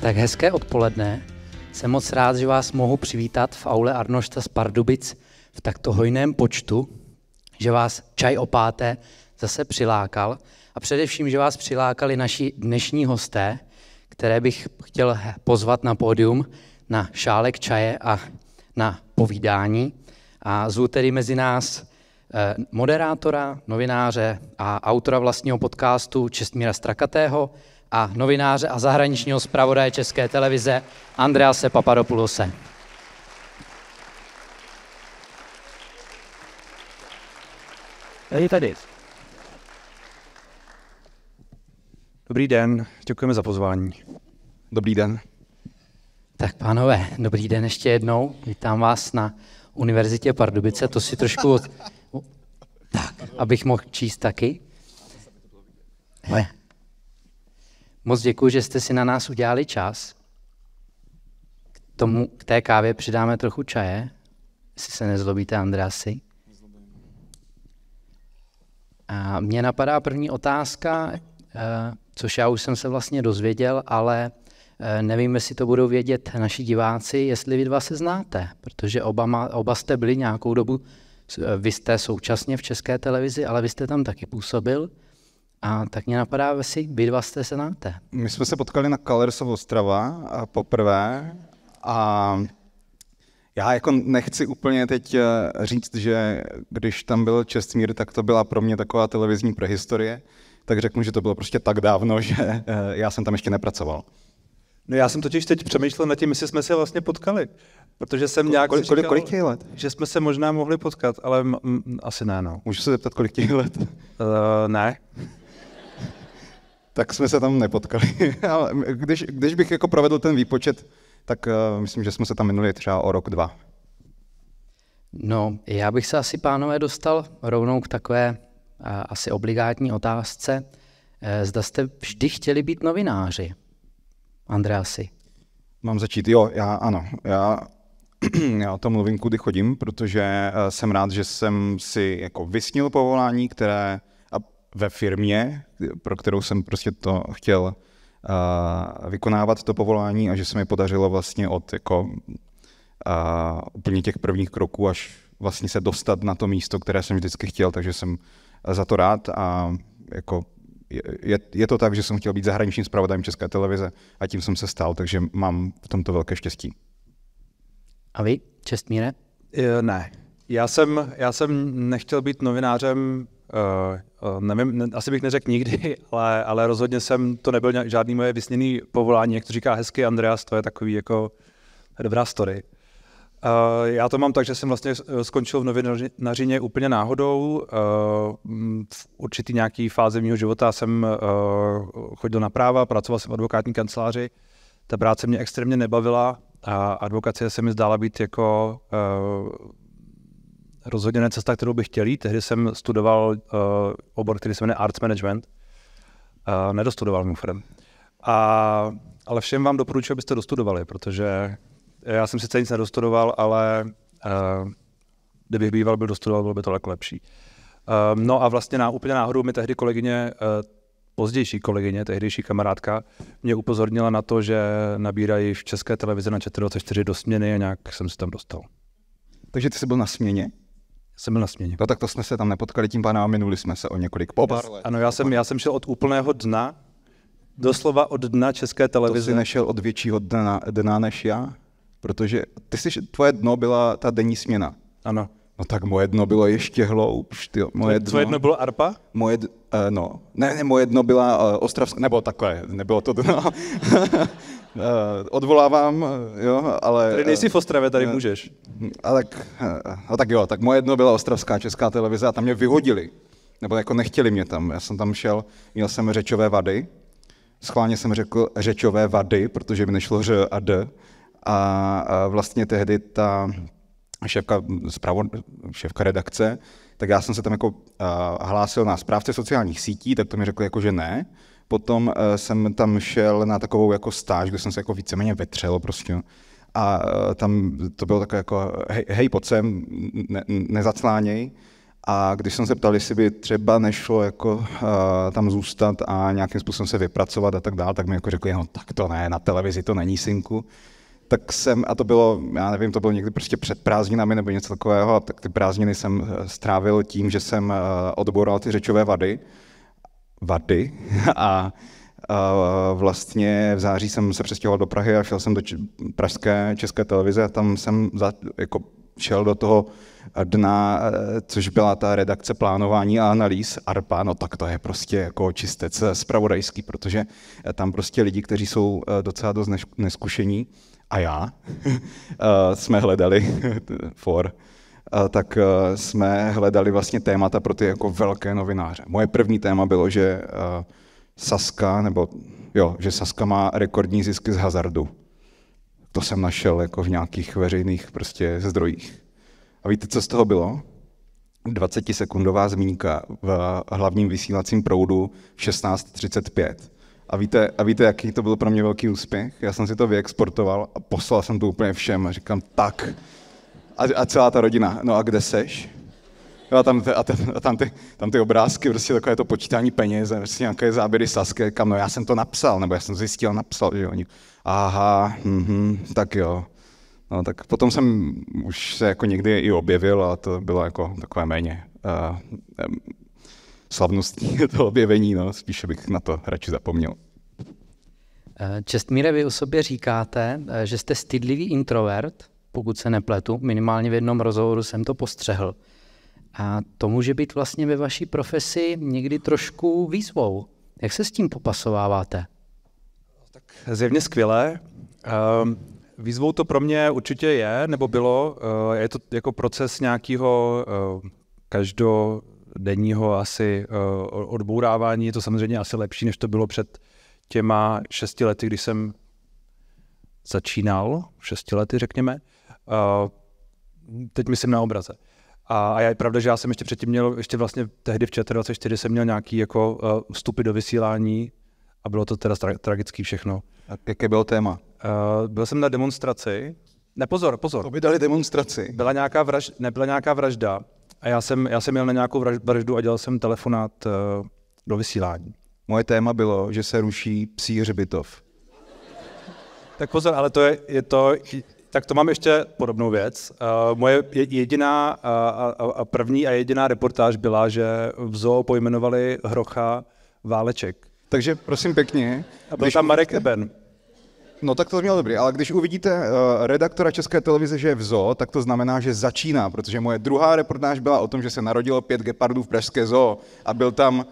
Tak hezké odpoledne. Jsem moc rád, že vás mohu přivítat v aule Arnošta z Pardubic v takto hojném počtu, že vás čaj opáté zase přilákal a především, že vás přilákali naši dnešní hosté, které bych chtěl pozvat na pódium na šálek čaje a na povídání. A zvu tedy mezi nás eh, moderátora, novináře a autora vlastního podcastu Čestmíra Strakatého, a novináře a zahraničního zpravodaje České televize Andrease Papadopoulose. Je tady. Dobrý den, děkujeme za pozvání. Dobrý den. Tak pánové, dobrý den ještě jednou. Vítám vás na Univerzitě Pardubice. To si trošku... Od... Tak, abych mohl číst taky. Moc děkuji, že jste si na nás udělali čas. K, tomu, k té kávě přidáme trochu čaje, jestli se nezlobíte, Andrasi. A mě napadá první otázka, eh, což já už jsem se vlastně dozvěděl, ale eh, nevím, jestli to budou vědět naši diváci, jestli vy dva se znáte, protože oba, má, oba jste byli nějakou dobu, eh, vy jste současně v české televizi, ale vy jste tam taky působil. A tak mě napadá, jestli vy dva jste se znáte. My jsme se potkali na Kalersovo Ostrava poprvé a já jako nechci úplně teď eh, říct, že když tam byl Čestmír, tak to byla pro mě taková televizní prehistorie, tak řeknu, že to bylo prostě tak dávno, že eh, já jsem tam ještě nepracoval. No já jsem totiž teď přemýšlel nad tím, jestli jsme se vlastně potkali. Protože jsem Ko, nějak kolik, kolik, kolik je let? Že jsme se možná mohli potkat, ale m, m, asi ne, no. Můžu se zeptat, kolik těch let? Uh, ne tak jsme se tam nepotkali. Ale když, když bych jako provedl ten výpočet, tak uh, myslím, že jsme se tam minuli třeba o rok, dva. No, já bych se asi, pánové, dostal rovnou k takové uh, asi obligátní otázce. Uh, zda jste vždy chtěli být novináři, Andreasi? Mám začít, jo, já ano. Já, já o tom mluvím, kudy chodím, protože jsem rád, že jsem si jako vysnil povolání, které ve firmě, pro kterou jsem prostě to chtěl uh, vykonávat to povolání a že se mi podařilo vlastně od jako uh, úplně těch prvních kroků až vlastně se dostat na to místo, které jsem vždycky chtěl, takže jsem za to rád a jako je, je to tak, že jsem chtěl být zahraničním zpravodajem České televize a tím jsem se stal, takže mám v tomto velké štěstí. A vy, Čestmíre? Eh, ne, já jsem, já jsem nechtěl být novinářem Uh, nevím, ne, asi bych neřekl nikdy, ale, ale rozhodně jsem to nebyl žádný moje vysněný povolání, jak to říká hezky Andreas, to je takový jako dobrá story. Uh, já to mám tak, že jsem vlastně eh, skončil v novinařině úplně náhodou. Uh, v určitý nějaký fázi mého života jsem uh, chodil na práva, pracoval jsem v advokátní kanceláři. Ta práce mě extrémně nebavila a advokace se mi zdála být jako uh, rozhodně ne cesta, kterou bych chtěl jít. Tehdy jsem studoval uh, obor, který se jmenuje Arts Management. Uh, nedostudoval mimochodem. A, ale všem vám doporučuji, abyste dostudovali, protože já jsem sice nic nedostudoval, ale uh, kdybych býval byl dostudoval, bylo by to daleko lepší. Um, no a vlastně na úplně náhodou mi tehdy kolegyně uh, pozdější kolegyně, tehdejší kamarádka, mě upozornila na to, že nabírají v české televizi na 4 do směny a nějak jsem se tam dostal. Takže ty jsi byl na směně? jsem byl na směně. No tak to jsme se tam nepotkali tím pánem a minuli jsme se o několik po pár Ano, já jsem, já jsem šel od úplného dna, doslova od dna české televize. To jsi nešel od většího dna, dna než já? Protože ty jsi, tvoje dno byla ta denní směna. Ano. No tak moje dno bylo ještě hloubš. Ty, moje dno, tvoje dno bylo Arpa? Moje, uh, no. Ne, ne, moje dno byla uh, eh, Ostravská, nebo takhle, nebylo to dno. Eh, odvolávám, eh, jo, ale... Tady nejsi eh, v Ostravě, tady můžeš. A tak, a tak jo, tak moje jedno byla Ostravská česká televize a tam mě vyhodili. Nebo jako nechtěli mě tam. Já jsem tam šel, měl jsem řečové vady. Schválně jsem řekl řečové vady, protože mi nešlo ř a d. A, a vlastně tehdy ta šéfka, zpravo, šéfka redakce, tak já jsem se tam jako uh, hlásil na správce sociálních sítí, tak to mi řekl jako, že ne. Potom eh, jsem tam šel na takovou jako stáž, kde jsem se jako víceméně vetřel prostě. A eh, tam to bylo takové jako, hej, hej pojď sem, ne, nezacláněj. A když jsem se ptal, jestli by třeba nešlo jako, uh, tam zůstat a nějakým způsobem se vypracovat a tak dále, tak mi jako řekli, no tak to ne, na televizi to není synku. Tak jsem, a to bylo, já nevím, to bylo někdy prostě před prázdninami nebo něco takového, tak ty prázdniny jsem strávil tím, že jsem uh, odboral ty řečové vady vady a a vlastně v září jsem se přestěhoval do Prahy a šel jsem do pražské české televize a tam jsem za, jako šel do toho dna, což byla ta redakce plánování a analýz ARPA, no tak to je prostě jako čistec spravodajský, eh, protože eh, tam prostě lidi, kteří jsou eh, docela dost neskušení, a já, jsme hledali for tak e, jsme hledali vlastně témata pro ty jako velké novináře. Moje první téma bylo, že e, Saska, nebo jo, že Saska má rekordní zisky z hazardu. To jsem našel jako v nějakých veřejných prostě zdrojích. A víte, co z toho bylo? 20-sekundová zmínka v hlavním vysílacím proudu 16.35. A víte, a víte, jaký to byl pro mě velký úspěch? Já jsem si to vyexportoval a poslal jsem to úplně všem a říkám, tak, a, a celá ta rodina, no a kde seš? Jo, a tam, a, ten, a tam, ty, tam ty obrázky, prostě takové to počítání peněz, prostě nějaké záběry Saské, kam, no já jsem to napsal, nebo já jsem zjistil, napsal, že oni, aha, mhm, tak jo. No tak potom jsem už se jako někdy i objevil a to bylo jako takové méně uh, um, slavnostní to objevení, no, spíše bych na to radši zapomněl. Eh, Čestmíre, vy o sobě říkáte, eh, že jste stydlivý introvert, pokud se nepletu, minimálně v jednom rozhovoru jsem to postřehl. A to může být vlastně ve vaší profesi někdy trošku výzvou. Jak se s tím popasováváte? Tak zjevně skvěle. Um, výzvou to pro mě určitě je, nebo bylo. Uh, je to jako proces nějakého uh, eh, každodenního asi uh, odbourávání. Je to samozřejmě asi lepší, než to bylo před těma šesti lety, kdy jsem začínal, šesti lety řekněme. Uh, teď myslím na obraze. A, a je pravda, že já jsem ještě předtím měl, ještě vlastně tehdy v 24 jsem měl nějaký jako uh, vstupy do vysílání a bylo to teda tra- tragický všechno. A jaké bylo téma? Uh, byl jsem na demonstraci, ne pozor, pozor. To by dali demonstraci. Byla nějaká vraž, nebyla nějaká vražda a já jsem, já jsem měl na nějakou vraždu a dělal jsem telefonát uh, do vysílání. Moje téma bylo, že se ruší psí hřbitov. Tak pozor, ale to je, je to, tak to mám ještě podobnou věc. Eh, moje jediná a první a jediná reportáž byla, že v zoo pojmenovali hrocha Váleček. Takže prosím pěkně. A byl tam Marek Eben. No tak to mělo dobrý, ale když uvidíte uh, redaktora České televize, že je v zoo, tak to znamená, že začíná, protože moje druhá reportáž byla o tom, že se narodilo pět gepardů v Pražské zoo a byl tam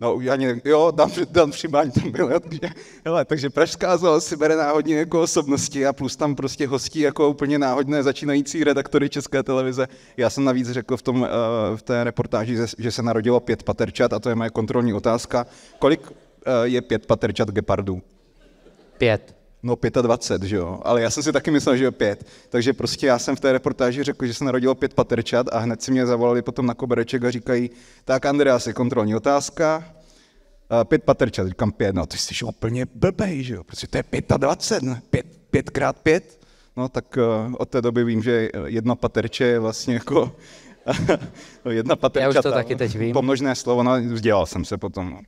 no já nevím, jo, Dan, Dan Přibáň tam byl, takže, hele, takže Pražská založ si bere náhodně jako osobnosti a plus tam prostě hostí jako úplně náhodné začínající redaktory České televize. Já jsem navíc řekl v, tom, eh, v té reportáži, že se narodilo pět paterčat a to je moje kontrolní otázka. Kolik eh, je pět paterčat gepardů? Pět. No 25, že jo? Ale já jsem si taky myslel, že jo, pět. Takže prostě já jsem v té reportáži řekl, že se narodilo pět paterčat a hned si mě zavolali potom na kobereček a říkají, tak Andreas, je kontrolní otázka, pět paterčat, říkám pět, no ty jsi úplně blbej, že jo, prostě to je 25, ne? pět, pět krát pět, no tak uh, od té doby vím, že jedna paterče je vlastně jako no, jedna paterčata. Já už to taky no. teď vím. Pomnožné slovo, no vzdělal jsem se potom. No.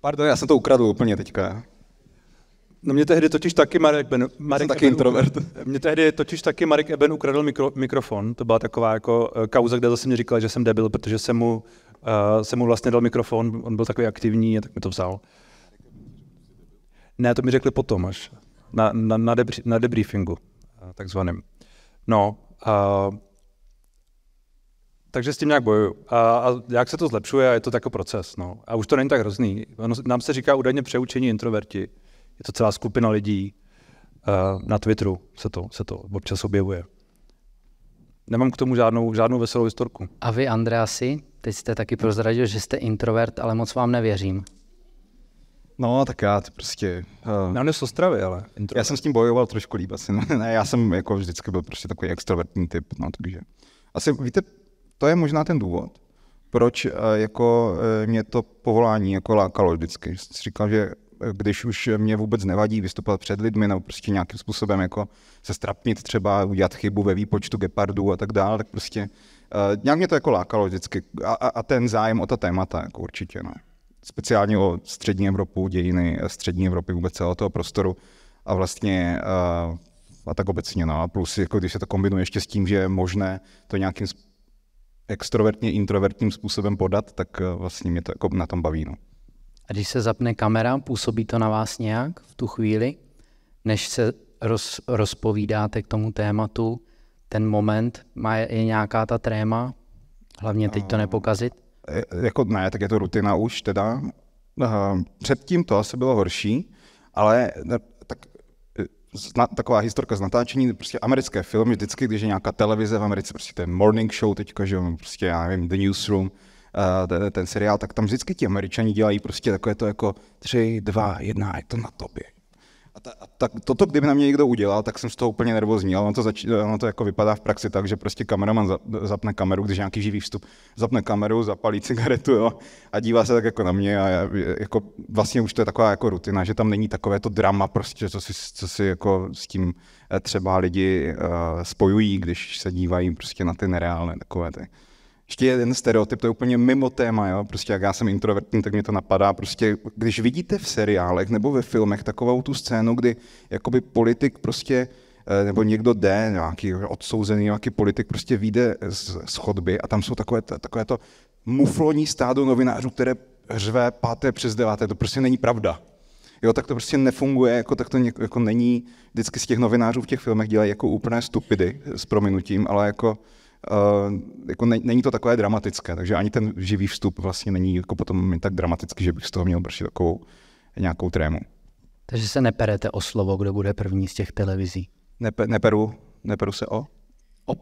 Pardon, já jsem to ukradl úplně teďka. No mě tehdy totiž taky Marek Ben... Marek taky Eben, introvert. Mě tehdy totiž taky Marek Eben ukradl mikro, mikrofon. To byla taková jako e, kauza, kde zase mě říkal, že jsem debil, protože jsem mu, uh, jsem mu vlastně dal mikrofon, on byl takový aktivní, tak mi to vzal. Ne, to mi řekli potom až, na, na, na, debri, na debriefingu, e, takzvaným. No, uh, takže s tím nějak bojuju. A, a jak se to zlepšuje, a je to takový proces. No. A už to není tak hrozný. nám se říká údajně přeučení introverti je to celá skupina lidí. Eh, na Twitteru se to, se to občas objevuje. Nemám k tomu žádnou, žádnou veselou historku. A vy, Andreasi, teď jste taky prozradil, že jste introvert, ale moc vám nevěřím. No, tak já prostě... Uh, eh, já z Ostravy, ale... Introvert. Já jsem s tím bojoval trošku líp asi. ne, já jsem jako vždycky byl prostě takový extrovertní typ, no, takže... Asi, víte, to je možná ten důvod, proč uh, jako uh, mě to povolání jako lákalo vždycky. říkal, že když už mě vůbec nevadí vystupovat před lidmi nebo prostě nějakým způsobem jako se strapnit třeba, udělat chybu ve výpočtu gepardů a tak dále, tak prostě uh, nějak mě to jako lákalo vždycky. A, a, a ten zájem o ta témata, jako určitě, no. Speciálně o střední Evropu, dějiny eh, střední Evropy, vůbec celého toho prostoru a vlastně uh, a tak obecně, no. A plus, jako když se to kombinuje ještě s tím, že je možné to nějakým extrovertně introvertním způsobem podat, tak vlastně mě to jako na tom baví. No. A když se zapne kamera, působí to na vás nějak v tu chvíli, než se roz, rozpovídáte k tomu tématu, ten moment, má, je nějaká ta tréma, hlavně teď to ehm, nepokazit? E, jako ne, tak je to rutina už teda. Předtím to asi bylo horší, ale tak, e, zna, taková historka z natáčení, prostě americké filmy, vždycky, když je nějaká televize v Americe, prostě ten morning show teďka, že prostě já nevím, The Newsroom, ten, ten seriál, tak tam vždycky ti američani dělají prostě takové to jako tři dva jedna, je to na tobě. A, ta, a ta, toto, kdyby na mě někdo udělal, tak jsem z toho úplně nervózní, ale ono to, zač, ono to jako vypadá v praxi tak, že prostě kameraman za, zapne kameru, když je nějaký živý vstup, zapne kameru, zapálí cigaretu jo, a dívá se tak jako na mě a já, jako, vlastně už to je taková jako rutina, že tam není takové to drama prostě, co si, co si jako s tím eh, třeba lidi uh, spojují, když se dívají prostě na ty nereálné takové ty. Ještě jeden stereotyp, to je úplně mimo téma, jo? prostě jak já jsem introvertní, tak mě to napadá. Prostě když vidíte v seriálech nebo ve filmech takovou tu scénu, kdy jakoby politik prostě eh, nebo někdo jde, nějaký odsouzený, nějaký politik prostě vyjde z, z chodby a tam jsou takové, takové to mufloní stádo novinářů, které řve páté přes deváté, to prostě není pravda. Jo, tak to prostě nefunguje, jako tak to něk, jako není, vždycky z těch novinářů v těch filmech dělají jako úplné stupidy s prominutím, ale jako Eh, jako ne, není to takové dramatické, takže ani ten živý vstup vlastně není jako potom tak dramatický, že bych z toho měl brši takovou nějakou trému. Takže se neperete o slovo, kdo bude první z těch televizí? Nepe, neperu, neperu se o? o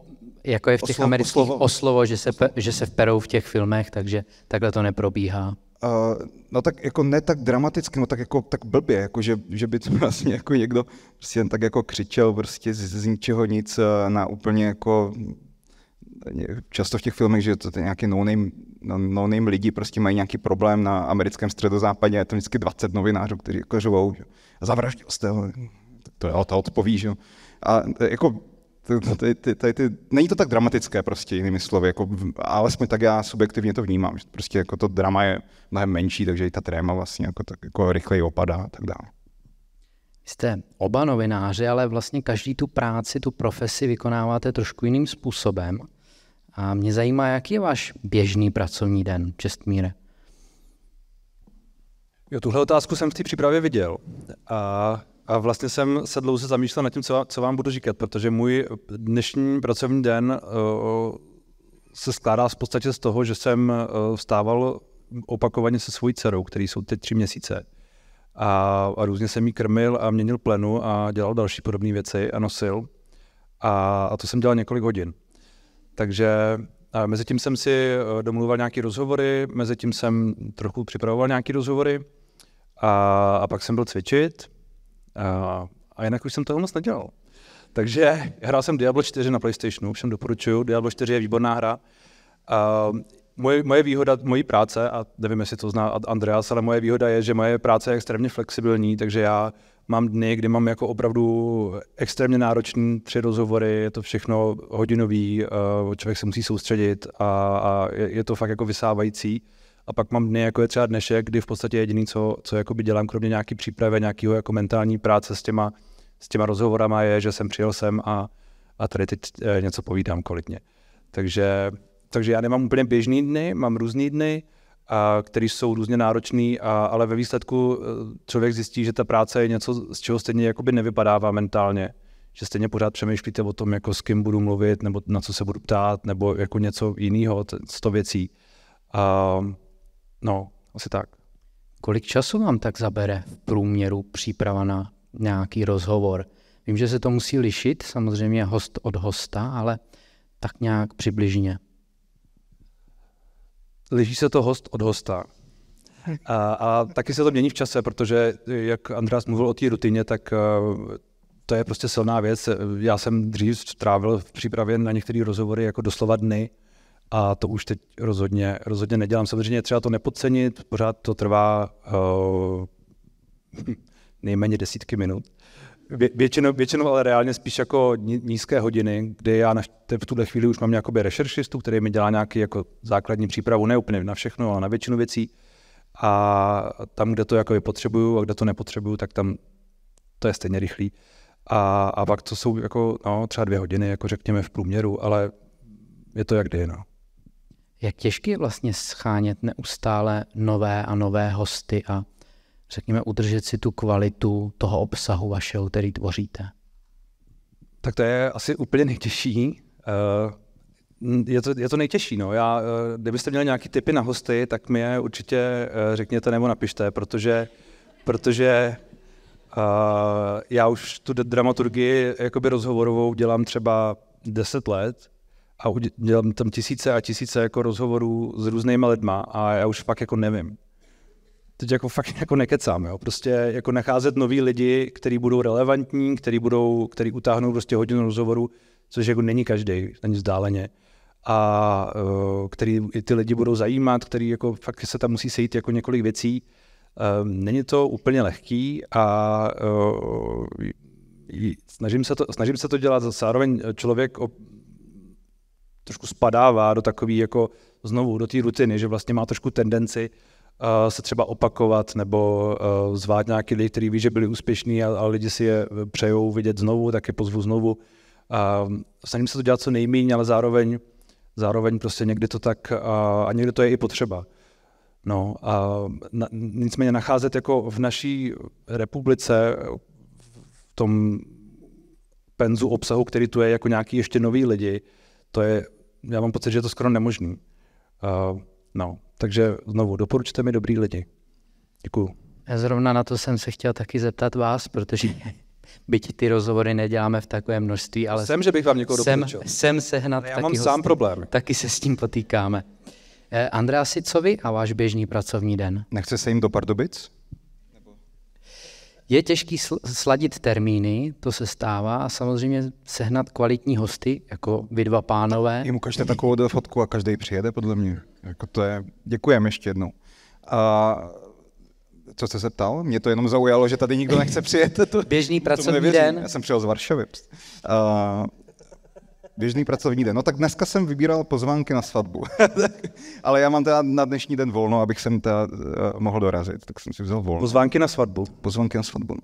jako je v těch amerických oslovo, slovo, že, se, oslovo. že se vperou v těch filmech, takže takhle to neprobíhá. Uh, no tak jako ne tak dramaticky, no tak jako tak blbě, jako že, že by to vlastně jako někdo prostě jen tak jako křičel prostě z, z ničeho nic eh, na úplně jako často v těch filmech, že to je nějaký no-name, no-name no lidi prostě mají nějaký problém na americkém středozápadě, je to vždycky 20 novinářů, kteří jako žovou, že, a zavraždil e, jste ho, jako, to je ta odpoví, že A jako tady, to tady, to není to tak dramatické prostě jinými slovy, jako, ale jsme tak já subjektivně to vnímám, že prostě jako to drama je mnohem menší, takže i ta tréma vlastně jako, tak, jako rychleji opadá a tak dále. Jste oba novináři, ale vlastně každý tu práci, tu profesi vykonáváte trošku jiným způsobem. A mě zajímá, jaký je váš běžný pracovní den, Čestmíre? Jo, tuhle otázku jsem v té přípravě viděl. A, a vlastně jsem se dlouze zamýšlel nad tím, co, co vám budu říkat, protože můj dnešní pracovní den uh, se skládá v podstatě z toho, že jsem uh, vstával opakovaně se svojí dcerou, který jsou teď tři měsíce. A, a různě jsem jí krmil a měnil plenu a dělal další podobné věci a nosil. A, a to jsem dělal několik hodin. Takže mezi tím jsem si eh, domluval nějaké rozhovory, mezi tím jsem trochu připravoval nějaké rozhovory a, a pak jsem byl cvičit a, a jinak už jsem toho moc nedělal. Takže hrál jsem Diablo 4 na PlayStationu, všem doporučuju. Diablo 4 je výborná hra. A, moje, moje výhoda, mojí práce, a nevím, jestli to zná Andreas, ale moje výhoda je, že moje práce je extrémně flexibilní, takže já mám dny, kdy mám jako opravdu extrémně náročný tři rozhovory, je to všechno hodinový, eh, člověk se musí soustředit a, a je, to fakt jako vysávající. A pak mám dny, jako je třeba dnešek, kdy v podstatě jediný, co, co jakoby dělám, kromě nějaký přípravy, nějakého jako mentální práce s těma, s těma rozhovorama, je, že jsem přijel sem a, a tady teď eh, něco povídám kvalitně. Takže, takže já nemám úplně běžný dny, mám různý dny, a, který jsou různě náročný, a, ale ve výsledku e, člověk zjistí, že ta práce je něco, z čeho stejně jakoby nevypadává mentálně. Že stejně pořád přemýšlíte o tom, jako s kým budu mluvit, nebo na co se budu ptát, nebo jako něco jiného, sto věcí. A, no, asi tak. Kolik času vám tak zabere v průměru příprava na nějaký rozhovor? Vím, že se to musí lišit, samozřejmě host od hosta, ale tak nějak přibližně liší se to host od hosta. Hm. A, a taky se to mění v čase, protože jak András mluvil o té rutině, tak eh, to je prostě silná věc. Já jsem dřív strávil v přípravě na některé rozhovory jako doslova dny a to už teď rozhodně, rozhodně nedělám. Samozřejmě třeba to nepodcenit, pořád to trvá uh, nejméně desítky minut většinou, většinou ale reálně spíš jako nízké hodiny, kdy já na, v tuhle chvíli už mám nějakoby rešeršistu, který mi dělá nějaký jako základní přípravu, ne úplně na všechno, ale na většinu věcí. A tam, kde to jako potřebuju a kde to nepotřebuju, tak tam to je stejně rychlý. A, a pak to jsou jako, no, třeba dvě hodiny, jako řekněme v průměru, ale je to jak jde. no. Jak těžké je vlastně schánět neustále nové a nové hosty a řekněme, udržet si tu kvalitu toho obsahu vašeho, který tvoříte? Tak to je asi úplně nejtěžší. Eh, je to, je to nejtěžší. No. Já, eh, kdybyste měli nějaké typy na hosty, tak mi je určitě eh, řekněte nebo napište, protože, protože já už tu dramaturgii jakoby rozhovorovou dělám třeba 10 let a dělám tam tisíce a tisíce jako rozhovorů s různýma lidma a já už fakt jako nevím teď jako fakt jako nekecám, jo. Prostě jako nacházet nový lidi, kteří budou relevantní, kteří budou, který utáhnou prostě hodinu rozhovoru, což jako není každý, ani vzdáleně a eh, který i ty lidi budou zajímat, který jako fakt se tam musí sejít jako několik věcí. Ehm, není to úplně lehký a eh, snažím se to, snažím se to dělat, zároveň eh, člověk o, trošku spadává do takový jako znovu do té rutiny, že vlastně má trošku tendenci uh, Eh, se třeba opakovat nebo eh, zvát nějaký lidi, kteří ví, že byli úspěšní a, a lidi si je eh, přejou vidět znovu, tak je pozvu znovu. A snažím se to dělat co nejméně, ale zároveň, zároveň prostě někdy to tak a, a někdy to je i potřeba. No a na, nicméně nacházet jako v naší republice v tom penzu obsahu, který tu je jako nějaký ještě nový lidi, to je, já mám pocit, že je to skoro nemožný. Uh, no. Takže znovu, doporučte mi dobrý lidi. Děkuju. Já zrovna na to jsem se chtěl taky zeptat vás, protože byť ty rozhovory neděláme v takové množství, ale jsem, že bych vám někoho jsem, doporučil. Jsem sehnat já taky mám hosty, sám problém. Taky se s tím potýkáme. Eh, Andreasi, co vy a váš běžný pracovní den? Nechce se jim do Pardubic? Je těžký sl- sladit termíny, to se stává, a samozřejmě sehnat kvalitní hosty, jako vy dva pánové. Jim ukažte takovou fotku a každý přijede, podle mě. Jako to je, děkujem ještě jednou. A co jste se ptal? Mě to jenom zaujalo, že tady nikdo nechce přijet. To, Běžný pracovní to den. Já jsem přijel z Varšavy. Uh, běžný pracovní den. No tak dneska jsem vybíral pozvánky na svatbu. Ale já mám teda na dnešní den volno, abych sem teda eh, mohl dorazit, tak jsem si vzal volno. Pozvánky na svatbu. Pozvánky na svatbu, no.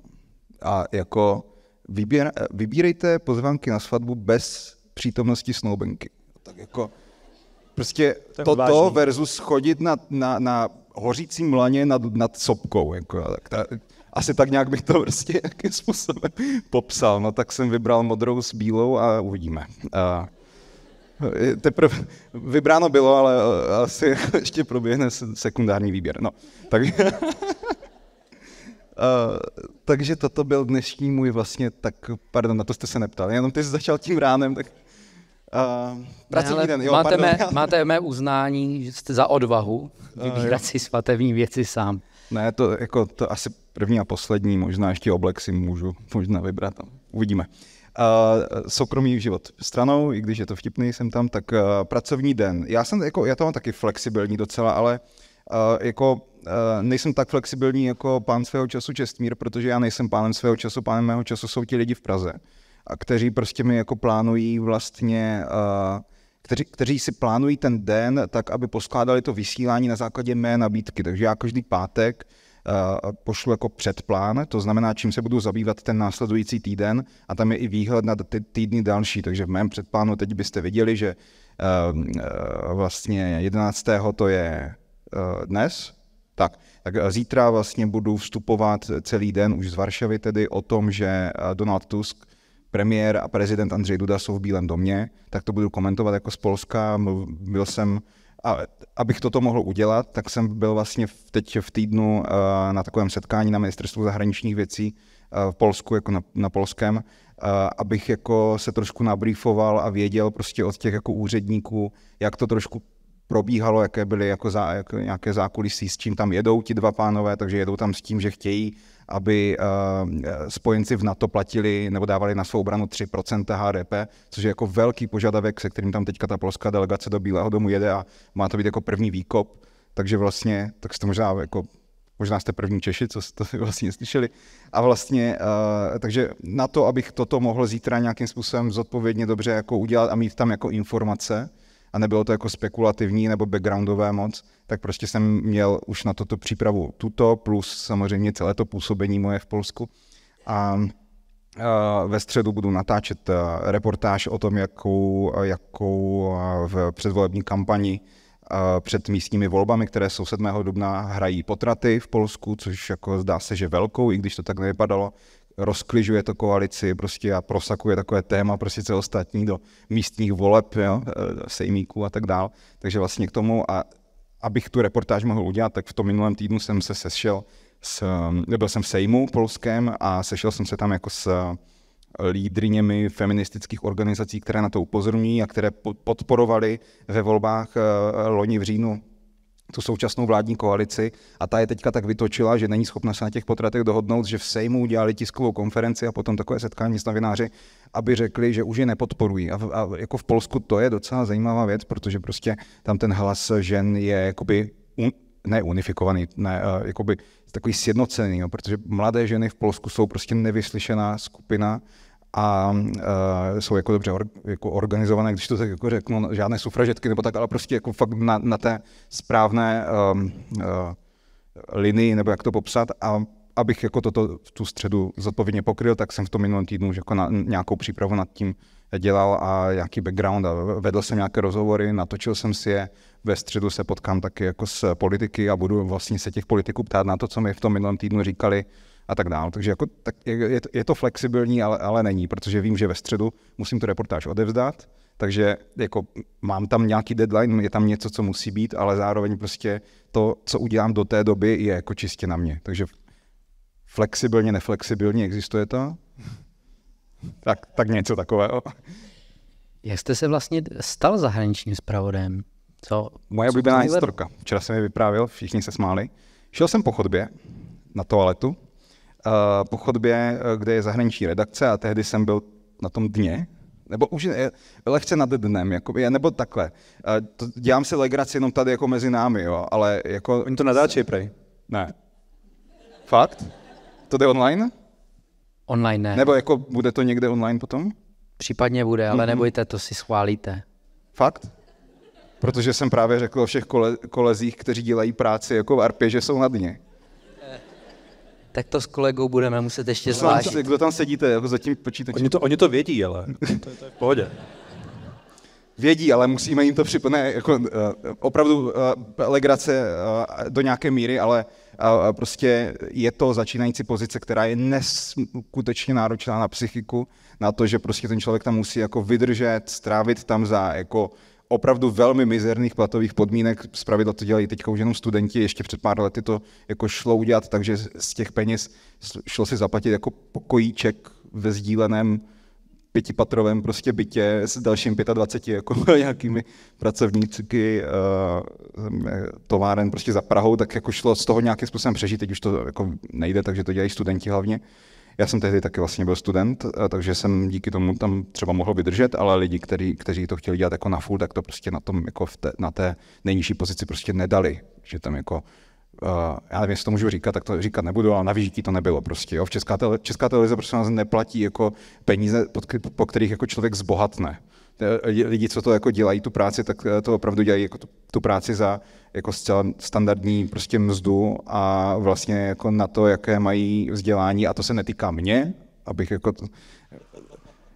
A jako vybír, eh, vybírejte pozvánky na svatbu bez přítomnosti snoubenky. Tak jako Prostě to toto vážný. versus chodit na, na, na hořící mlaně nad, nad sopkou. Jako, tak ta, asi tak nějak bych to prostě nějakým způsobem popsal. No tak jsem vybral modrou s bílou a uvidíme. A, e, teprve vybráno bylo, ale e, asi ještě proběhne sekundární výběr. No, tak, Uh, takže toto byl dnešní můj vlastně, tak pardon, na to jste se neptal, jenom ty jsi začal tím ránem, tak Uh, pracovní ne, den, jo, máte, mé, máte mé uznání, že jste za odvahu vybírat uh, si svatební věci sám. Ne, to jako to asi první a poslední, možná ještě oblek si můžu možná vybrat, no, uvidíme. Uh, soukromý život stranou, i když je to vtipný, jsem tam, tak uh, pracovní den. Já jsem jako, já to mám taky flexibilní docela, ale uh, jako Uh, nejsem tak flexibilní jako pán svého času Čestmír, protože já nejsem pánem svého času, pánem mého času jsou ti lidi v Praze a kteří prostě mi jako plánují vlastně, kteří, kteří si plánují ten den tak, aby poskládali to vysílání na základě mé nabídky. Takže já každý pátek pošlu jako předplán, to znamená, čím se budu zabývat ten následující týden a tam je i výhled na ty týdny další, takže v mém předplánu teď byste viděli, že vlastně 11. to je dnes, tak, tak zítra vlastně budu vstupovat celý den už z Varšavy tedy o tom, že Donald Tusk premiér a prezident Andřej Duda jsou v Bílém domě, tak to budu komentovat jako z Polska. Byl jsem, a, abych toto mohl udělat, tak jsem byl vlastně teď v týdnu eh, na takovém setkání na ministerstvu zahraničních věcí eh, v Polsku, jako na, na polském, eh, abych jako se trošku nabrýfoval a věděl prostě od těch jako úředníků, jak to trošku probíhalo, jaké byly jako, zá, jako nějaké zákulisí, s čím tam jedou ti dva pánové, takže jedou tam s tím, že chtějí aby eh, spojenci v NATO platili nebo dávali na svou obranu 3% HDP, což je jako velký požadavek, se kterým tam teďka ta polská delegace do Bílého domu jede a má to být jako první výkop, takže vlastně, tak jste možná jako možná jste první Češi, co jste vlastně slyšeli. A vlastně, uh, takže na to, abych toto mohl zítra nějakým způsobem zodpovědně dobře jako udělat a mít tam jako informace, a nebylo to jako spekulativní nebo backgroundové moc, tak prostě jsem měl už na toto přípravu tuto, plus samozřejmě celé to působení moje v Polsku. A ve středu budu natáčet reportáž o tom, jakou, jakou v předvolební kampani před místními volbami, které jsou 7. dubna, hrají potraty v Polsku, což jako zdá se, že velkou, i když to tak nevypadalo, rozkližuje to koalici prostě a prosakuje takové téma prostě celostátní do místních voleb, jo, e, sejmíků a tak dál. Takže vlastně k tomu, a abych tu reportáž mohl udělat, tak v tom minulém týdnu jsem se sešel s, byl jsem v Sejmu polském a sešel jsem se tam jako s e, lídriněmi feministických organizací, které na to upozorňují a které podporovali ve volbách e, loni v říjnu tu současnou vládní koalici a ta je teďka tak vytočila, že není schopna se na těch potratech dohodnout, že v Sejmu udělali tiskovou konferenci a potom takové setkání s novináři, aby řekli, že už je nepodporují. A, v, a jako v Polsku to je docela zajímavá věc, protože prostě tam ten hlas žen je jakoby un, ne unifikovaný, ne, eh, jakoby takový sjednocený, jo, protože mladé ženy v Polsku jsou prostě nevyslyšená skupina, a uh, jsou jako dobře or, jako organizované, když to tak jako řeknu, žádné sufražetky nebo tak, ale prostě jako fakt na, na té správné um, uh, linii, nebo jak to popsat. A abych jako toto, tu středu zodpovědně pokryl, tak jsem v tom minulém týdnu už jako na, nějakou přípravu nad tím dělal a nějaký background a vedl jsem nějaké rozhovory, natočil jsem si je, ve středu se potkám taky jako s politiky a budu vlastně se těch politiků ptát na to, co mi v tom minulém týdnu říkali, a tak dále. Takže jako, tak je, je to flexibilní, ale, ale není, protože vím, že ve středu musím tu reportáž odevzdat, takže jako mám tam nějaký deadline, je tam něco, co musí být, ale zároveň prostě to, co udělám do té doby, je jako čistě na mě. Takže flexibilně, neflexibilně existuje to? tak, tak něco takového. Jak jste se vlastně stal zahraničním zpravodem? Co? Moje oblíbená historka. Včera jsem mi vyprávěl, všichni se smáli. Šel jsem po chodbě na toaletu Eh, po chodbě, eh, kde je zahraniční redakce a tehdy jsem byl na tom dně, nebo už lehce nad dnem, jakoby, nebo takhle. Eh, to, dělám si legraci jenom tady jako mezi námi, jo, ale jako... Oni to natáčejí, prej. Ne. Fakt? To jde online? Online ne. Nebo jako bude to někde online potom? Případně bude, ale mm-hmm. nebojte, to si schválíte. Fakt? Protože jsem právě řekl o všech kole- kolezích, kteří dělají práci jako v Arpě, že jsou na dně tak to s kolegou budeme muset ještě zvážit. Kdo tam sedíte jako za tím počítačem? Oni to, oni to vědí, ale to, je, to je v pohodě. Vědí, ale musíme jim to připomenout. Jako, uh, opravdu uh, legrace uh, do nějaké míry, ale uh, prostě je to začínající pozice, která je neskutečně náročná na psychiku, na to, že prostě ten člověk tam musí jako vydržet, strávit tam za jako opravdu velmi mizerných platových podmínek. Zpravidla to dělají teď už jenom studenti, ještě před pár lety to jako šlo udělat, takže z těch peněz šlo si zaplatit jako pokojíček ve sdíleném pětipatrovém prostě bytě s dalším 25 jako nějakými pracovníky eh, továren prostě za Prahou, tak jako šlo z toho nějakým způsobem přežít, teď už to jako nejde, takže to dělají studenti hlavně. Já jsem tehdy taky vlastně byl student, eh, takže jsem díky tomu tam třeba mohl vydržet, ale lidi, který, kteří to chtěli dělat jako na full, tak to prostě na tom jako v té, na té nejnižší pozici prostě nedali, že tam jako Uh, já nevím, jestli to můžu říkat, tak to říkat nebudu, ale na výžití to nebylo prostě. Jo. V Česká, tele, Česká televize prostě nás neplatí jako peníze, po kterých jako člověk zbohatne. Eh, lidi, co to jako dělají, tu práci, tak eh, to opravdu dělají jako tu, tu práci za jako zcela standardní prostě mzdu a vlastně jako na to, jaké mají vzdělání, a to se netýká mě, abych jako to,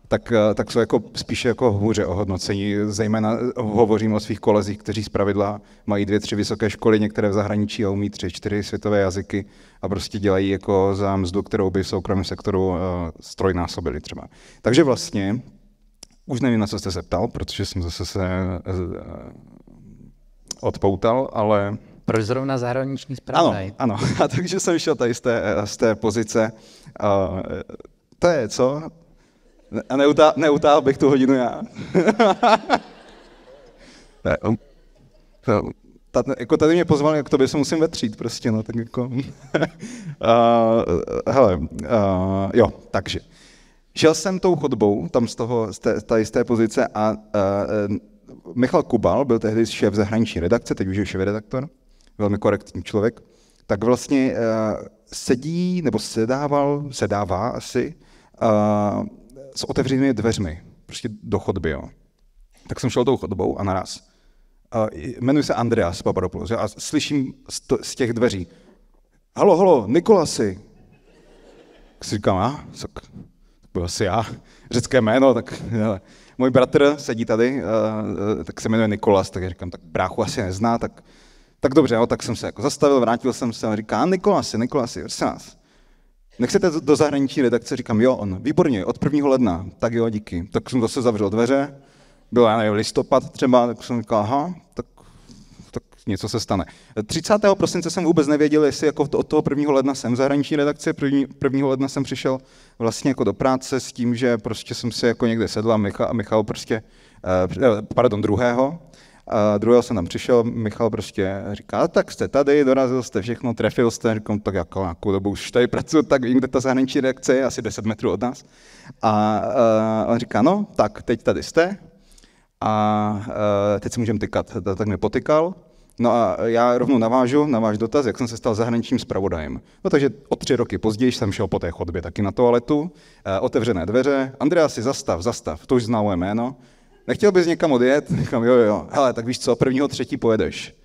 tak, eh, tak jsou jako spíše jako hůře ohodnocení. Zejména hovořím o svých kolezích, kteří pravidla mají dvě, tři vysoké školy, některé v zahraničí a umí tři, čtyři světové jazyky a prostě dělají jako za mzdu, kterou by v soukromém sektoru strojnásobili třeba. Takže vlastně už nevím, na co jste se ptal, protože jsem zase se eh, odpoutal, ale... Proč zrovna zahraniční zpravodaj? Ano, ano. A takže jsem šel tady z té, z té pozice. A, to je co? A neutá, neutáhl bych tu hodinu já. Tady, jako tady mě pozval, jak to by se musím vetřít prostě, no tak jako. uh, hele, uh, jo, takže. Šel jsem tou chodbou, tam z, toho, z, té, tady z té pozice a uh, Michal Kubal byl tehdy šéf zahraniční redakce, teď už je šéf redaktor, velmi korektní člověk, tak vlastně uh, sedí, nebo sedával, sedává asi, uh, s otevřenými dveřmi, prostě do chodby, jo. Tak jsem šel tou chodbou a naraz. Uh, jmenuji se Andreas Papadopoulos a slyším z, to, z těch dveří, halo, halo, Nikolasi. Tak si říkám, a? Ah, byl asi já, řecké jméno, tak hele. Eh, můj bratr sedí tady, eh, eh, tak se jmenuje Nikolas, tak já říkám, tak bráchu asi nezná, tak, tak dobře, no, tak jsem se jako zastavil, vrátil jsem se a říká, Nikolas, Nikolasi, prosím nás, nechcete do zahraniční redakce, říkám, jo, on, výborně, od 1. ledna, tak jo, díky. Tak jsem zase zavřel dveře, byl, já nevím, listopad třeba, tak jsem říkal, aha, tak něco se stane. 30. prosince jsem vůbec nevěděl, jestli jako od toho 1. ledna jsem v zahraniční redakci, 1. ledna jsem přišel vlastně jako do práce s tím, že prostě jsem si jako někde sedl a Michal, Michal prostě, eh, eh, pardon, druhého, a druhého jsem tam přišel, Michal prostě říká, tak jste tady, dorazil jste všechno, trefil jste, říkám, tak jako nějakou dobu už tady pracuji, tak vím, kde ta zahraniční reakce je, asi 10 metrů od nás. A, a eh, on říká, no, tak teď tady jste a, a teď si můžeme tykat, tak mi potykal. No a já rovnou navážu na váš dotaz, jak jsem se stal zahraničním zpravodajem. No takže o tři roky později jsem šel po té chodbě taky na toaletu, eh, otevřené dveře, si zastav, zastav, to už zná moje jméno. Nechtěl bys někam odjet? Říkám, jo, jo, hele, tak víš co, prvního třetí pojedeš.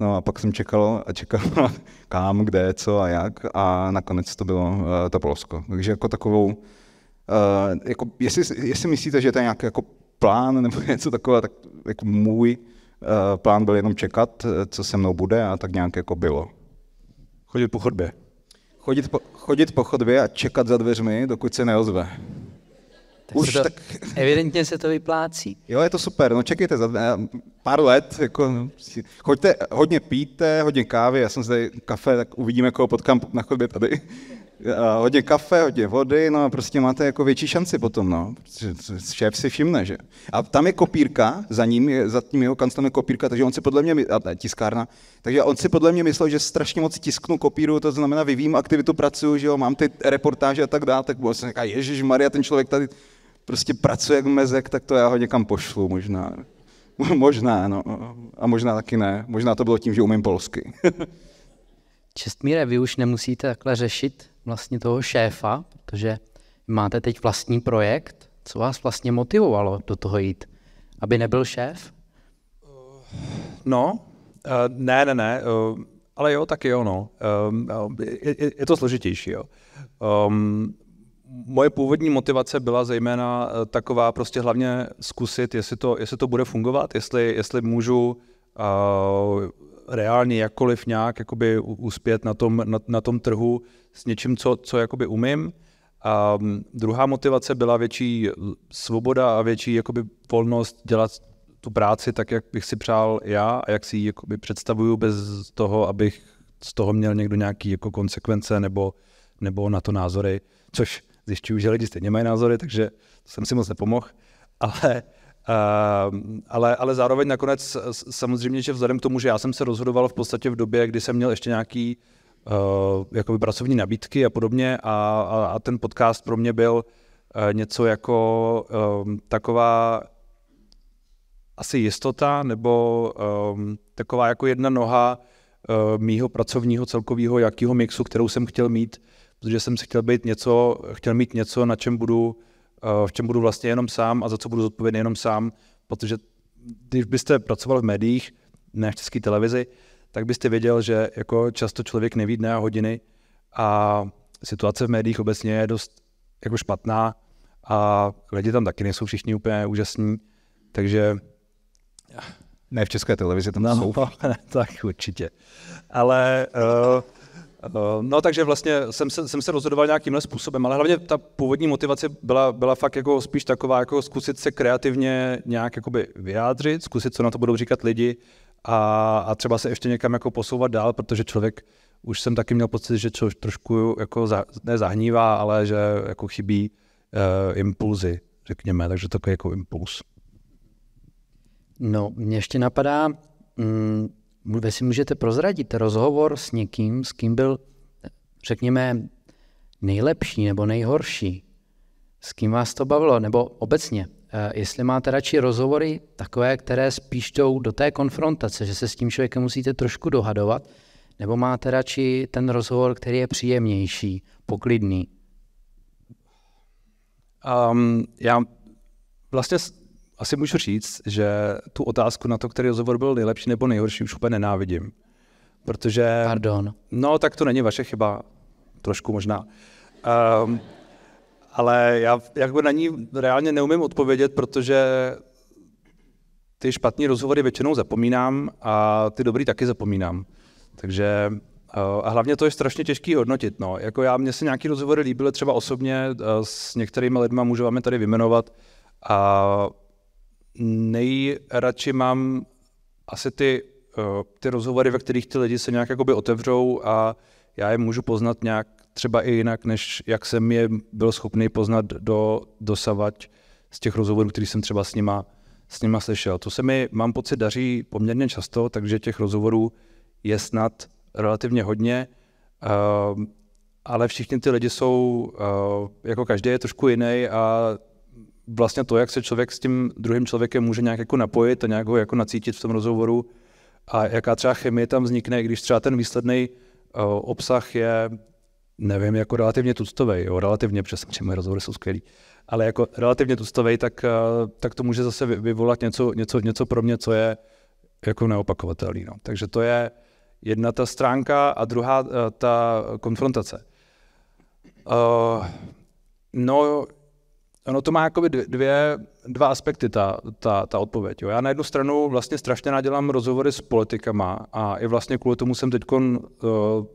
No a pak jsem čekal a čekal kam, kde, co a jak a nakonec to bylo eh, to Polsko. Takže jako takovou, eh, jako jestli, jestli myslíte, že to je nějaký jako plán nebo něco takového, tak jako můj Eh, plán byl jenom čekat, eh, co se mnou bude a tak nějak jako bylo. Chodit po chodbě. Chodit po, chodit po chodbě a čekat za dveřmi, dokud se neozve. Tak Už se to, tak... Evidentně se to vyplácí. Jo, je to super, no čekejte za eh, pár let, jako, no, choďte, hodně píte, hodně kávy, já jsem zde kafe, tak uvidíme, koho potkám na chodbě tady hodně kafe, hodně vody, no a prostě máte jako větší šanci potom, no. Šéf si všimne, že. A tam je kopírka, za ním, je, za tím jeho kanclem je kopírka, takže on si podle mě, a ne, tiskárna, takže on si podle mě myslel, že strašně moc tisknu kopíru, to znamená vyvím aktivitu, pracuju, že jo, mám ty reportáže a tak dále, tak byl jsem říkal, Ježíš Maria, ten člověk tady prostě pracuje jak mezek, tak to já ho někam pošlu možná. možná, no. A možná taky ne. Možná to bylo tím, že umím polsky. Čestmíre, vy už nemusíte takhle řešit vlastně toho šéfa, protože máte teď vlastní projekt. Co vás vlastně motivovalo do toho jít? Aby nebyl šéf? Eh, no, eh, ne, ne, ne. Eh, ale jo, taky jo, no. Je, to složitější, jo. Ehm, moje původní motivace byla zejména taková prostě hlavně zkusit, jestli to, jestli to bude fungovat, jestli, jestli můžu reálně jakkoliv nějak jakoby uspět na tom, na, na tom trhu s něčím, co, co jakoby umím. A mm, druhá motivace byla větší svoboda a větší jakoby volnost dělat tu práci tak, jak bych si přál já a jak si ji jakoby představuju bez toho, abych z toho měl někdo nějaký jako konsekvence nebo, nebo na to názory, což zjišťuju, že lidi stejně mají názory, takže to jsem si moc nepomohl, ale, uh, ale, ale zároveň nakonec samozřejmě, že vzhledem k tomu, že já jsem se rozhodoval v podstatě v době, kdy jsem měl ještě nějaký uh, Eh, jakoby pracovní nabídky a podobně a, a, a ten podcast pro mě byl eh, něco jako um, taková asi jistota nebo um, taková jako jedna noha uh, mýho pracovního celkového jakýho mixu, kterou jsem chtěl mít, protože jsem si chtěl být něco, chtěl mít něco, na čem budu, uh, v čem budu vlastně jenom sám a za co budu zodpovědný jenom sám, protože když byste pracoval v médiích, ne v české televizi, tak byste věděl, že jako často člověk neví dne a hodiny a situace v médiích obecně je dost jako špatná a lidi tam taky nejsou všichni úplně úžasní, takže... Ne v české televizi, tam no, jsou. Ne, tak určitě. Ale uh, No, takže vlastně jsem se, jsem se rozhodoval nějakýmhle způsobem, ale hlavně ta původní motivace byla, byla fakt jako spíš taková, jako zkusit se kreativně nějak jakoby vyjádřit, zkusit, co na to budou říkat lidi a, a třeba se ještě někam jako posouvat dál, protože člověk, už jsem taky měl pocit, že člověk trošku jako za, ne zahnívá, ale že jako chybí uh, impulzy, řekněme, takže takový jako impuls. No, mě ještě napadá, mm, vy si můžete prozradit rozhovor s někým, s kým byl, řekněme, nejlepší nebo nejhorší, s kým vás to bavilo, nebo obecně, Eh, jestli máte radši rozhovory takové, které spíš jdou do té konfrontace, že se s tím člověkem musíte trošku dohadovat, nebo máte radši ten rozhovor, který je příjemnější, poklidný? Um, já vlastně asi můžu říct, že tu otázku na to, který rozhovor byl nejlepší nebo nejhorší, už úplně nenávidím. Protože... Pardon. No, tak to není vaše chyba. Trošku možná. Um, ale já jako na ní reálně neumím odpovědět, protože ty špatné rozhovory většinou zapomínám a ty dobrý taky zapomínám. Takže eh, a hlavně to je strašně těžký hodnotit. No. Jako já, mně se nějaký rozhovory líbily třeba osobně, eh, s některými lidmi můžu vám je tady vymenovat A nejradši mám asi ty, eh, ty rozhovory, ve kterých ty lidi se nějak otevřou a já je můžu poznat nějak třeba i jinak, než jak jsem je byl schopný poznat do, dosavať z těch rozhovorů, který jsem třeba s nima, s nima slyšel. To se mi, mám pocit, daří poměrně často, takže těch rozhovorů je snad relativně hodně, ehm, ale všichni ty lidi jsou, eh, jako každý je trošku jiný a vlastně to, jak se člověk s tím druhým člověkem může nějak jako napojit a nějak ho jako nacítit v tom rozhovoru a jaká třeba chemie tam vznikne, když třeba ten výsledný eh, obsah je nevím, jako relativně tuctovej, jo, relativně, protože že moje rozhovory jsou skvělý, ale jako relativně tuctovej, tak, eh, tak to může zase vyvolat něco, něco, něco pro mě, co je jako neopakovatelný. No. Takže to je jedna ta stránka a druhá eh, ta konfrontace. Uh, no, Ono to má jakoby dvě, dva aspekty, ta, ta, ta odpověď. Jo. Já na jednu stranu vlastně strašně nadělám rozhovory s politikama a i vlastně kvůli tomu jsem teď uh, eh,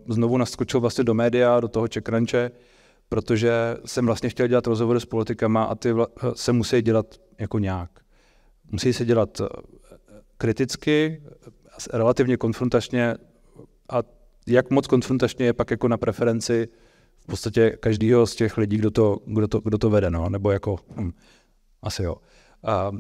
znovu naskočil vlastně do média, do toho čekranče, protože jsem vlastně chtěl dělat rozhovory s politikama a ty vla, eh, se musí dělat jako nějak. Musí se dělat eh, kriticky, relativně konfrontačně a jak moc konfrontačně je pak jako na preferenci uh, v podstatě každého z těch lidí, kdo to, kdo to, kdo to vede, no, nebo jako, hm, asi jo. A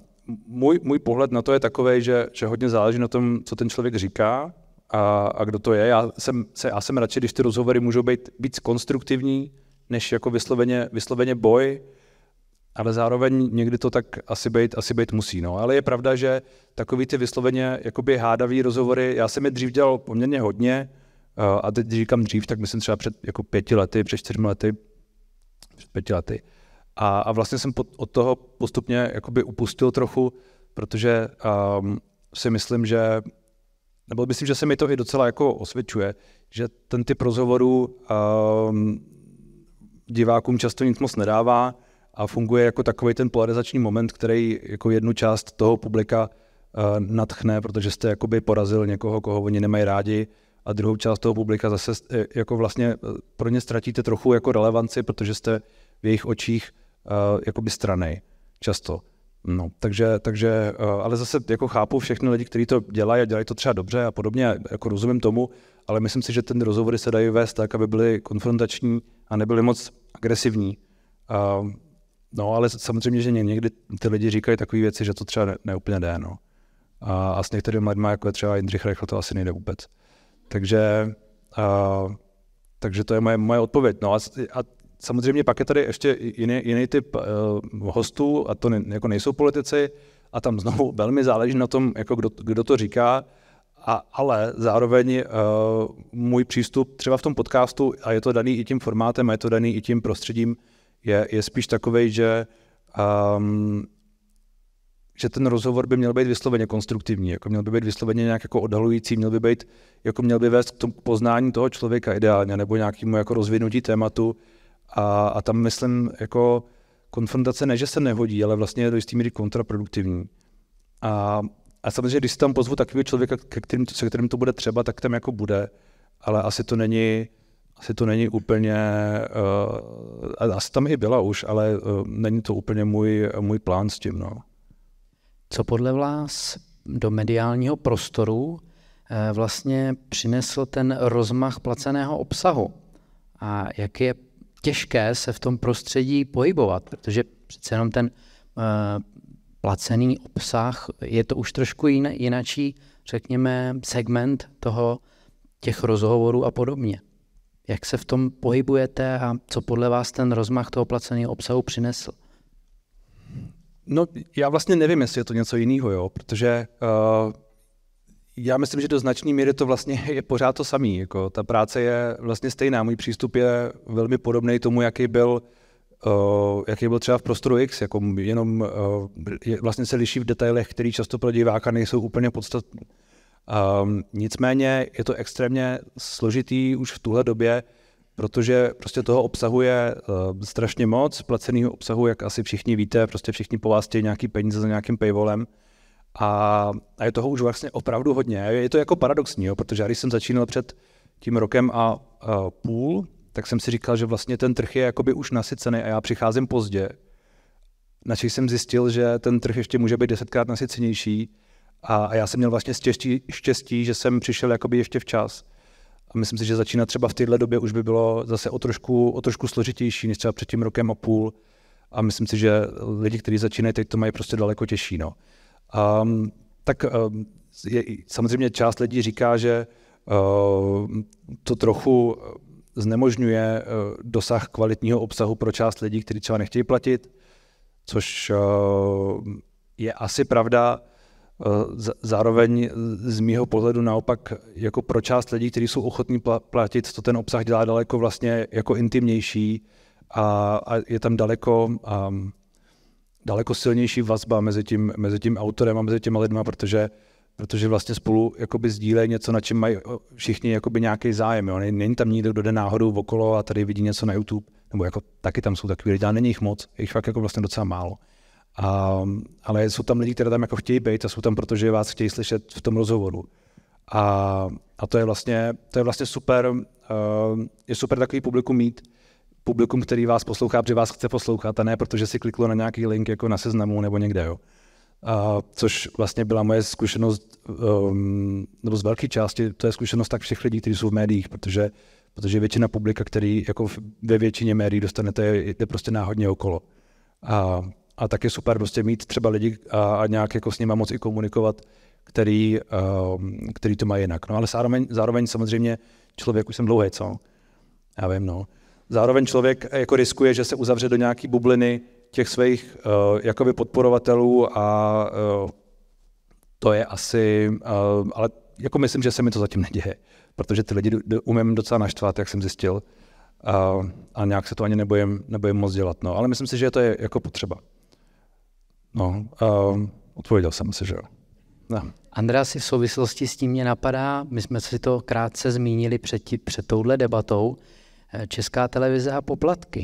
můj, můj pohled na to je takový, že, že hodně záleží na tom, co ten člověk říká a, a kdo to je. Já jsem, se, já jsem radši, když ty rozhovory můžou být víc konstruktivní, než jako vysloveně, vysloveně boj, ale zároveň někdy to tak asi být, asi být musí. No. Ale je pravda, že takový ty vysloveně jakoby hádavý rozhovory, já jsem je dřív dělal poměrně hodně, Eh, a teď, když říkám dřív, tak myslím třeba před jako pěti lety, před čtyřmi lety, před pěti lety. A, a vlastně jsem pod, od toho postupně jakoby upustil trochu, protože um, si myslím, že, nebo myslím, že se mi to i docela jako osvědčuje, že ten typ rozhovorů um, ehm, divákům často nic moc nedává a funguje jako takový ten polarizační moment, který jako jednu část toho publika uh, natchne, protože jste jakoby porazil někoho, koho oni nemají rádi, a druhou část toho publika zase eh, jako vlastně eh, pro ně ztratíte trochu jako relevanci, protože jste v jejich očích uh, eh, by strany často. No, takže, takže, uh, ale zase jako chápu všechny lidi, kteří to dělají a dělají to třeba dobře a podobně, jako rozumím tomu, ale myslím si, že ten rozhovory se dají vést tak, aby byly konfrontační a nebyly moc agresivní. Uh, no, ale samozřejmě, že někdy ty lidi říkají takové věci, že to třeba neúplně ne, jde, no. A, a s některými lidmi, jako je třeba Jindřich Rechl, to asi nejde vůbec. Takže, uh, takže to je moje, moje odpověď. No a, a samozřejmě pak je tady ještě jiný, jiný typ uh, hostů, a to ne, jako nejsou politici, a tam znovu velmi záleží na tom, jako kdo, kdo to říká, a, ale zároveň uh, můj přístup třeba v tom podcastu, a je to daný i tím formátem, a je to daný i tím prostředím, je, je spíš takový, že um, že ten rozhovor by měl být vysloveně konstruktivní, jako měl by být vysloveně nějak jako odhalující, měl by být, jako měl by vést k tomu poznání toho člověka ideálně, nebo nějakému jako rozvinutí tématu. A, a tam myslím, jako konfrontace ne, že se nehodí, ale vlastně do jistý míry kontraproduktivní. A, a samozřejmě, když si tam pozvu takového člověka, ke kterým, se kterým to bude třeba, tak tam jako bude, ale asi to není, asi to není úplně, uh, asi tam i byla už, ale uh, není to úplně můj, můj plán s tím, no co podle vás do mediálního prostoru eh, vlastně přinesl ten rozmach placeného obsahu a jak je těžké se v tom prostředí pohybovat, protože přece jenom ten eh, placený obsah je to už trošku jiné, jinačí, řekněme, segment toho těch rozhovorů a podobně. Jak se v tom pohybujete a co podle vás ten rozmach toho placeného obsahu přinesl? No, já vlastně nevím, jestli je to něco jiného, jo, protože uh, já myslím, že do značné míry to vlastně je pořád to samé. Jako, ta práce je vlastně stejná. Můj přístup je velmi podobný tomu, jaký byl, uh, jaký byl třeba v prostoru X. Jako jenom uh, je, vlastně se liší v detailech, které často pro diváka nejsou úplně podstatné. Um, nicméně je to extrémně složitý už v tuhle době protože prostě toho obsahuje uh, eh, strašně moc, placeného obsahu, jak asi všichni víte, prostě všichni po vás chtějí nějaký peníze za nějakým paywallem. A, a je toho už vlastně opravdu hodně. Je to jako paradoxní, jo, protože já když jsem začínal před tím rokem a, uh, půl, tak jsem si říkal, že vlastně ten trh je jakoby už nasycený a já přicházím pozdě. Načí jsem zjistil, že ten trh ještě může být desetkrát nasycenější a, a já jsem měl vlastně štěstí, štěstí, že jsem přišel jakoby ještě včas. A myslím si, že začínat třeba v této době už by bylo zase o trošku, o trošku složitější než třeba před tím rokem a půl. A myslím si, že lidi, kteří začínají, teď to mají prostě daleko těžší. No. Um, tak um, je, samozřejmě část lidí říká, že uh, to trochu znemožňuje uh, dosah kvalitního obsahu pro část lidí, kteří třeba nechtějí platit, což uh, je asi pravda. Zároveň z mýho pohledu naopak jako pro část lidí, kteří jsou ochotní platit, to ten obsah dělá daleko vlastně jako intimnější a, a je tam daleko um, daleko silnější vazba mezi tím, mezi tím autorem a mezi těma lidma, protože protože vlastně spolu jakoby sdílejí něco, na čem mají všichni jakoby nějaký zájem. Jo. Není tam nikdo, kdo jde náhodou okolo a tady vidí něco na YouTube, nebo jako taky tam jsou takový lidi, ale není jich moc, je jich fakt jako vlastně docela málo. A, ale jsou tam lidi, kteří tam jako chtějí být a jsou tam, protože vás chtějí slyšet v tom rozhovoru. A, a to, je vlastně, to je vlastně super, uh, je super takový publikum mít, publikum, který vás poslouchá, protože vás chce poslouchat a ne protože si kliklo na nějaký link jako na seznamu nebo někde, jo. A, což vlastně byla moje zkušenost, um, nebo z velké části, to je zkušenost tak všech lidí, kteří jsou v médiích, protože, protože většina publika, který jako ve většině médií dostanete, jde prostě náhodně okolo. A a tak je super prostě mít třeba lidi a, a nějak jako s nimi moc i komunikovat, který, um, který to má jinak. No ale zároveň, zároveň samozřejmě člověk, už jsem dlouhý, co? Já vím, no. Zároveň člověk jako riskuje, že se uzavře do nějaké bubliny těch svých uh, jakoby podporovatelů a uh, to je asi, uh, ale jako myslím, že se mi to zatím neděje, protože ty lidi do, do, umím docela naštvat, jak jsem zjistil uh, a nějak se to ani nebojím, nebojím moc dělat. No. Ale myslím si, že to je jako potřeba. No, uh, odpověděl jsem si, že jo. No. Andrea, si v souvislosti s tím mě napadá, my jsme si to krátce zmínili před, tí, před touhle debatou, eh, Česká televize a poplatky.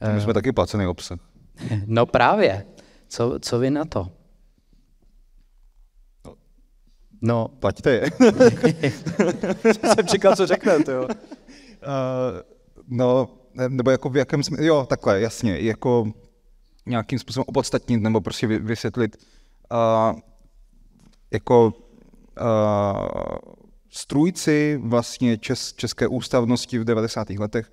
My eh, jsme uh, taky placený obsah. No právě. Co, co vy na to? No. no. Platíte je. jsem čekal, co řeknete, jo. Uh, no, nebo jako v jakém... smyslu, jo, takhle, jasně. Jako nějakým způsobem opodstatnit nebo prostě vysvětlit uh, jako uh, strůjci vlastně čes, české ústavnosti v 90. letech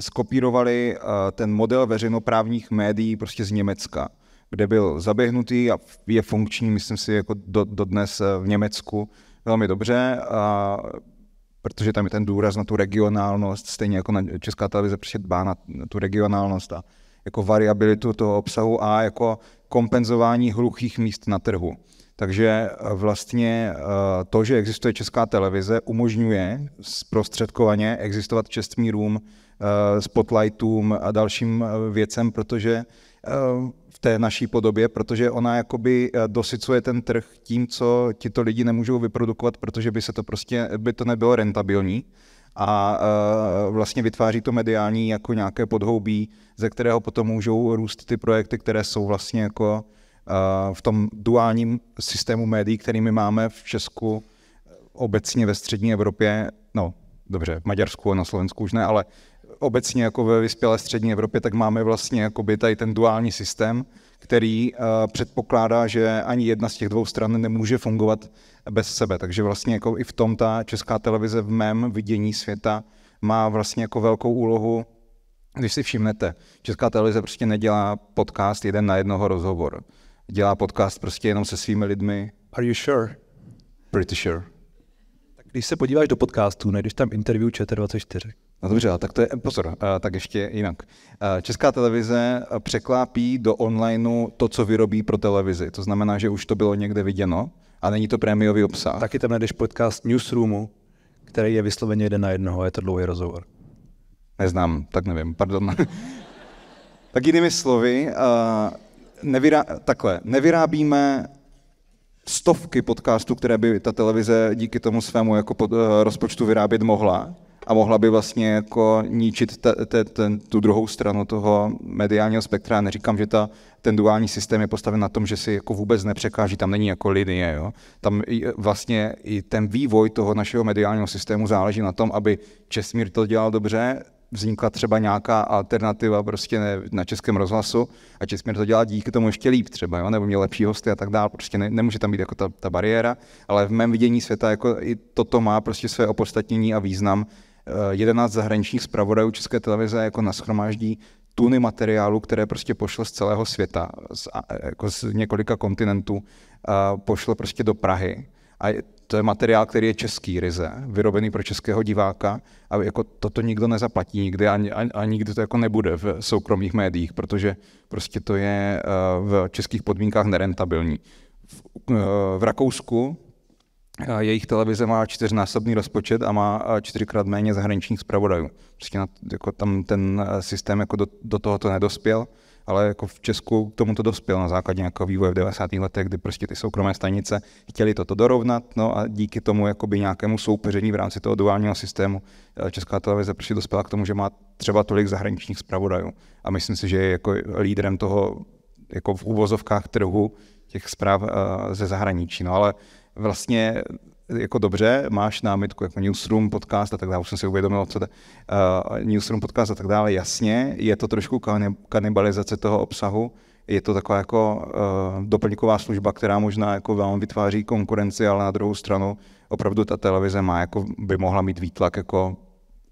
skopírovali uh, ten model veřejnoprávních médií prostě z Německa, kde byl zaběhnutý a je funkční, myslím si, jako do, dnes e, v Německu velmi dobře. A protože tam je ten důraz na tu regionálnost, stejně jako na Česká televize prostě dbá na tu regionálnost a jako variabilitu toho obsahu a jako kompenzování hluchých míst na trhu. Takže eh, vlastně eh, to, že existuje česká televize, umožňuje zprostředkovaně existovat čestmírům, eh, spotlightům a dalším věcem, protože v té naší podobě, protože ona jakoby dosycuje ten trh tím, co tito lidi nemůžou vyprodukovat, protože by se to prostě, by to nebylo rentabilní a e, vlastně vytváří to mediální jako nějaké podhoubí, ze kterého potom můžou růst ty projekty, které jsou vlastně jako e, v tom duálním systému médií, který my máme v Česku, obecně ve střední Evropě, no dobře, v Maďarsku a na Slovensku už ne, ale obecně jako ve vyspělé střední Evropě, tak máme vlastně jakoby tady ten duální systém, který eh, předpokládá, že ani jedna z těch dvou stran nemůže fungovat bez sebe. Takže vlastně jako i v tom ta česká televize v mém vidění světa má vlastně jako velkou úlohu, když si všimnete. Česká televize prostě nedělá podcast jeden na jednoho rozhovor. Dělá podcast prostě jenom se svými lidmi. Are you sure? Pretty sure. Tak když se podíváš do podcastů, najdeš tam interview ČT24. No dobře, tak to je, pozor, tak ještě jinak. Česká televize překlápí do onlineu to, co vyrobí pro televizi. To znamená, že už to bylo někde viděno a není to prémiový obsah. Taky tam najdeš podcast Newsroomu, který je vysloveně jeden na jednoho, je to dlouhý rozhovor. Neznám, tak nevím, pardon. tak jinými slovy, nevyrá- takhle, nevyrábíme stovky podcastů, které by ta televize díky tomu svému jako pod, eh, rozpočtu vyrábět mohla a mohla by vlastně jako ničit te, te, ten, tu druhou stranu toho mediálního spektra. Já neříkám, že ta, ten duální systém je postaven na tom, že si jako vůbec nepřekáží, tam není jako linie. Jo? Tam eh, vlastně i ten vývoj toho našeho mediálního systému záleží na tom, aby Česmír to dělal dobře, vznikla třeba nějaká alternativa prostě ne, na českém rozhlasu a Česmír to dělá díky tomu ještě líp třeba, jo? nebo měl lepší hosty a tak dále, prostě ne, nemůže tam být jako ta, ta bariéra, ale v mém vidění světa jako i toto má prostě své opodstatnění a význam. 11 eh, zahraničních zpravodajů České televize jako naschromáždí tuny materiálu, které prostě pošlo z celého světa, z, jako z několika kontinentů, pošlo prostě do Prahy a to je materiál, který je český ryze, vyrobený pro českého diváka a jako toto nikdo nezaplatí nikdy a, a, a nikdy to jako nebude v soukromých médiích, protože prostě to je eh, v českých podmínkách nerentabilní. V, eh, v Rakousku eh, jejich televize má čtyřnásobný rozpočet a má čtyřikrát méně zahraničních zpravodajů. Prostě na, jako tam ten systém jako do, do tohoto nedospěl ale jako v Česku k tomu to dospěl na základě jako vývoje v 90. letech, kdy prostě ty soukromé stanice chtěli toto dorovnat, no a díky tomu jakoby nějakému soupeření v rámci toho duálního systému eh, Česká televize prostě dospěla k tomu, že má třeba tolik zahraničních zpravodajů. A myslím si, že je jako lídrem toho jako v úvozovkách trhu těch zpráv eh, ze zahraničí. No ale vlastně jako dobře, máš námitku jako Newsroom podcast a tak dále, už jsem si uvědomil, co to, uh, eh, Newsroom podcast a tak dále, jasně, je to trošku kanibalizace toho obsahu, je to taková jako uh, doplňková služba, která možná jako vám vytváří konkurenci, ale na druhou stranu opravdu ta televize má, jako by mohla mít výtlak jako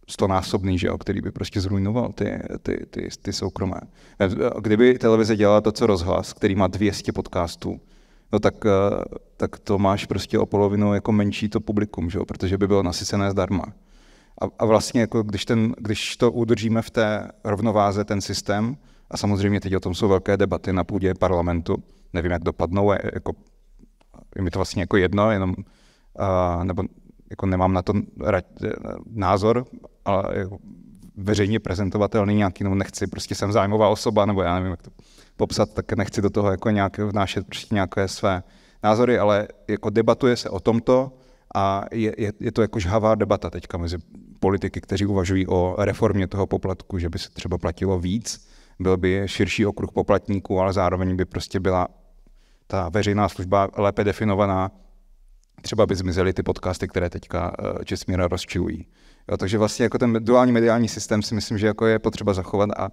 stonásobný, že jo, který by prostě zrujnoval ty, ty, ty, ty soukromé. Eh, kdyby televize dělala to, co rozhlas, který má 200 podcastů, no tak, eh, tak to máš prostě o polovinu jako menší to publikum, že jo? protože by bylo nasycené zdarma. A, a vlastně, jako když, ten, když to udržíme v té rovnováze, ten systém, a samozřejmě teď o tom jsou velké debaty na půdě parlamentu, nevím, jak dopadnou, je, jako, je mi to vlastně jako jedno, jenom, a, eh, nebo jako nemám na to eh, názor, ale jako veřejně prezentovatelný nějaký, nebo nechci, prostě jsem zájmová osoba, nebo já nevím, jak to popsat, tak nechci do toho jako nějak vnášet nějaké své názory, ale jako debatuje se o tomto a je, je, je to jako žhavá debata teďka mezi politiky, kteří uvažují o reformě toho poplatku, že by se třeba platilo víc, byl by širší okruh poplatníků, ale zároveň by prostě byla ta veřejná služba lépe definovaná, třeba by zmizely ty podcasty, které teďka eh, Česmíra rozčilují. Jo, takže vlastně jako ten duální mediální systém si myslím, že jako je potřeba zachovat a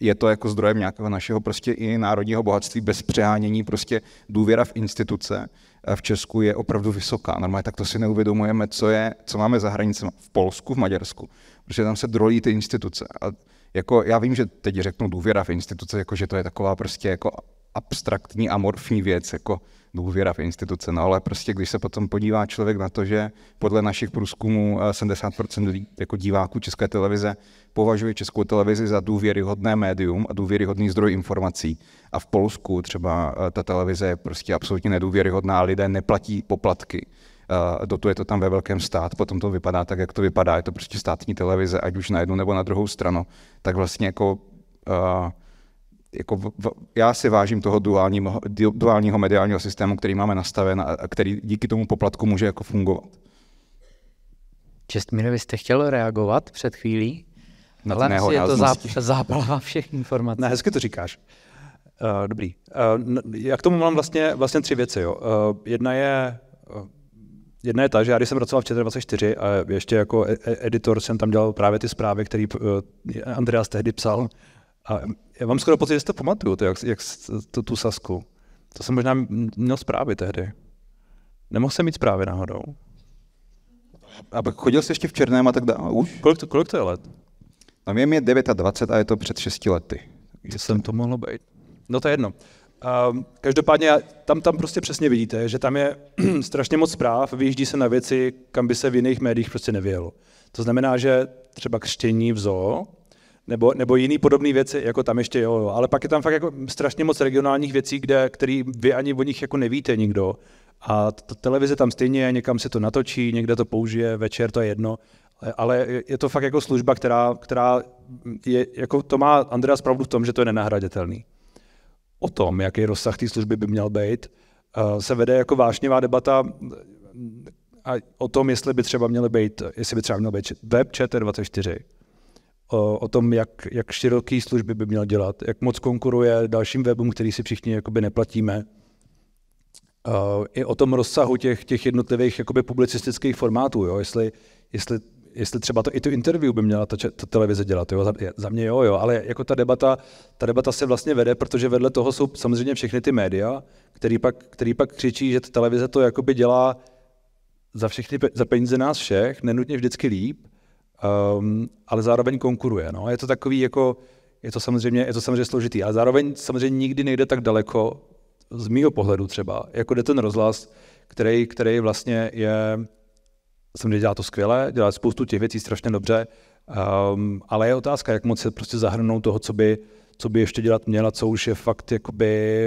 je to jako zdrojem nějakého našeho prostě i národního bohatství bez přehánění, prostě důvěra v instituce eh, v Česku je opravdu vysoká. Normálně tak to si neuvědomujeme, co, je, co máme za hranicemi v Polsku, v Maďarsku, protože tam se drolí ty instituce. A jako já vím, že teď řeknu důvěra v instituce, jako že to je taková prostě jako abstraktní, amorfní věc, jako důvěra v instituce. No ale prostě, když se potom podívá člověk na to, že podle našich průzkumů 70% eh, jako diváků České televize považuje Českou televizi za důvěryhodné médium a důvěryhodný zdroj informací. A v Polsku třeba eh, ta televize je prostě absolutně nedůvěryhodná, lidé neplatí poplatky eh, dotuje to tam ve velkém stát, potom to vypadá tak, jak to vypadá, je to prostě státní televize, ať už na jednu nebo na druhou stranu, tak vlastně jako uh, jako v, v, já si vážím toho duálního, duálního mediálního systému, který máme nastaven a který díky tomu poplatku může jako fungovat. Čestmír, vy jste chtěl reagovat před chvílí? Na Ale neho, je to záplava všech informací. Ne, hezky to říkáš. Uh, dobrý. Uh, já k tomu mám vlastně, vlastně tři věci. Jo. Uh, jedna je uh, Jedna je ta, že já když jsem pracoval v 24 a ještě jako e- e- editor jsem tam dělal právě ty zprávy, které Andreas tehdy psal a já mám skoro pocit, že si to pamatuju, to, jak, jak to, tu Sasku. To jsem možná měl zprávy tehdy. Nemohl jsem mít zprávy náhodou. A pak chodil jsi ještě v černém a tak dále. Už? Kolik to, kolik to je let? Na mě je 29 a je to před 6 lety. Že jsem to mohl být? No to je jedno. Um, každopádně tam, tam prostě přesně vidíte, že tam je strašně moc zpráv, vyjíždí se na věci, kam by se v jiných médiích prostě nevělo. To znamená, že třeba křtění v zoo nebo, nebo jiný podobné věci, jako tam ještě, jo, jo. Ale pak je tam fakt jako strašně moc regionálních věcí, kde, který vy ani o nich jako nevíte nikdo. A ta televize tam stejně je, někam se to natočí, někde to použije, večer to je jedno. Ale je to fakt jako služba, která, která je, jako to má Andrea pravdu v tom, že to je nenahraditelný. O tom, jaký rozsah té služby by měl být, eh, se vede jako vášnivá debata a o tom, jestli by třeba měl být, jestli by třeba měl být web 24 o tom, jak, jak široký služby by měl dělat, jak moc konkuruje dalším webům, který si všichni jakoby neplatíme. O, I o tom rozsahu těch, těch jednotlivých jakoby publicistických formátů, jo? Jestli, jestli, jestli třeba to i tu interview by měla ta, ta televize dělat, jo? Za, za mě jo, jo, ale jako ta debata, ta debata se vlastně vede, protože vedle toho jsou samozřejmě všechny ty média, který pak, který pak křičí, že ta televize to jakoby dělá za všechny, za peníze nás všech, nenutně vždycky líp, um, ale zároveň konkuruje. No. Je to takový jako, je to samozřejmě, je to samozřejmě složitý, ale zároveň samozřejmě nikdy nejde tak daleko, z mýho pohledu třeba, jako jde ten rozhlas, který, který vlastně je, samozřejmě dělá to skvěle, dělá spoustu těch věcí strašně dobře, um, ale je otázka, jak moc se prostě zahrnou toho, co by, co by ještě dělat měla, co už je fakt jakoby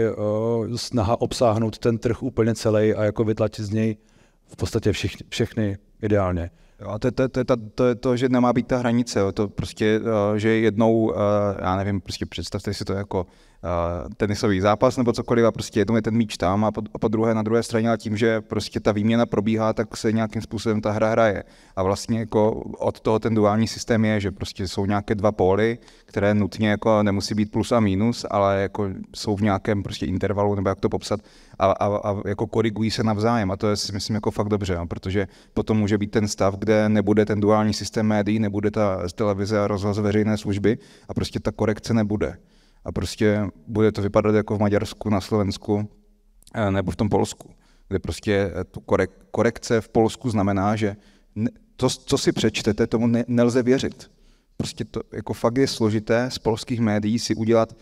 uh, snaha obsáhnout ten trh úplně celý a jako vytlačit z něj v podstatě všichni, všechny ideálně. Jo, a to je to, to, je ta, to, je to, že nemá být ta hranice, jo. to prostě, eh, že jednou, eh, já nevím, prostě představte si to jako Eh, tenisový zápas nebo cokoliv a prostě jednou je ten míč tam a po, a po druhé na druhé straně a tím, že prostě ta výměna probíhá, tak se nějakým způsobem ta hra hraje. A vlastně jako od toho ten duální systém je, že prostě jsou nějaké dva póly, které nutně jako nemusí být plus a minus, ale jako jsou v nějakém prostě intervalu, nebo jak to popsat, a, a, a jako korigují se navzájem a to je si myslím jako fakt dobře, no, protože potom může být ten stav, kde nebude ten duální systém médií, nebude ta televize a rozhlas veřejné služby a prostě ta korekce nebude a prostě bude to vypadat jako v Maďarsku, na Slovensku eh, nebo v tom Polsku, kde prostě eh, tu korek, korekce v Polsku znamená, že to, co si přečtete, tomu ne, nelze věřit. Prostě to jako fakt je složité z polských médií si udělat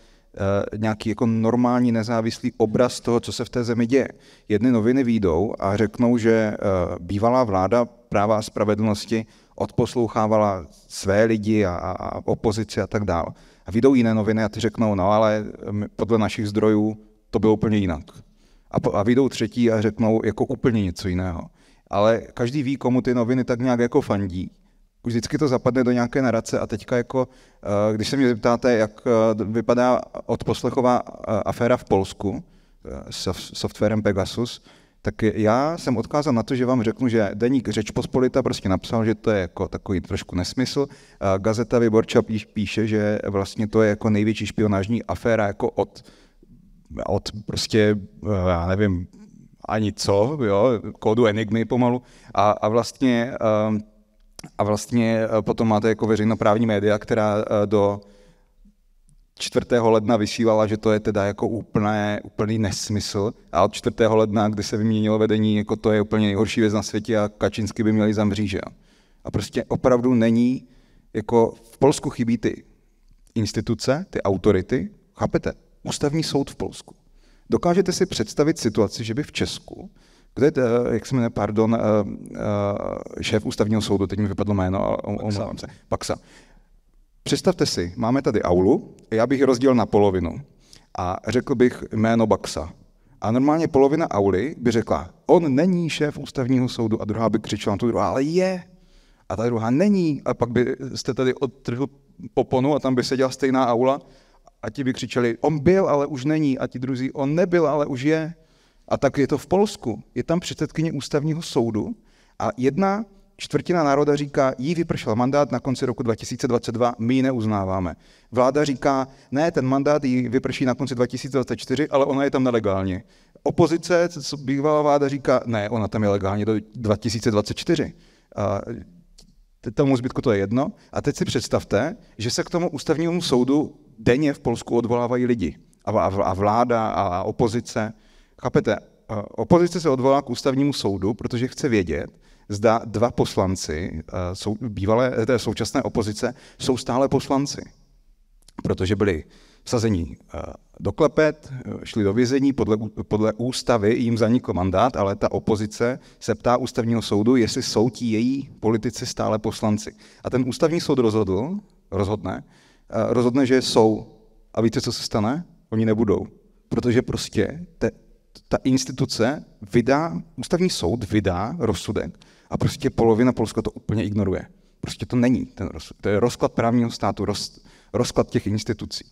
Uh, nějaký jako normální nezávislý obraz toho, co se v té zemi děje. Jedny noviny výjdou a řeknou, že uh, bývalá vláda práva a spravedlnosti odposlouchávala své lidi a, a, opozici a tak dále. A vyjdou jiné noviny a ty řeknou, no ale eh, podle našich zdrojů to bylo úplně jinak. A, po, a vyjdou třetí a řeknou jako úplně něco jiného. Ale každý ví, komu ty noviny tak nějak jako fandí. Už vždycky to zapadne do nějaké narace a teďka jako, eh, když se mě zeptáte, jak eh, vypadá odposlechová aféra v Polsku s softwarem Pegasus, tak já jsem odkázal na to, že vám řeknu, že deník Řeč Pospolita prostě napsal, že to je jako takový trošku nesmysl. Gazeta Vyborča píše, že vlastně to je jako největší špionážní aféra jako od, od prostě, já nevím, ani co, jo, kódu Enigmy pomalu. A, a vlastně a vlastně potom máte jako veřejnoprávní média, která do 4. ledna vysílala, že to je teda jako úplné, úplný nesmysl. A od 4. ledna, kdy se vyměnilo vedení, jako to je úplně nejhorší věc na světě a Kačinsky by měli zamřít. Že? A prostě opravdu není, jako v Polsku chybí ty instituce, ty autority, chápete? Ústavní soud v Polsku. Dokážete si představit situaci, že by v Česku, kde je, jak se jmenuje, pardon, eh, eh, šéf ústavního soudu, teď mi vypadlo jméno, omlouvám se, Paksa. Představte si, máme tady aulu, já bych ji rozdělil na polovinu a řekl bych jméno Baxa. A normálně polovina auly by řekla, on není šéf ústavního soudu a druhá by křičela na tu druhá, ale je. A ta druhá není. A pak byste tady odtrhl poponu a tam by seděla stejná aula a ti by křičeli, on byl, ale už není. A ti druzí, on nebyl, ale už je. A tak je to v Polsku. Je tam předsedkyně ústavního soudu a jedna Čtvrtina národa říká, jí vypršel mandát na konci roku 2022, my ji neuznáváme. Vláda říká, ne, ten mandát jí vyprší na konci 2024, ale ona je tam nelegálně. Opozice, co bývalá vláda říká, ne, ona tam je legálně do 2024. A tomu zbytku to je jedno. A teď si představte, že se k tomu ústavnímu soudu denně v Polsku odvolávají lidi. A vláda a opozice. Chápete? Opozice se odvolá k ústavnímu soudu, protože chce vědět, zda dva poslanci eh, jsou, bývalé, eh, té současné opozice jsou stále poslanci, protože byli vsazení eh, do klepet, šli do vězení, podle, podle ústavy jim zanikl mandát, ale ta opozice se ptá ústavního soudu, jestli jsou ti její politici stále poslanci. A ten ústavní soud rozhodl, rozhodne, rozhodne, že jsou. A víte, co se stane? Oni nebudou. Protože prostě te, ta instituce vydá, ústavní soud vydá rozsudek, a prostě polovina Polska to úplně ignoruje. Prostě to není. Ten roz, to je rozklad právního státu, roz, rozklad těch institucí.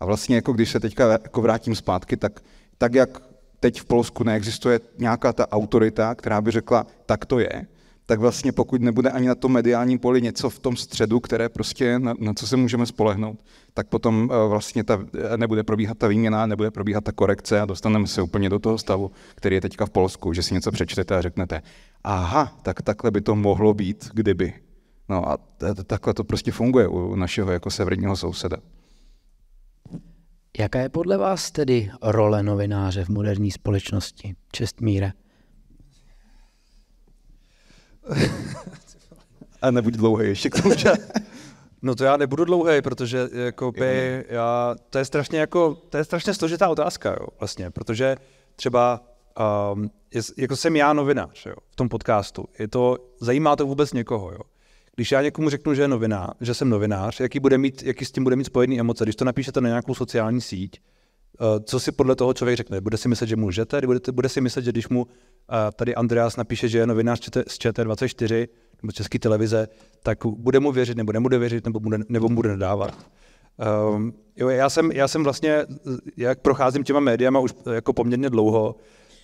A vlastně, jako když se teďka jako vrátím zpátky, tak, tak jak teď v Polsku neexistuje nějaká ta autorita, která by řekla, tak to je, tak vlastně pokud nebude ani na tom mediálním poli něco v tom středu, které prostě, na, na co se můžeme spolehnout, tak potom eh, vlastně ta, eh, nebude probíhat ta výměna, nebude probíhat ta korekce a dostaneme se úplně do toho stavu, který je teďka v Polsku, že si něco přečtete a řeknete, aha, tak takhle by to mohlo být, kdyby. No a takhle to prostě funguje u našeho jako severního souseda. Jaká je podle vás tedy role novináře v moderní společnosti? Čestmíre. míre. A nebuď dlouhý ještě k tomu čas. No to já nebudu dlouhý, protože jako by, já, to, je strašně jako, to je strašně složitá otázka, jo, vlastně, protože třeba um, je, jako jsem já novinář jo, v tom podcastu, je to, zajímá to vůbec někoho, jo. Když já někomu řeknu, že, je novina, že jsem novinář, jaký, bude mít, jaký s tím bude mít spojený emoce, když to napíšete na nějakou sociální síť, Eh, co si podle toho člověk řekne. Bude si myslet, že mu lžete, bude, bude si myslet, že když mu eh, tady Andreas napíše, že je novinář z ČT24 nebo České televize, tak bude mu věřit, nebo nebude věřit, nebo, bude, nebo mu bude nedávat? Um, jo, já, jsem, já jsem vlastně, jak procházím těma médiama už eh, jako poměrně dlouho,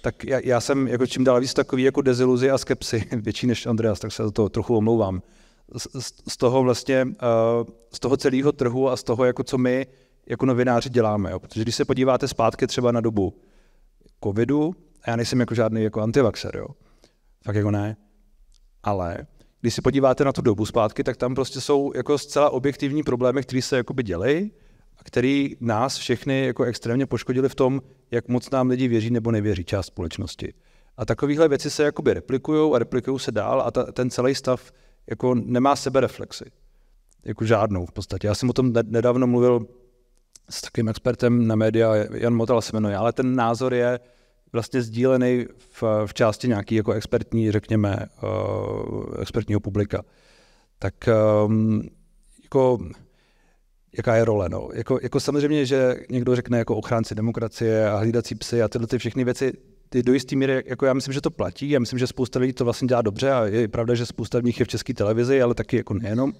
tak já, já jsem jako čím dál víc takový jako deziluzi a skepsy, větší než Andreas, tak se za to trochu omlouvám. Z, z, z toho vlastně, uh, z toho celého trhu a z toho, jako co my jako novináři děláme. Jo? Protože když se podíváte zpátky třeba na dobu covidu, a já nejsem jako žádný jako antivaxer, jo? fakt jako ne, ale když se podíváte na tu dobu zpátky, tak tam prostě jsou jako zcela objektivní problémy, které se jakoby děly a které nás všechny jako extrémně poškodili v tom, jak moc nám lidi věří nebo nevěří část společnosti. A takovéhle věci se jakoby replikují a replikují se dál a ta, ten celý stav jako nemá sebereflexy. Jako žádnou v podstatě. Já jsem o tom nedávno mluvil s takovým expertem na média, Jan Motel se jmenuje, ale ten názor je vlastně sdílený v, v části nějaký jako expertní, řekněme, uh, expertního publika. Tak um, jako jaká je role. No. Jako, jako samozřejmě, že někdo řekne jako ochránci demokracie a hlídací psy a tyhle ty všechny věci, ty do jisté míry, jako já myslím, že to platí, já myslím, že spousta lidí to vlastně dělá dobře a je pravda, že spousta v nich je v české televizi, ale taky jako nejenom.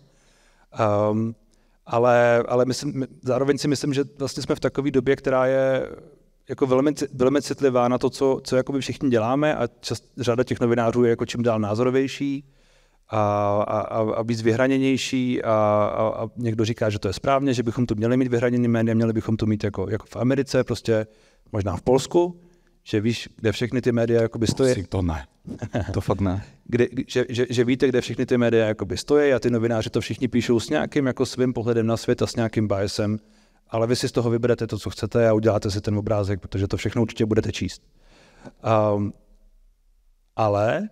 Um, ale, ale myslím, zároveň si myslím, že vlastně jsme v takové době, která je jako velmi, velmi citlivá na to, co, co jakoby všichni děláme a čas, řada těch novinářů je jako čím dál názorovější a, a, a víc vyhraněnější a, a, a někdo říká, že to je správně, že bychom to měli mít vyhraněný média, měli bychom to mít jako, jako v Americe, prostě možná v Polsku, že víš, kde všechny ty média jakoby stojí. To, ne. To fakt ne. Kde, že, že, že, víte, kde všechny ty média jakoby stojí a ty novináři to všichni píšou s nějakým jako svým pohledem na svět a s nějakým biasem, ale vy si z toho vyberete to, co chcete a uděláte si ten obrázek, protože to všechno určitě budete číst. Um, ale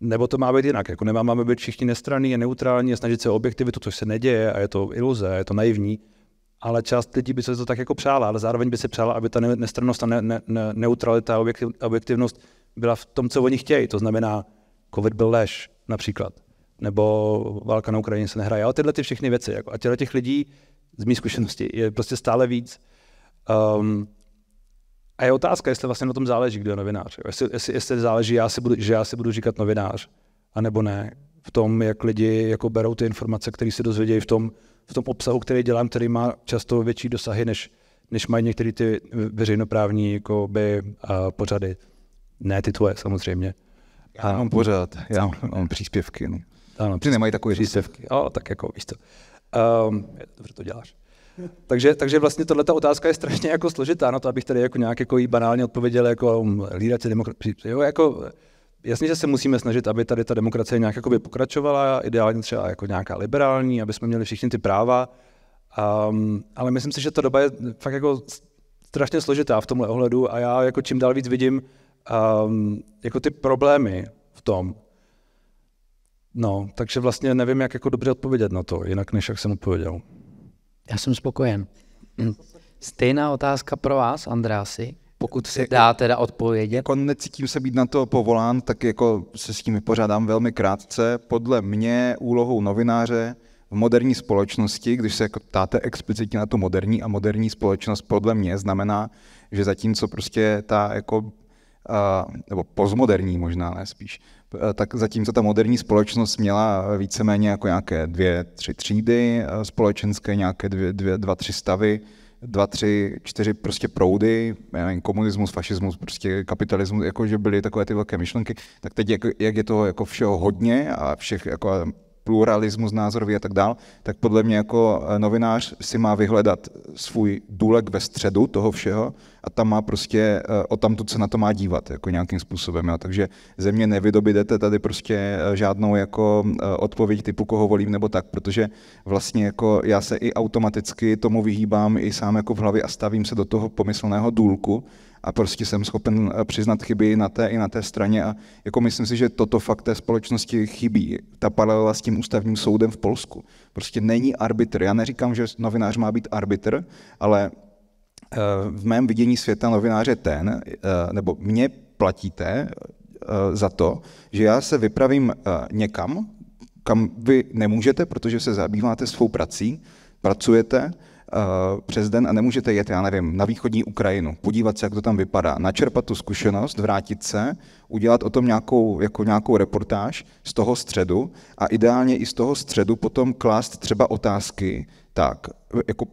nebo to má být jinak. Jako nemáme máme být všichni nestraní a neutrální a snažit se o objektivitu, což se neděje a je to iluze, je to naivní ale část lidí by se to tak jako přála, ale zároveň by si přála, aby ta nestrannost a ne, ne, ne, neutralita a objektiv, objektivnost byla v tom, co oni chtějí. To znamená, covid byl lež například, nebo válka na Ukrajině se nehraje, ale tyhle ty všechny věci. Jako, a těle těch lidí z mých zkušeností je prostě stále víc. Um, a je otázka, jestli vlastně na tom záleží, kdo je novinář. Jestli, jestli, jestli záleží, já si budu, že já si budu říkat novinář, anebo ne. V tom, jak lidi jako berou ty informace, které se dozvědějí, v tom, v tom obsahu, který dělám, který má často větší dosahy, než, než mají některé ty veřejnoprávní jako by, a, pořady. Ne ty tvoje, samozřejmě. A, já mám pořád, já mám, příspěvky. No. Ano, ty nemají takové příspěvky. O, tak jako, víš ehm, to. Um, dobře to děláš. Takže, takže vlastně tohle ta otázka je strašně jako složitá, no to abych tady jako nějak jako banálně odpověděl, jako um, hm, se demokracie, jo, jako Jasně, že se musíme snažit, aby tady ta demokracie nějak jakoby pokračovala, ideálně třeba jako nějaká liberální, aby jsme měli všichni ty práva, um, ale myslím si, že ta doba je fakt jako strašně složitá v tomhle ohledu a já jako čím dál víc vidím um, jako ty problémy v tom. No, takže vlastně nevím, jak jako dobře odpovědět na to, jinak než jak jsem odpověděl. Já jsem spokojen. Stejná otázka pro vás, Andrási pokud se jako- dá teda odpovědět. Jako necítím se být na to povolán, tak jako se s tím vypořádám velmi krátce. Podle mě úlohou novináře v moderní společnosti, když se jako ptáte explicitně na to moderní a moderní společnost, podle mě znamená, že zatímco prostě ta jako, uh, nebo postmoderní možná ne spíš, eh, tak zatímco ta moderní společnost měla víceméně jako nějaké dvě, tři třídy eh, společenské, nějaké dvě, dvě dva, tři stavy, dva, tři, čtyři prostě proudy, já nevím, komunismus, fašismus, prostě kapitalismus, jako že byly takové ty velké myšlenky, tak teď jak, jak je to jako všeho hodně a všech jako pluralismus názorový a tak dál, tak podle mě jako eh, novinář si má vyhledat svůj důlek ve středu toho všeho a tam má prostě, eh, o tam se na to má dívat jako nějakým způsobem. Jo. Takže ze mě nevydobídete tady prostě eh, žádnou jako odpověď typu koho volím nebo tak, protože vlastně jako já se i automaticky tomu vyhýbám i sám jako v hlavě a stavím se do toho pomyslného důlku, a prostě jsem schopen eh, přiznat chyby na té i na té straně a jako myslím si, že toto fakt té společnosti chybí. Ta paralela s tím ústavním soudem v Polsku. Prostě není arbitr. Já neříkám, že novinář má být arbitr, ale eh, v mém vidění světa novinář je ten, eh, nebo mě platíte za to, že já se vypravím někam, kam vy nemůžete, protože se zabýváte svou prací, pracujete, Eh, přes den a nemůžete jet, já nevím, na východní Ukrajinu, podívat se, jak to tam vypadá, načerpat tu zkušenost, vrátit se, udělat o tom nějakou, jako nějakou reportáž z toho středu a ideálně i z toho středu potom klást třeba otázky, tak, jako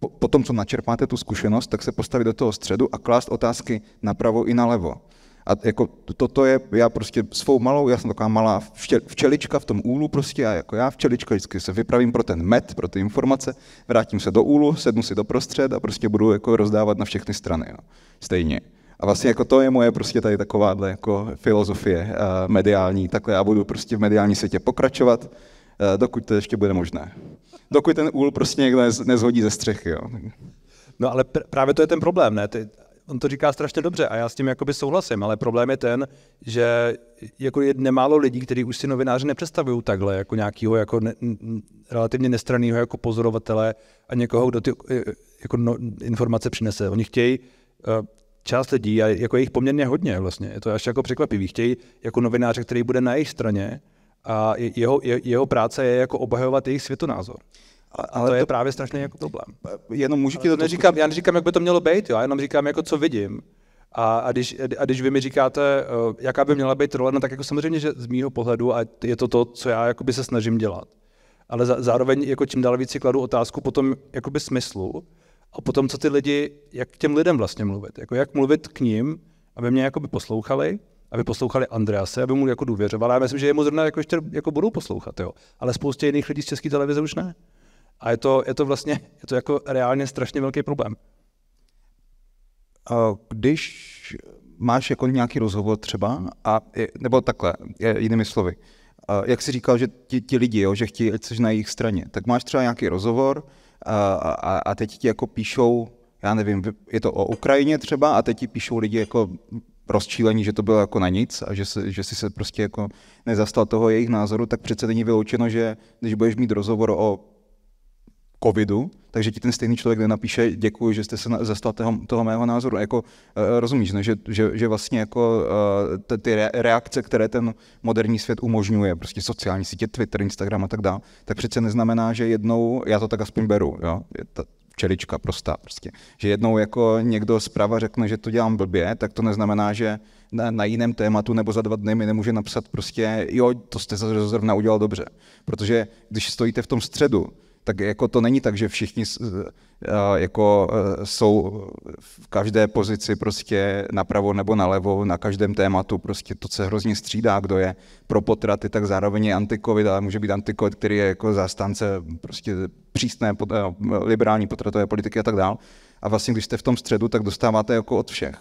po, po tom, co načerpáte tu zkušenost, tak se postavit do toho středu a klást otázky napravo i nalevo. A jako toto je, já prostě svou malou, já jsem taková malá včelička v tom úlu prostě a jako já včelička vždycky se vypravím pro ten med, pro ty informace, vrátím se do úlu, sednu si do prostřed a prostě budu jako rozdávat na všechny strany, no. stejně. A vlastně jako to je moje prostě tady takováhle jako filozofie eh, mediální, takhle já budu prostě v mediální světě pokračovat, eh, dokud to ještě bude možné. Dokud ten úl prostě někdo nezhodí ze střechy. Jo. No ale pr- právě to je ten problém, ne? Ty, on to říká strašně dobře a já s tím jakoby souhlasím, ale problém je ten, že jako je nemálo lidí, kteří už si novináři nepředstavují takhle, jako nějakého jako ne, relativně nestraného jako pozorovatele a někoho, kdo ty eh, jako no, informace přinese. Oni chtějí eh, část lidí, a jako je jich poměrně hodně vlastně, je to až jako překvapivý, chtějí jako novináře, který bude na jejich straně a jeho, jeho práce je jako obhajovat jejich světonázor. Ale, ale to, to je právě strašný jako problém. Eh, jenom můžu ti to, neříkám, Já neříkám, jak by to mělo být, jo? já jenom říkám, jako co vidím. A, a, když, a když vy mi říkáte, eh, jaká by měla být role, no tak jako samozřejmě, že z mýho pohledu, a je to to, co já jakoby se snažím dělat. Ale za, zároveň jako čím dál víc si kladu otázku potom jakoby smyslu a potom, co ty lidi, jak k těm lidem vlastně mluvit. Jako jak mluvit k ním, aby mě jakoby poslouchali, aby poslouchali Andrease, aby mu jako důvěřovali. Já myslím, že jemu zrovna jako ještě jako budou poslouchat, jo. Ale spoustě jiných lidí z české televize už ne. A je to, je to vlastně, je to jako reálně strašně velký problém. Eh, když máš jako nějaký rozhovor třeba, a, nebo takhle, jinými slovy, eh, jak jsi říkal, že ti, ti lidi, jo, že chtějí, ať na jejich straně, tak máš třeba nějaký rozhovor eh, a, a, a teď ti jako píšou, já nevím, je to o Ukrajině třeba a teď ti píšou lidi jako rozčílení, že to bylo jako na nic a že, se, že si se prostě jako nezastal toho jejich názoru, tak přece není vyloučeno, že když budeš mít rozhovor o covidu, takže ti ten stejný člověk nenapíše děkuji, že jste se na, zastal toho, toho mého názoru. A jako, uh, rozumíš, ne? No, že, že, že vlastně jako uh, ty reakce, které ten moderní svět umožňuje, prostě sociální sítě, Twitter, Instagram a tak dále, tak přece neznamená, že jednou, já to tak aspoň beru, jo? Ta, čelička prostá prostě. Že jednou jako někdo zprava řekne, že to dělám blbě, tak to neznamená, že na, na jiném tématu nebo za dva dny mi nemůže napsat prostě, jo, to jste zrovna udělal dobře. Protože když stojíte v tom středu, tak jako to není tak, že všichni eh, eh, jako eh, jsou v každé pozici prostě napravo nebo nalevo, na každém tématu, prostě to se hrozně střídá, kdo je pro potraty, tak zároveň je antikovid, ale může být antikovid, který je jako zastánce prostě přísné liberální potratové politiky a tak dál. A vlastně, když jste v tom středu, tak dostáváte jako od všech.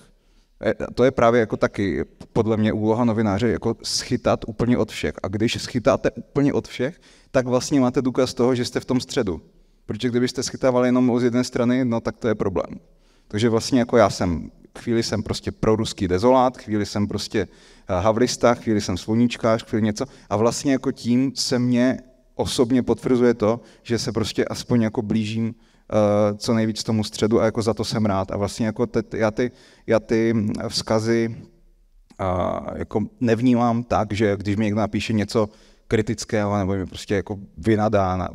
E, to je právě jako taky podle mě úloha novináře, jako schytat úplně od všech. A když schytáte úplně od všech, tak vlastně máte důkaz toho, že jste v tom středu. Protože kdybyste schytávali jenom z jedné strany, no tak to je problém. Takže vlastně jako já jsem, chvíli jsem prostě proruský dezolát, chvíli jsem prostě eh, havrista, chvíli jsem sluníčkář, chvíli něco. A vlastně jako tím se mě osobně potvrzuje to, že se prostě aspoň jako blížím Eh, co nejvíc tomu středu a jako za to jsem rád. A vlastně jako te, já, ty, já ty hm, vzkazy a jako nevnímám tak, že když mi někdo napíše něco kritického nebo mi prostě jako vynadá, na,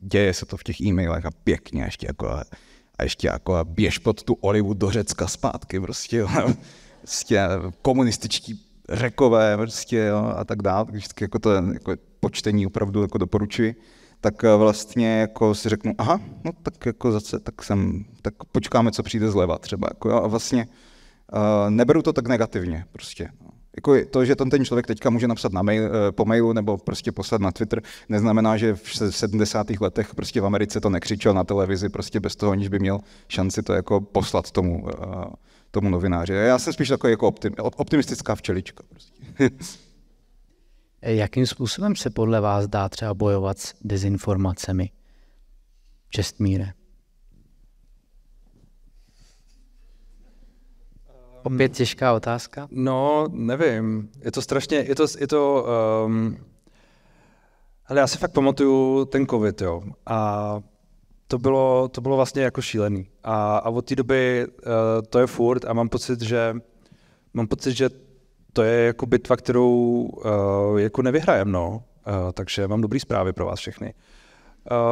děje se to v těch e-mailech a pěkně ještě jako a, a ještě jako a běž pod tu olivu do Řecka zpátky prostě, jo, prostě komunističtí řekové prostě jo, a tak dále, když jako to jako počtení opravdu jako doporučuji tak eh, vlastně jako si řeknu, aha, no tak jako zase, tak jsem, tak počkáme, co přijde zleva třeba, jako jo, a vlastně uh, neberu to tak negativně prostě. Jako to, že ten, ten člověk teďka může napsat na mail, eh, po mailu nebo prostě poslat na Twitter, neznamená, že v 70. letech prostě v Americe to nekřičel na televizi prostě bez toho, aniž by měl šanci to jako poslat tomu, tomu novináři. Já jsem spíš takový jako optimistická včelička. Prostě. Jakým způsobem se podle vás dá třeba bojovat s dezinformacemi? Čestmíre. Um, Opět těžká otázka. No, nevím. Je to strašně, je to, je to um, ale já si fakt pamatuju ten covid, jo. A to bylo, to bylo vlastně jako šílený. A, a od té doby uh, to je furt a mám pocit, že mám pocit, že to je jako bitva, kterou uh, jako nevyhrajeme, no. Uh, takže mám dobrý zprávy pro vás všechny.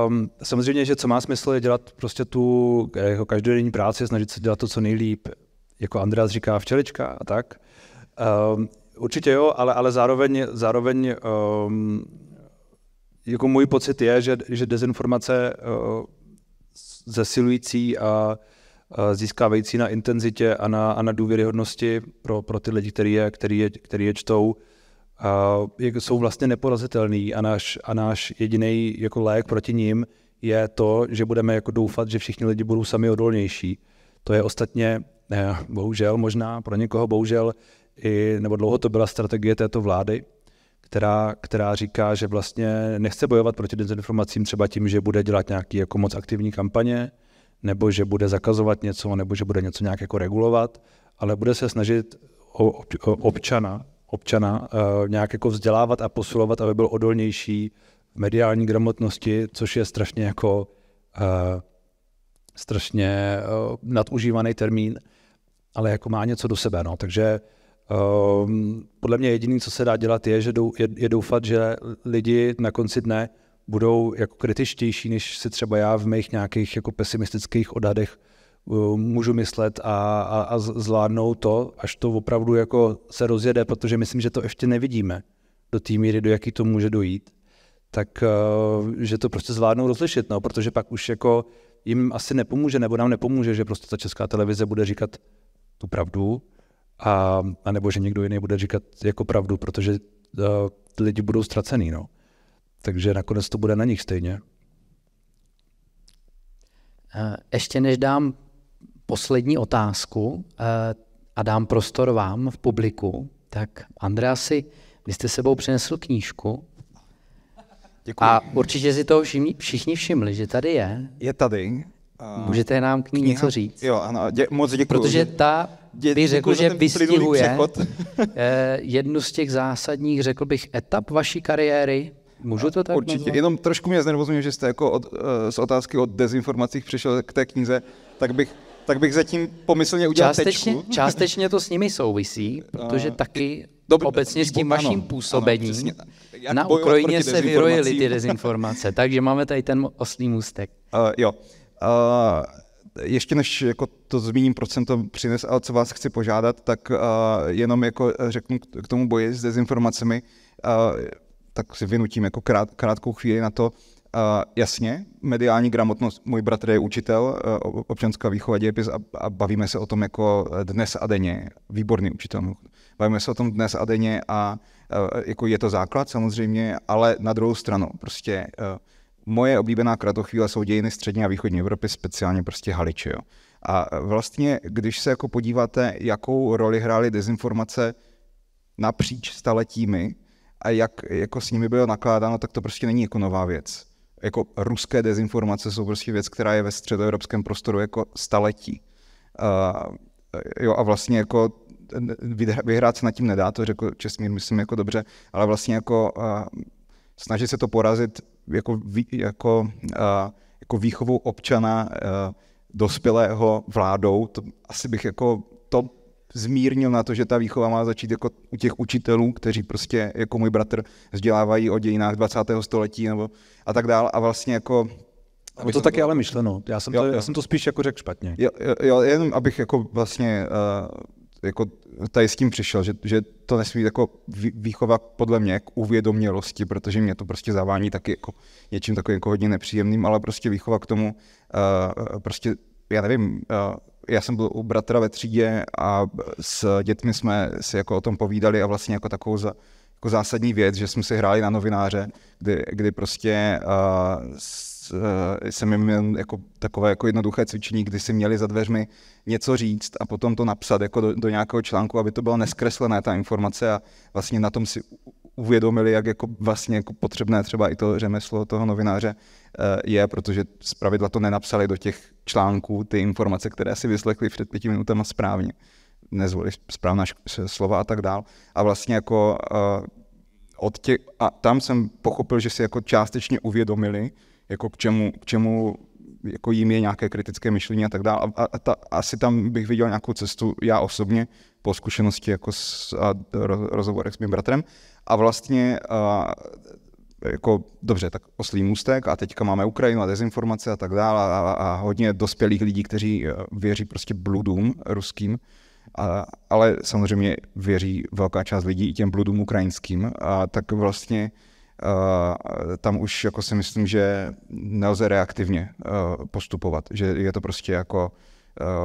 Um, samozřejmě, že co má smysl je dělat prostě tu eh, jako každodenní práci, snažit se dělat to, co nejlíp, jako Andreas říká, včelička a tak. Um, určitě jo, ale, ale zároveň, zároveň um, jako můj pocit je, že, že dezinformace uh, zesilující a uh, Eh, získávající na intenzitě a na, a na důvěryhodnosti pro, pro ty lidi, který je, který je, který je čtou, a jsou vlastně neporazitelný a náš, a náš jediný jako lék proti ním je to, že budeme jako doufat, že všichni lidi budou sami odolnější. To je ostatně, ne, eh, bohužel, možná pro někoho bohužel, i, nebo dlouho to byla strategie této vlády, která, která říká, že vlastně nechce bojovat proti dezinformacím třeba tím, že bude dělat nějaký jako moc aktivní kampaně, nebo že bude zakazovat něco, nebo že bude něco nějak jako regulovat, ale bude se snažit o občana, občana eh, nějak jako vzdělávat a posilovat, aby byl odolnější v mediální gramotnosti, což je strašně jako eh, strašně eh, nadužívaný termín, ale jako má něco do sebe. No. Takže ehm, podle mě jediné, co se dá dělat, je, že je doufat, že lidi na konci dne budou jako kritičtější, než si třeba já v mých nějakých jako pesimistických odhadech eh, můžu myslet a, a, a zvládnou to, až to opravdu jako se rozjede, protože myslím, že to ještě nevidíme do té míry, do jaký to může dojít, tak eh, že to prostě zvládnou rozlišit, no, protože pak už jako jim asi nepomůže, nebo nám nepomůže, že prostě ta česká televize bude říkat tu pravdu, a, a nebo že někdo jiný bude říkat jako pravdu, protože uh, lidi budou ztracený, no. Takže nakonec to bude na nich stejně. Eh, ještě než dám poslední otázku eh, a dám prostor vám v publiku, tak Andreasi, vy jste sebou přinesl knížku. Děkuji. A určitě si toho všimni, všichni všimli, že tady je. Je tady. Uh, Můžete nám k ní kniha? něco říct? Jo, ano, dě, moc děkuji. Protože ta, dě, bych řekl, že vystihuje eh, jednu z těch zásadních, řekl bych, etap vaší kariéry, Můžu to tak Určitě, nazvat? jenom trošku mě znervozňuje, že jste jako od, eh, z otázky o dezinformacích přišel k té knize, tak bych tak bych zatím pomyslně udělal částečně, tečku. Částečně to s nimi souvisí, eh, protože taky Dobr, obecně s tím vaším působením ano, na Ukrajině se vyrojily ty dezinformace, takže máme tady ten oslý můstek. Uh, jo. Uh, ještě než jako to zmíním, proč jsem to přines a co vás chci požádat, tak uh, jenom jako řeknu k tomu boji s dezinformacemi. Uh, tak si vynutím jako krát, krátkou chvíli na to. Uh, jasně, mediální gramotnost, můj bratr je učitel uh, občanská výchova dějepis a, a bavíme se o tom jako e, dnes a denně, výborný učitel. Bavíme se o tom dnes a denně a uh, jako je to základ samozřejmě, ale na druhou stranu prostě uh, moje oblíbená kratochvíle jsou dějiny střední a východní Evropy, speciálně prostě Haliče. Jo. A vlastně, když se jako podíváte, jakou roli hrály dezinformace napříč staletími, a jak jako s nimi bylo nakládáno, tak to prostě není jako nová věc. Jako ruské dezinformace jsou prostě věc, která je ve středoevropském prostoru jako staletí. Uh, jo, a vlastně jako vyhrát se nad tím nedá, to řekl Česmír, myslím, jako dobře, ale vlastně jako uh, snažit se to porazit jako, jako, uh, jako výchovu občana uh, dospělého vládou, to asi bych jako zmírnil na to, že ta výchova má začít jako u těch učitelů, kteří prostě jako můj bratr vzdělávají o dějinách 20. století nebo a tak dále. a vlastně jako aby to taky byl... ale myšleno. Já jsem, jo, to, jo. já jsem to spíš jako řekl špatně. Jo, jo, jenom abych jako vlastně uh, jako tady s tím přišel, že, že to nesmí jako výchova podle mě k uvědomělosti, protože mě to prostě zavání taky jako něčím takovým jako hodně nepříjemným, ale prostě výchova k tomu uh, prostě, já nevím, uh, já jsem byl u bratra ve třídě a s dětmi jsme si jako o tom povídali a vlastně jako takovou za, jako zásadní věc, že jsme si hráli na novináře, kdy, kdy prostě uh, s, uh, jsem jim měl jako takové jako jednoduché cvičení, kdy si měli za dveřmi něco říct a potom to napsat jako do, do nějakého článku, aby to bylo neskreslené ta informace a vlastně na tom si uvědomili, jak jako vlastně jako potřebné třeba i to řemeslo toho novináře eh, je, protože z pravidla to nenapsali do těch článků ty informace, které si vyslechli před pěti minutami správně. Nezvolili správná slova a tak dál. A vlastně jako eh, od tě, a tam jsem pochopil, že si jako částečně uvědomili, jako k čemu, k čemu jako jim je nějaké kritické myšlení a tak dále. A, a ta, asi tam bych viděl nějakou cestu já osobně po zkušenosti jako s, a rozhovorech s mým bratrem. A vlastně jako, dobře, tak oslý můstek a teďka máme Ukrajinu a dezinformace a tak dále a, a hodně dospělých lidí, kteří e, věří prostě bludům ruským, a, ale samozřejmě věří velká část lidí i těm bludům ukrajinským, a tak vlastně a, e, tam už jako si myslím, že nelze reaktivně e, postupovat, že je to prostě jako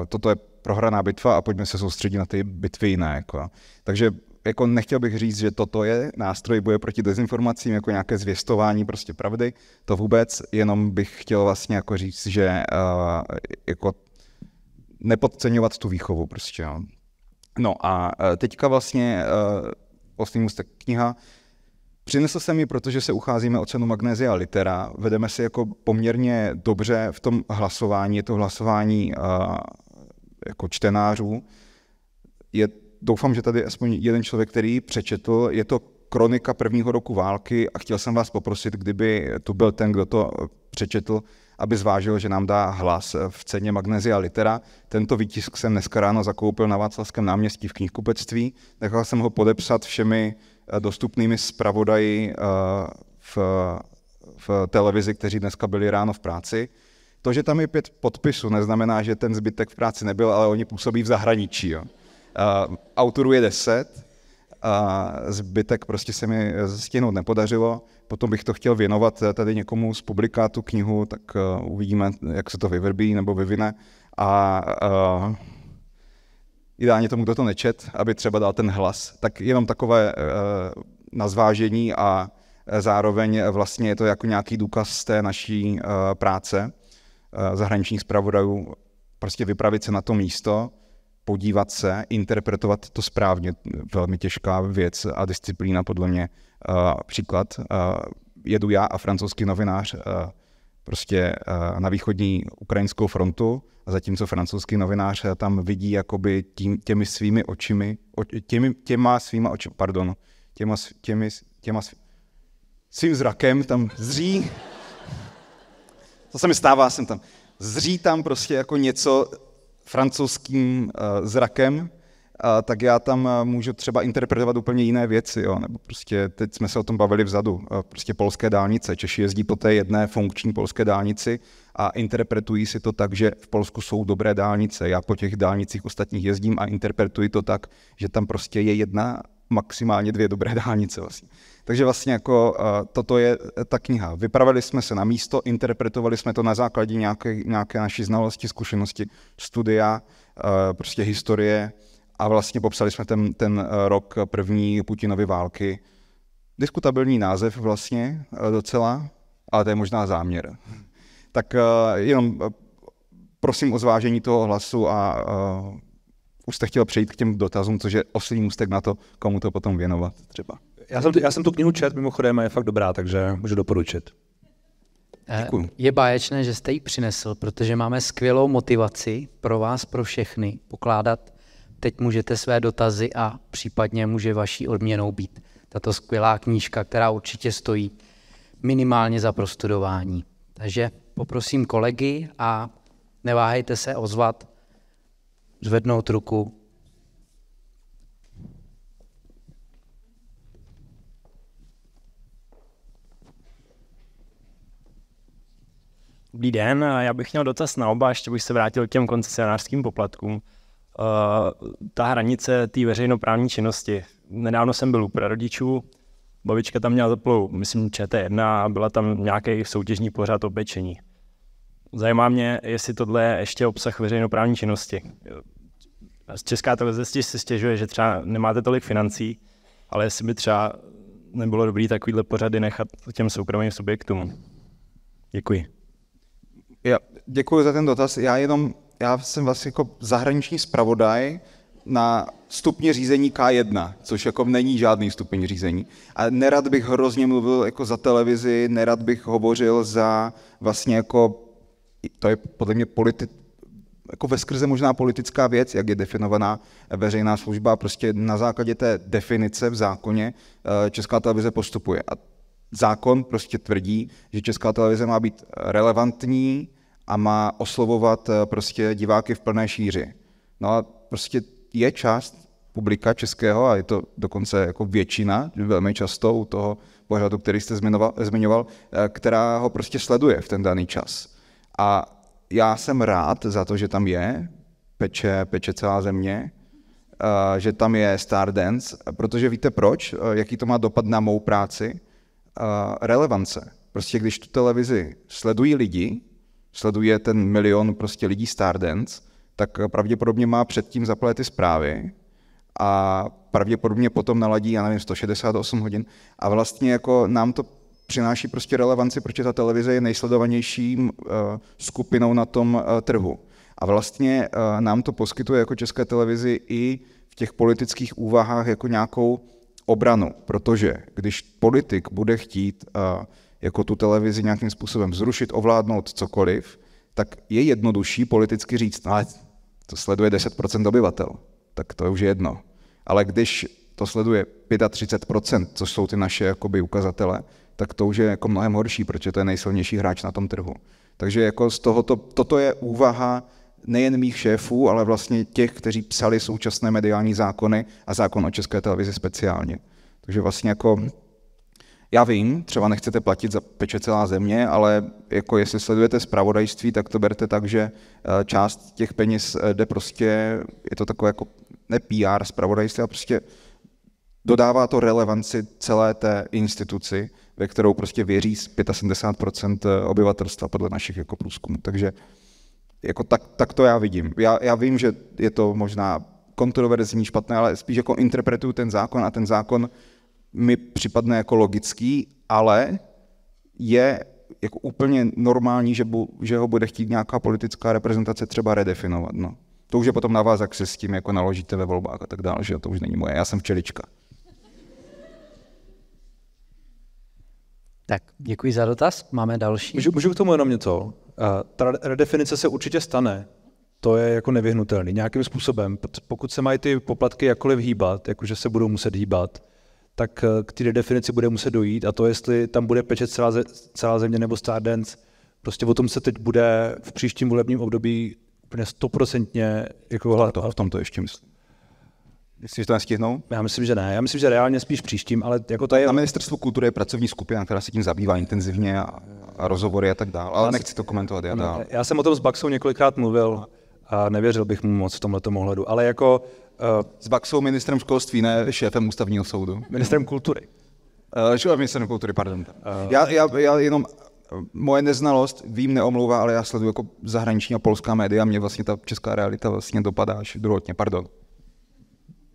toto je prohraná bitva a pojďme se soustředit na ty bitvy jiné. Jako. Takže jako nechtěl bych říct, že toto je nástroj boje proti dezinformacím, jako nějaké zvěstování prostě pravdy, to vůbec, jenom bych chtěl vlastně jako říct, že uh, jako nepodceňovat tu výchovu prostě, jo. No a eh, teďka vlastně uh, eh, Oslý můstek kniha, Přinesl jsem ji, protože se ucházíme o cenu Magnesia Litera. Vedeme si jako poměrně dobře v tom hlasování. Je to hlasování uh, jako čtenářů. Je doufám, že tady je aspoň jeden člověk, který přečetl. Je to kronika prvního roku války a chtěl jsem vás poprosit, kdyby tu byl ten, kdo to přečetl, aby zvážil, že nám dá hlas v ceně Magnesia Litera. Tento výtisk jsem dneska ráno zakoupil na Václavském náměstí v knihkupectví. Nechal jsem ho podepsat všemi eh, dostupnými zpravodaji eh, v, v televizi, kteří dneska byli ráno v práci. To, že tam je pět podpisů, neznamená, že ten zbytek v práci nebyl, ale oni působí v zahraničí. Jo. Eh, autorů je deset a zbytek prostě se mi stihnout nepodařilo. Potom bych to chtěl věnovat eh, tady někomu z publikátu knihu, tak eh, uvidíme, jak se to vyvrbí nebo vyvine. A uh, ideálně tomu, kdo to nečet, aby třeba dal ten hlas, tak jenom takové uh, nazvážení a zároveň vlastně je to jako nějaký důkaz té naší uh, práce uh, zahraničních zpravodajů, prostě vypravit se na to místo, podívat se, interpretovat to správně, velmi těžká věc a disciplína podle mě. Eh, příklad, eh, jedu já a francouzský novinář eh, prostě na východní ukrajinskou frontu a zatímco francouzský novinář tam vidí jakoby tím, těmi svými očimi, těmi, těma svýma očima, pardon, těma, těmi, těma svý, svým zrakem tam zří, to se mi stává, jsem tam, zří tam prostě jako něco, francouzským eh, zrakem, eh, tak já tam eh, můžu třeba interpretovat úplně jiné věci. Jo? Nebo prostě teď jsme se o tom bavili vzadu. Prostě polské dálnice. Češi jezdí po té jedné funkční polské dálnici a interpretují si to tak, že v Polsku jsou dobré dálnice. Já po těch dálnicích ostatních jezdím a interpretuji to tak, že tam prostě je jedna, maximálně dvě dobré dálnice. Vlastně. Takže vlastně jako uh, toto je eh, ta kniha. Vypravili jsme se na místo, interpretovali jsme to na základě nějaké, nějaké naší znalosti, zkušenosti, studia, uh, prostě historie a vlastně popsali jsme ten, ten rok první Putinovy války. Diskutabilní název vlastně uh, docela, ale to je možná záměr. Tak uh, jenom uh, prosím o zvážení toho hlasu a uh, už jste chtěl přejít k těm dotazům, což je oslý můstek na to, komu to potom věnovat třeba. Já jsem, já jsem tu knihu čet, mimochodem, a je fakt dobrá, takže můžu doporučit. Eh, Děkuju. Je báječné, že jste ji přinesl, protože máme skvělou motivaci pro vás, pro všechny, pokládat. Teď můžete své dotazy a případně může vaší odměnou být tato skvělá knížka, která určitě stojí minimálně za prostudování. Takže poprosím kolegy a neváhejte se ozvat, zvednout ruku, Dobrý den, já bych měl dotaz na oba, ještě bych se vrátil k těm koncesionářským poplatkům. Uh, ta hranice té veřejnoprávní činnosti. Nedávno jsem byl u prarodičů, babička tam měla zaplou, myslím, ČT1 a byla tam nějaký soutěžní pořad o pečení. Zajímá mě, jestli tohle je ještě obsah veřejnoprávní činnosti. Česká televize si stěžuje, že třeba nemáte tolik financí, ale jestli by třeba nebylo dobré takovýhle pořady nechat těm soukromým subjektům. Děkuji. Já děkuji za ten dotaz. Já jenom, já jsem vlastně jako zahraniční zpravodaj na stupně řízení K1, což jako není žádný stupeň řízení. A nerad bych hrozně mluvil jako za televizi, nerad bych hovořil za vlastně jako, to je podle mě politi, jako ve skrze možná politická věc, jak je definovaná veřejná služba, prostě na základě té definice v zákoně eh, Česká televize postupuje. A zákon prostě tvrdí, že česká televize má být relevantní a má oslovovat eh, prostě diváky v plné šíři. No a prostě je část publika českého a je to dokonce jako většina, velmi často u toho pořadu, který jste eh, zmiňoval, eh, která ho prostě sleduje v ten daný čas. A já jsem rád za to, že tam je, peče, peče celá země, že tam je Stardance, protože víte proč, jaký to má dopad na mou práci, relevance. Prostě když tu televizi sledují lidi, sleduje ten milion prostě lidí Stardance, tak pravděpodobně má předtím zaplé ty zprávy a pravděpodobně potom naladí, já nevím, 168 hodin a vlastně jako nám to přináší prostě relevanci, protože ta televize je nejsledovanějším e, skupinou na tom e, trhu. A vlastně e, nám to poskytuje jako české televizi i v těch politických úvahách jako nějakou obranu, protože když politik bude chtít eh, jako tu televizi nějakým způsobem zrušit, ovládnout cokoliv, tak je jednodušší politicky říct, no, ale to sleduje 10% obyvatel, tak to je už jedno. Ale když to sleduje 35%, což jsou ty naše jakoby, ukazatele, tak to už je jako mnohem horší, protože to je nejsilnější hráč na tom trhu. Takže jako z tohoto, toto je úvaha, nejen mých šéfů, ale vlastně těch, kteří psali současné mediální zákony a zákon o české televizi speciálně. Takže vlastně jako já vím, třeba nechcete platit za peče celá země, ale jako jestli sledujete zpravodajství, tak to berte tak, že eh, část těch peněz eh, jde prostě, je to takové jako ne PR zpravodajství, ale prostě dodává to relevanci celé té instituci, ve kterou prostě věří 75% eh, obyvatelstva podle našich jako průzkumů. Takže jako tak, tak to já vidím. Já, já vím, že je to možná kontroverzní, špatné, ale spíš jako interpretuju ten zákon a ten zákon mi připadne jako logický, ale je jako úplně normální, že, bu, že ho bude chtít nějaká politická reprezentace třeba redefinovat. No. To už je potom na vás, jak se s tím jako naložíte ve volbách a tak dále, že to už není moje, já jsem včelička. Tak, děkuji za dotaz. Máme další. Můžu, můžu k tomu jenom něco? Eh, ta redefinice se určitě stane. To je jako nevyhnutelný nějakým způsobem. Pokud se mají ty poplatky jakkoliv hýbat, jakože se budou muset hýbat, tak eh, k té redefinici bude muset dojít a to, jestli tam bude pečet celá, ze, celá země nebo Stardance, prostě o tom se teď bude v příštím volebním období úplně stoprocentně jako hledat. A v tom to ještě myslím. Myslím, že to nestihnou? Já myslím, že ne. Já myslím, že reálně spíš příštím, ale jako je... Na ministerstvu kultury je pracovní skupina, která se tím zabývá intenzivně a, a rozhovory a tak dále, ale já nechci to komentovat. Já, dál. já jsem o tom s Baxou několikrát mluvil a nevěřil bych mu moc v tomhle ohledu, ale jako... Uh, s Baxou ministrem školství, ne šéfem ústavního soudu. Ministrem kultury. Uh, šéfem ministrem kultury, pardon. Uh, já, já, já jenom moje neznalost, vím, neomlouvá, ale já sleduju jako zahraniční a polská média, mě vlastně ta česká realita vlastně dopadá až druhotně, pardon.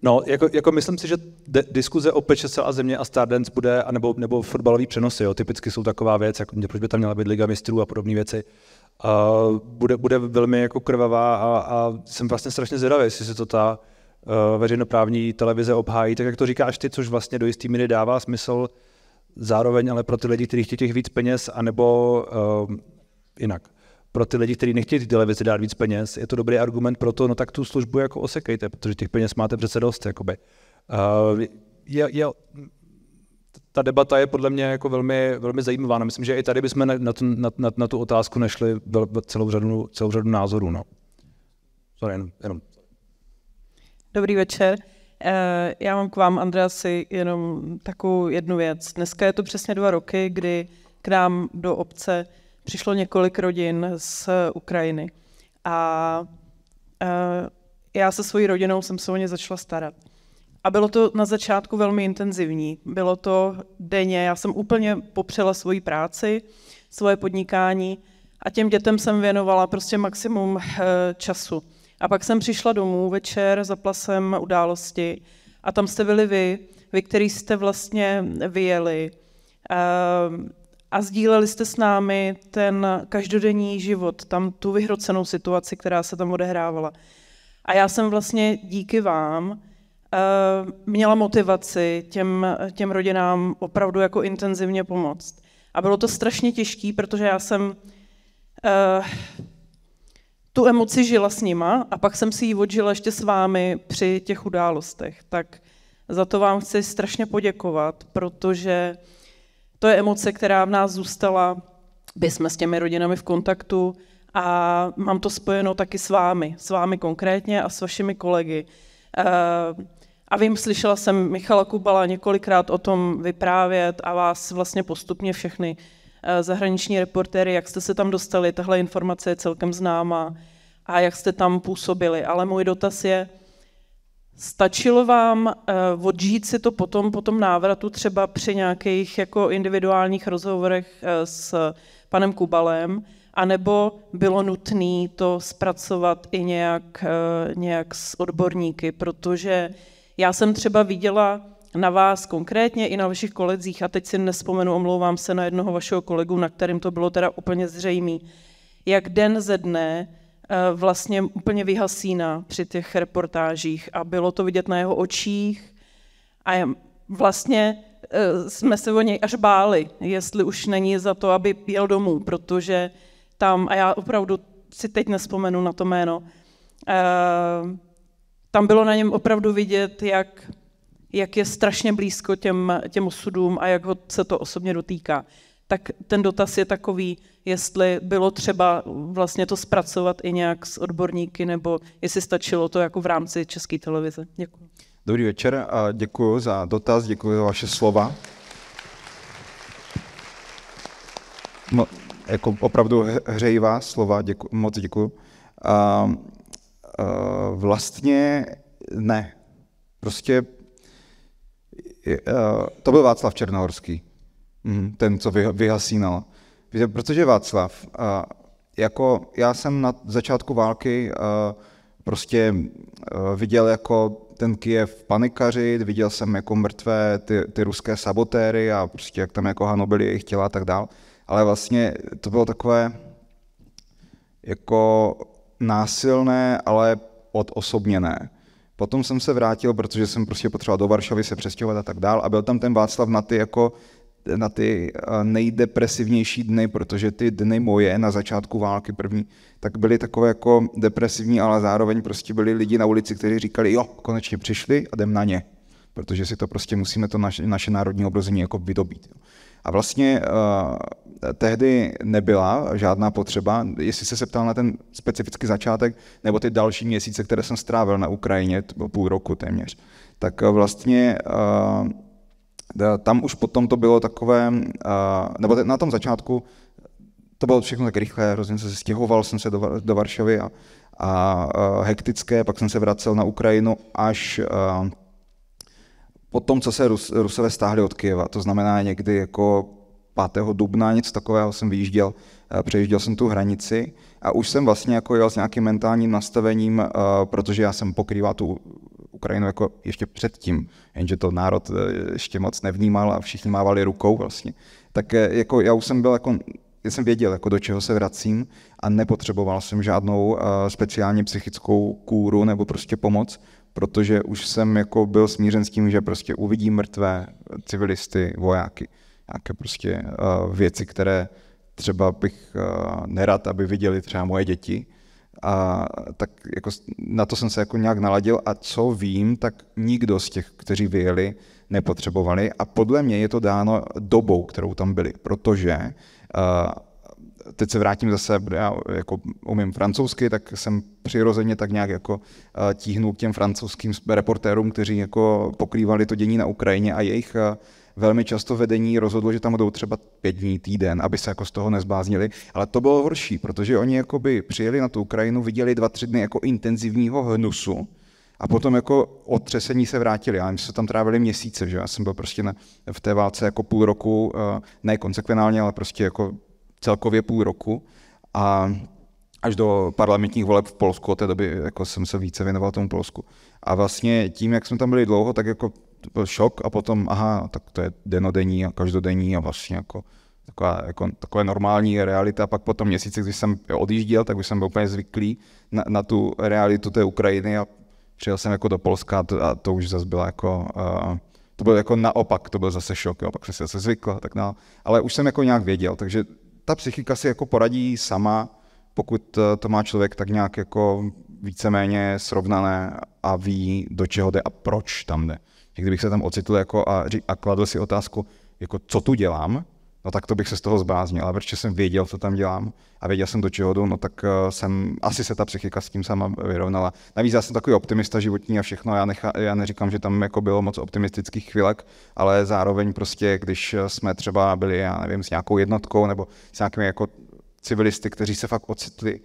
No, jako, jako myslím si, že de, diskuze o PČSL a země a Stardance bude, anebo, nebo fotbalový přenosy, jo, typicky jsou taková věc, jako, proč by tam měla být Liga mistrů a podobné věci. a bude, bude velmi jako krvavá a, a jsem vlastně strašně zvědavý, jestli se to ta uh, veřejnoprávní televize obhájí, tak jak to říkáš ty, což vlastně do jistý míry dává smysl, zároveň ale pro ty lidi, kteří chtějí těch víc peněz, anebo uh, jinak pro ty lidi, kteří nechtějí ty televize dát víc peněz, je to dobrý argument pro to, no tak tu službu jako osekejte, protože těch peněz máte přece dost. Jakoby. Uh, je, je, ta debata je podle mě jako velmi, velmi zajímavá. no Myslím, že i tady bychom na, na, na, na tu otázku našli celou řadu, celou řadu názorů. No. Sorry, jenom, jenom. Dobrý večer. Eh, já mám k vám, Andreasi, jenom takovou jednu věc. Dneska je to přesně dva roky, kdy k nám do obce přišlo několik rodin z Ukrajiny. A e, já se svojí rodinou jsem se o ně začala starat. A bylo to na začátku velmi intenzivní. Bylo to denně, já jsem úplně popřela svoji práci, svoje podnikání a těm dětem jsem věnovala prostě maximum e, času. A pak jsem přišla domů večer, zapla jsem události a tam jste byli vy, vy, který jste vlastně vyjeli. E, a sdíleli jste s námi ten každodenní život, tam tu vyhrocenou situaci, která se tam odehrávala. A já jsem vlastně díky vám eh, měla motivaci těm, těm rodinám opravdu jako intenzivně pomoct. A bylo to strašně těžké, protože já jsem eh, tu emoci žila s nima a pak jsem si ji odžila ještě s vámi při těch událostech. Tak za to vám chci strašně poděkovat, protože to je emoce, která v nás zůstala. by jsme s těmi rodinami v kontaktu a mám to spojeno taky s vámi, s vámi konkrétně a s vašimi kolegy. Eh, a vím, slyšela jsem Michala Kubala několikrát o tom vyprávět a vás vlastně postupně všechny eh, zahraniční reportéry, jak jste se tam dostali, tahle informace je celkem známá a jak jste tam působili. Ale můj dotaz je, Stačilo vám uh, odžít si to potom po tom návratu třeba při nějakých jako individuálních rozhovorech uh, s panem Kubalem, anebo bylo nutné to zpracovat i nějak, uh, nějak s odborníky, protože já jsem třeba viděla na vás konkrétně i na vašich kolegích, a teď si nespomenu, omlouvám se na jednoho vašeho kolegu, na kterým to bylo teda úplně zřejmé, jak den ze dne Eh, vlastně úplně vyhasína při těch reportážích a bylo to vidět na jeho očích a vlastně eh, jsme se o něj až báli, jestli už není za to, aby jel domů, protože tam, a já opravdu si teď nespomenu na to jméno, eh, tam bylo na něm opravdu vidět, jak, jak je strašně blízko těm, těm osudům a jak ho se to osobně dotýká tak ten dotaz je takový, jestli bylo třeba vlastně to zpracovat i nějak s odborníky, nebo jestli stačilo to jako v rámci české televize. Děkuji. Dobrý večer a děkuji za dotaz, děkuji za vaše slova. No, jako opravdu hřejivá slova, děku, moc děkuji. A, a vlastně ne. Prostě a, to byl Václav Černohorský. Mhm, ten, co vyhasínal. Víte, protože Václav, jako já jsem na začátku války prostě viděl jako ten Kiev panikařit, viděl jsem jako mrtvé ty, ty ruské sabotéry a prostě jak tam jako hanobili jejich těla a tak dál. Ale vlastně to bylo takové jako násilné, ale odosobněné. Potom jsem se vrátil, protože jsem prostě potřeboval do Varšavy se přestěhovat a tak dál a byl tam ten Václav na ty jako na ty eh, nejdepresivnější dny, protože ty dny moje na začátku války první, tak byly takové jako depresivní, ale zároveň prostě byli lidi na ulici, kteří říkali, jo, konečně přišli a jdem na ně, protože si to prostě musíme to naše, naše národní obrození jako vydobít. A vlastně uh, tehdy nebyla žádná potřeba, jestli se se ptal na ten specifický začátek, nebo ty další měsíce, které jsem strávil na Ukrajině, to bylo půl roku téměř, tak vlastně uh, Eh, tam už potom to bylo takové, eh, nebo na tom začátku to bylo všechno tak rychlé, hrozně se stěhoval jsem se do, do Varšavy a, a eh, hektické, pak jsem se vracel na Ukrajinu až po tom, co se Rus, Rusové stáhli od Kyjeva, to znamená někdy jako 5. dubna, něco takového jsem vyjížděl, přejižděl jsem tu hranici a už jsem vlastně jako jel s nějakým mentálním nastavením, protože já jsem pokrýval tu Ukrajinu jako ještě předtím, jenže to národ eh, ještě moc nevnímal a všichni mávali rukou vlastně. Tak eh, jako já už jsem byl jako já jsem věděl, jako do čeho se vracím a nepotřeboval jsem žádnou eh, speciální psychickou kůru nebo prostě pomoc, protože už jsem jako byl smířen s tím, že prostě uvidím mrtvé civilisty, vojáky, nějaké prostě věci, které třeba bych nerad, aby viděli třeba moje děti, a tak jako na to jsem se jako nějak naladil a co vím, tak nikdo z těch, kteří vyjeli, nepotřebovali a podle mě je to dáno dobou, kterou tam byli, protože eh, teď se vrátím zase, já jako umím francouzsky, tak jsem přirozeně tak nějak jako eh, tíhnul k těm francouzským reportérům, kteří jako pokrývali to dění na Ukrajině a jejich eh, velmi často vedení rozhodlo, že tam budou třeba pět dní, týden, aby se jako z toho nezbáznili, Ale to bylo horší, protože oni jako by přijeli na tu Ukrajinu, viděli dva, tři dny jako intenzivního hnusu, a potom jako otřesení se vrátili. Já myslím, se tam trávili měsíce, že já jsem byl prostě na, v té válce jako půl roku, eh, ne konsekvenálně, ale prostě jako celkově půl roku. A až do parlamentních voleb v Polsku, od té doby jako jsem se více věnoval tomu Polsku. A vlastně tím, jak jsme tam byli dlouho, tak jako to byl šok a potom, aha, tak to je denodenní a každodenní a vlastně jako taková, jako, takové normální realita. a Pak po tom měsíci, když jsem odjížděl, tak už jsem byl úplně zvyklý na, na tu realitu té Ukrajiny a přijel jsem jako do Polska a to, a to už zase bylo jako, uh, to bylo jako naopak, to byl zase šok, jo, pak jsem se zase zvykl a tak dále. Ale už jsem jako nějak věděl, takže ta psychika si jako poradí sama, pokud to má člověk tak nějak jako víceméně srovnané a ví, do čeho jde a proč tam jde že kdybych se tam ocitl jako a, a kladl si otázku, jako co tu dělám, no tak to bych se z toho zbláznil, ale protože jsem věděl, co tam dělám a věděl jsem, do čeho jdu, no tak eh, jsem, asi se ta psychika s tím sama vyrovnala. Navíc já jsem takový optimista životní a všechno, já, nechá, já neříkám, že tam jako bylo moc optimistických chvílek, ale zároveň prostě, když eh, jsme třeba byli, já nevím, s nějakou jednotkou nebo s nějakými jako civilisty, kteří se fakt ocitli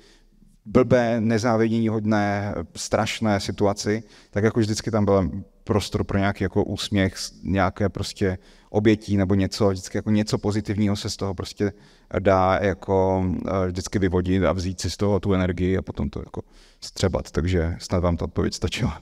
blbé, nezávidění hodné, eh, strašné situaci, tak jako vždycky tam byla prostor pro nějaký jako úsměch, nějaké prostě obětí nebo něco, vždycky jako něco pozitivního se z toho prostě dá jako eh, vždycky vyvodit a vzít si z toho tu energii a potom to jako střebat. Takže snad vám ta odpověď stačila.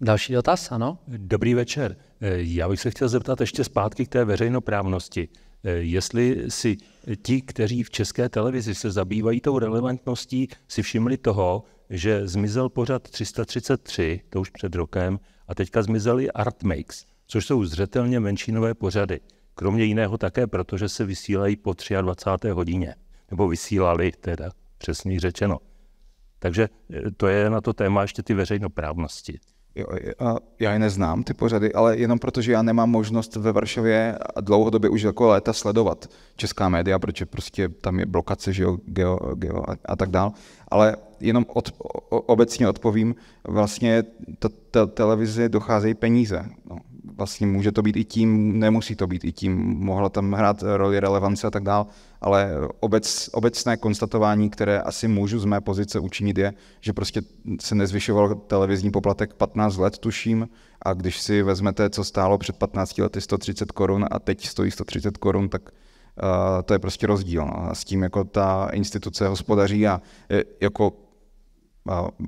Další dotaz, ano? Dobrý večer. Eh, já bych se chtěl zeptat ještě zpátky k té veřejnoprávnosti. Eh, jestli si ti, kteří v české televizi se zabývají tou relevantností, si všimli toho, že zmizel pořad 333, to už před rokem, a teďka zmizel i Artmakes, což jsou zřetelně menšinové pořady. Kromě jiného také, protože se vysílají po 23. hodině. Nebo vysílali, teda přesně řečeno. Takže e, to je na to téma ještě ty veřejnoprávnosti. Jo, já je neznám, ty pořady, ale jenom protože já nemám možnost ve Varšavě dlouhodobě už jako léta sledovat česká média, protože prostě tam je blokace, že jo, geo, geo a, a tak dál. Ale jenom od, obecně odpovím, vlastně to, ta televize docházejí peníze. No, vlastně může to být i tím, nemusí to být i tím, mohla tam hrát roli relevance a tak dál, ale obec, obecné konstatování, které asi můžu z mé pozice učinit, je, že prostě se nezvyšoval televizní poplatek 15 let, tuším, a když si vezmete, co stálo před 15 lety 130 korun a teď stojí 130 korun, tak Uh, to je prostě rozdíl. No. A s tím jako ta instituce hospodaří a eh, jako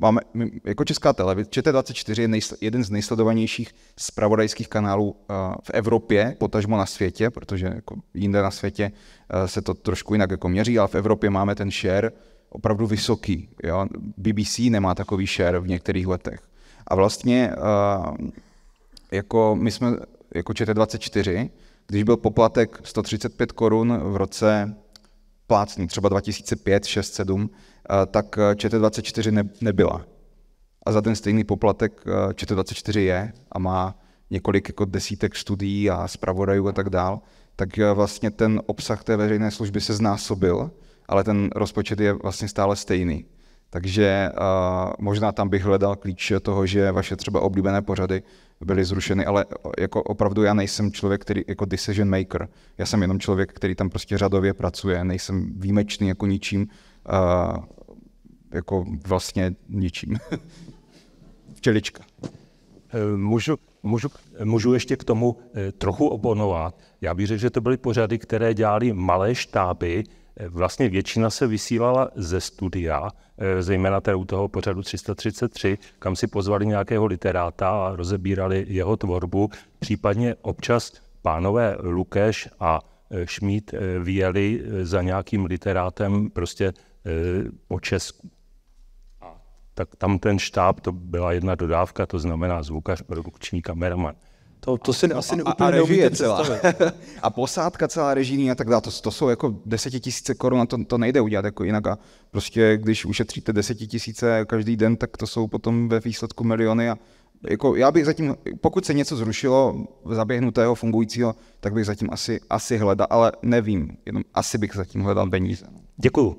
Máme, jako Česká televize, ČT24 je nejsl, jeden z nejsledovanějších spravodajských kanálů eh, v Evropě, potažmo na světě, protože jako jinde na světě eh, se to trošku jinak jako měří, ale v Evropě máme ten share opravdu vysoký. Jo? BBC nemá takový share v některých letech. A vlastně eh, jako my jsme, jako ČT24, když byl poplatek 135 korun v roce plácný, třeba 2005, 6, 7, tak e, ČT24 nebyla. A za ten stejný poplatek e, ČT24 je a má několik jako desítek studií a zpravodajů a tak dál, tak e, vlastně ten obsah té veřejné služby se znásobil, ale ten rozpočet je vlastně stále stejný. Takže uh, možná tam bych hledal klíč toho, že vaše třeba oblíbené pořady byly zrušeny, ale jako opravdu já nejsem člověk, který jako decision maker. Já jsem jenom člověk, který tam prostě řadově pracuje, nejsem výjimečný jako ničím. Uh, jako vlastně ničím. Včelička. Eh, můžu, můžu, můžu ještě k tomu eh, trochu oponovat. Já bych řekl, že to byly pořady, které dělali malé štáby. Eh, vlastně většina se vysílala ze studia, zejména teda u toho pořadu 333, kam si pozvali nějakého literáta a rozebírali jeho tvorbu. Případně občas pánové Lukeš a Šmít vyjeli za nějakým literátem prostě po Česku tak tam ten štáb to byla jedna dodávka, to znamená zvukař, produkční kameraman. To, to si a, asi a, úplně a celá. a posádka celá režijní a tak dále, to, to jsou jako desetitisíce korun a to, to nejde udělat jako jinak. A prostě když ušetříte desetitisíce každý den, tak to jsou potom ve výsledku miliony a jako já bych zatím, pokud se něco zrušilo zaběhnutého, fungujícího, tak bych zatím asi, asi hledal, ale nevím, jenom asi bych zatím hledal peníze. Děkuju.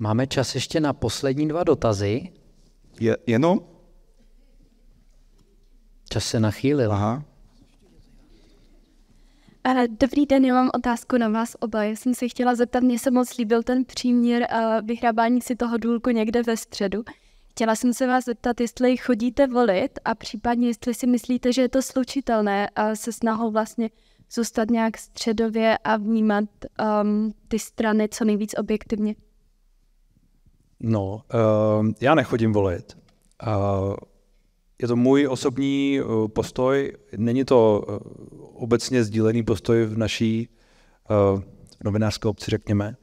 Máme čas ještě na poslední dva dotazy. Je, jenom? Čas se nachýlil. Aha. Eh, dobrý den, já mám otázku na vás oba. Já jsem se chtěla zeptat, mně se moc líbil ten příměr eh, vyhrábání si toho důlku někde ve středu. Chtěla jsem se vás zeptat, jestli chodíte volit a případně jestli si myslíte, že je to slučitelné eh, se snahou vlastně zůstat nějak středově a vnímat um, ty strany co nejvíc objektivně. No, uh, já nechodím volit. Uh, je to můj osobní eh, postoj, není to eh, obecně sdílený postoj v naší uh, novinářské obci, řekněme.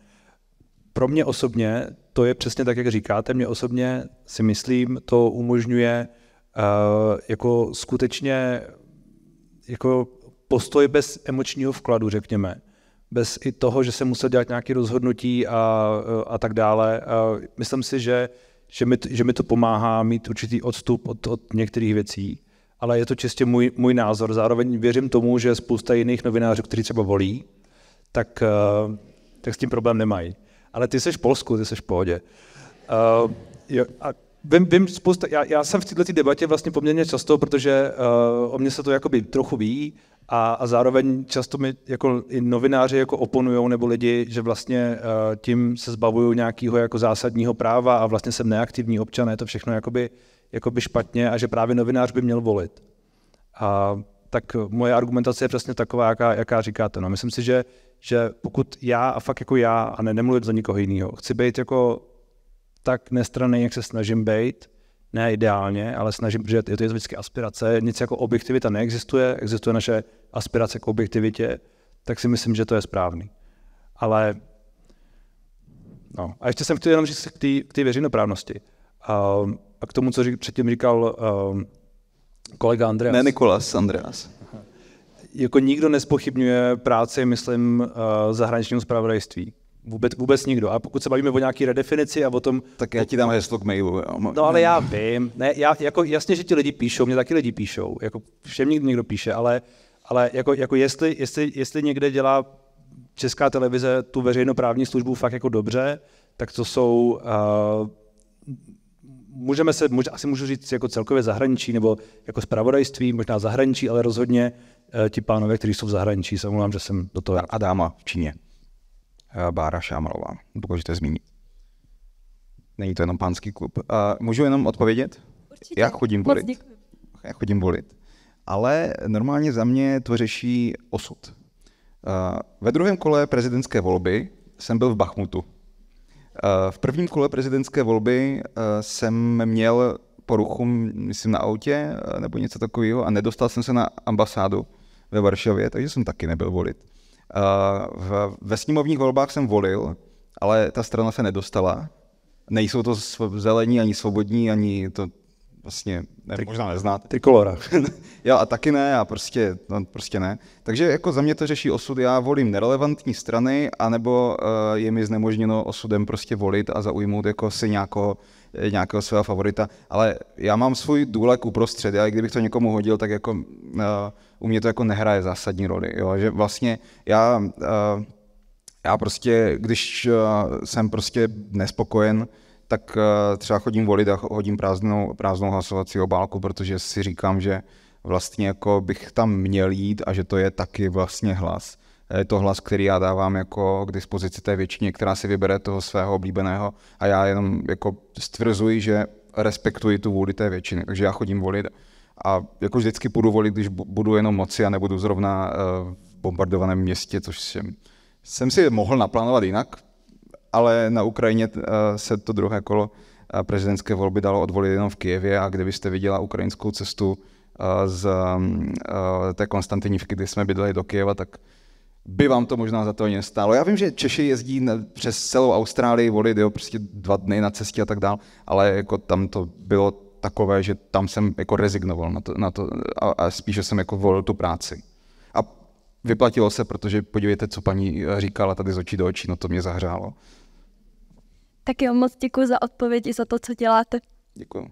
Pro mě osobně, to je přesně tak, jak říkáte, mě osobně si myslím, to umožňuje uh, jako skutečně jako postoj bez emočního vkladu, řekněme bez i toho, že jsem musel dělat nějaké rozhodnutí a, a tak dále. A myslím si, že, že, mi, že mi to pomáhá mít určitý odstup od, od některých věcí, ale je to čistě můj, můj názor. Zároveň věřím tomu, že spousta jiných novinářů, kteří třeba volí, tak, eh, tak s tím problém nemají. Ale ty jsi v Polsku, ty jsi v pohodě. A, eh, jo, a vím, vím spousta, já, já jsem v této debatě vlastně poměrně často, protože uh, o mě se to jakoby trochu ví a, a zároveň často mi jako i novináři jako oponují nebo lidi, že vlastně uh, tím se zbavují nějakého jako zásadního práva a vlastně jsem neaktivní občan, je to všechno jakoby, jakoby špatně a že právě novinář by měl volit. A tak moje argumentace je přesně taková, jaká, jaká říkáte. No, myslím si, že, že pokud já a fakt jako já, a ne, nemluvím za nikoho jiného, chci být jako tak nestraný, jak se snažím být, ne ideálně, ale snažím, je to vždycky aspirace, nic jako objektivita neexistuje, existuje naše aspirace k objektivitě, tak si myslím, že to je správný. Ale no. A ještě jsem chtěl jenom říct k té veřejnoprávnosti. Um, a k tomu, co řík, předtím říkal um, kolega Andreas. Ne Nikolas, Andreas. Jako nikdo nespochybňuje práci, myslím, uh, zahraničního zpravodajství Vůbec, vůbec nikdo. A pokud se bavíme o nějaké redefinici a o tom... Tak já ti dám heslo k mailu. No ale já vím. Ne, já, jako, jasně, že ti lidi píšou, mě taky lidi píšou. Jako, všem nikdo někdo píše, ale, ale jako, jako jestli, jestli, jestli někde dělá česká televize tu veřejnoprávní službu fakt jako dobře, tak to jsou... Uh, můžeme se, může, asi můžu říct jako celkově zahraničí, nebo jako zpravodajství, možná zahraničí, ale rozhodně uh, ti pánové, kteří jsou v zahraničí, se omlouvám, že jsem do toho... A dáma v Číně. Bára Šámalová. Důležité zmínit. Není to jenom pánský klub. Můžu jenom odpovědět? Určitě. Já chodím volit. Já chodím volit. Ale normálně za mě to řeší osud. Ve druhém kole prezidentské volby jsem byl v Bachmutu. V prvním kole prezidentské volby e, jsem měl poruchu, myslím, na autě e, nebo něco takového a nedostal jsem se na ambasádu ve Varšavě, takže jsem taky nebyl volit. Eh, v, ve sněmovních volbách jsem volil, ale ta strana se nedostala. Nejsou to zelení, ani svobodní, ani to vlastně ne, Tri- možná neznáte. Trikolora. já a taky ne, a prostě, no, prostě ne. Takže jako za mě to řeší osud, já volím nerelevantní strany, anebo uh, je mi znemožněno osudem prostě volit a zaujmout jako si nějakou Eh, nějakého svého favorita, ale já mám svůj důlek uprostřed, já i kdybych to někomu hodil, tak jako uh, u mě to jako nehraje zásadní roli, jo? že vlastně já, uh, já prostě, když uh, jsem prostě nespokojen, tak uh, třeba chodím volit a hodím prázdnou, prázdnou hlasovací obálku, protože si říkám, že vlastně jako bych tam měl jít a že to je taky vlastně hlas je to hlas, který já dávám jako k dispozici té většině, která si vybere toho svého oblíbeného a já jenom jako stvrzuji, že respektuji tu vůli té většiny, takže já chodím volit a jako vždycky půjdu volit, když budu jenom moci a nebudu zrovna eh, v bombardovaném městě, což jsem, jsem si mohl naplánovat jinak, ale na Ukrajině eh, se to druhé kolo eh, prezidentské volby dalo odvolit jenom v Kijevě a kdybyste viděla ukrajinskou cestu z mm, té Konstantinivky, kde jsme bydleli do Kijeva, tak by vám to možná za to ani nestálo. Já vím, že Češi jezdí přes celou Austrálii, volí jo, prostě dva dny na cestě a tak dál, ale jako tam to bylo takové, že tam jsem jako rezignoval na to, na to a, a spíše jsem jako volil tu práci. A vyplatilo se, protože podívejte, co paní eh, říkala tady z očí do očí, no to mě zahřálo. Tak jo, moc děkuji za odpověď i za to, co děláte. Děkuji.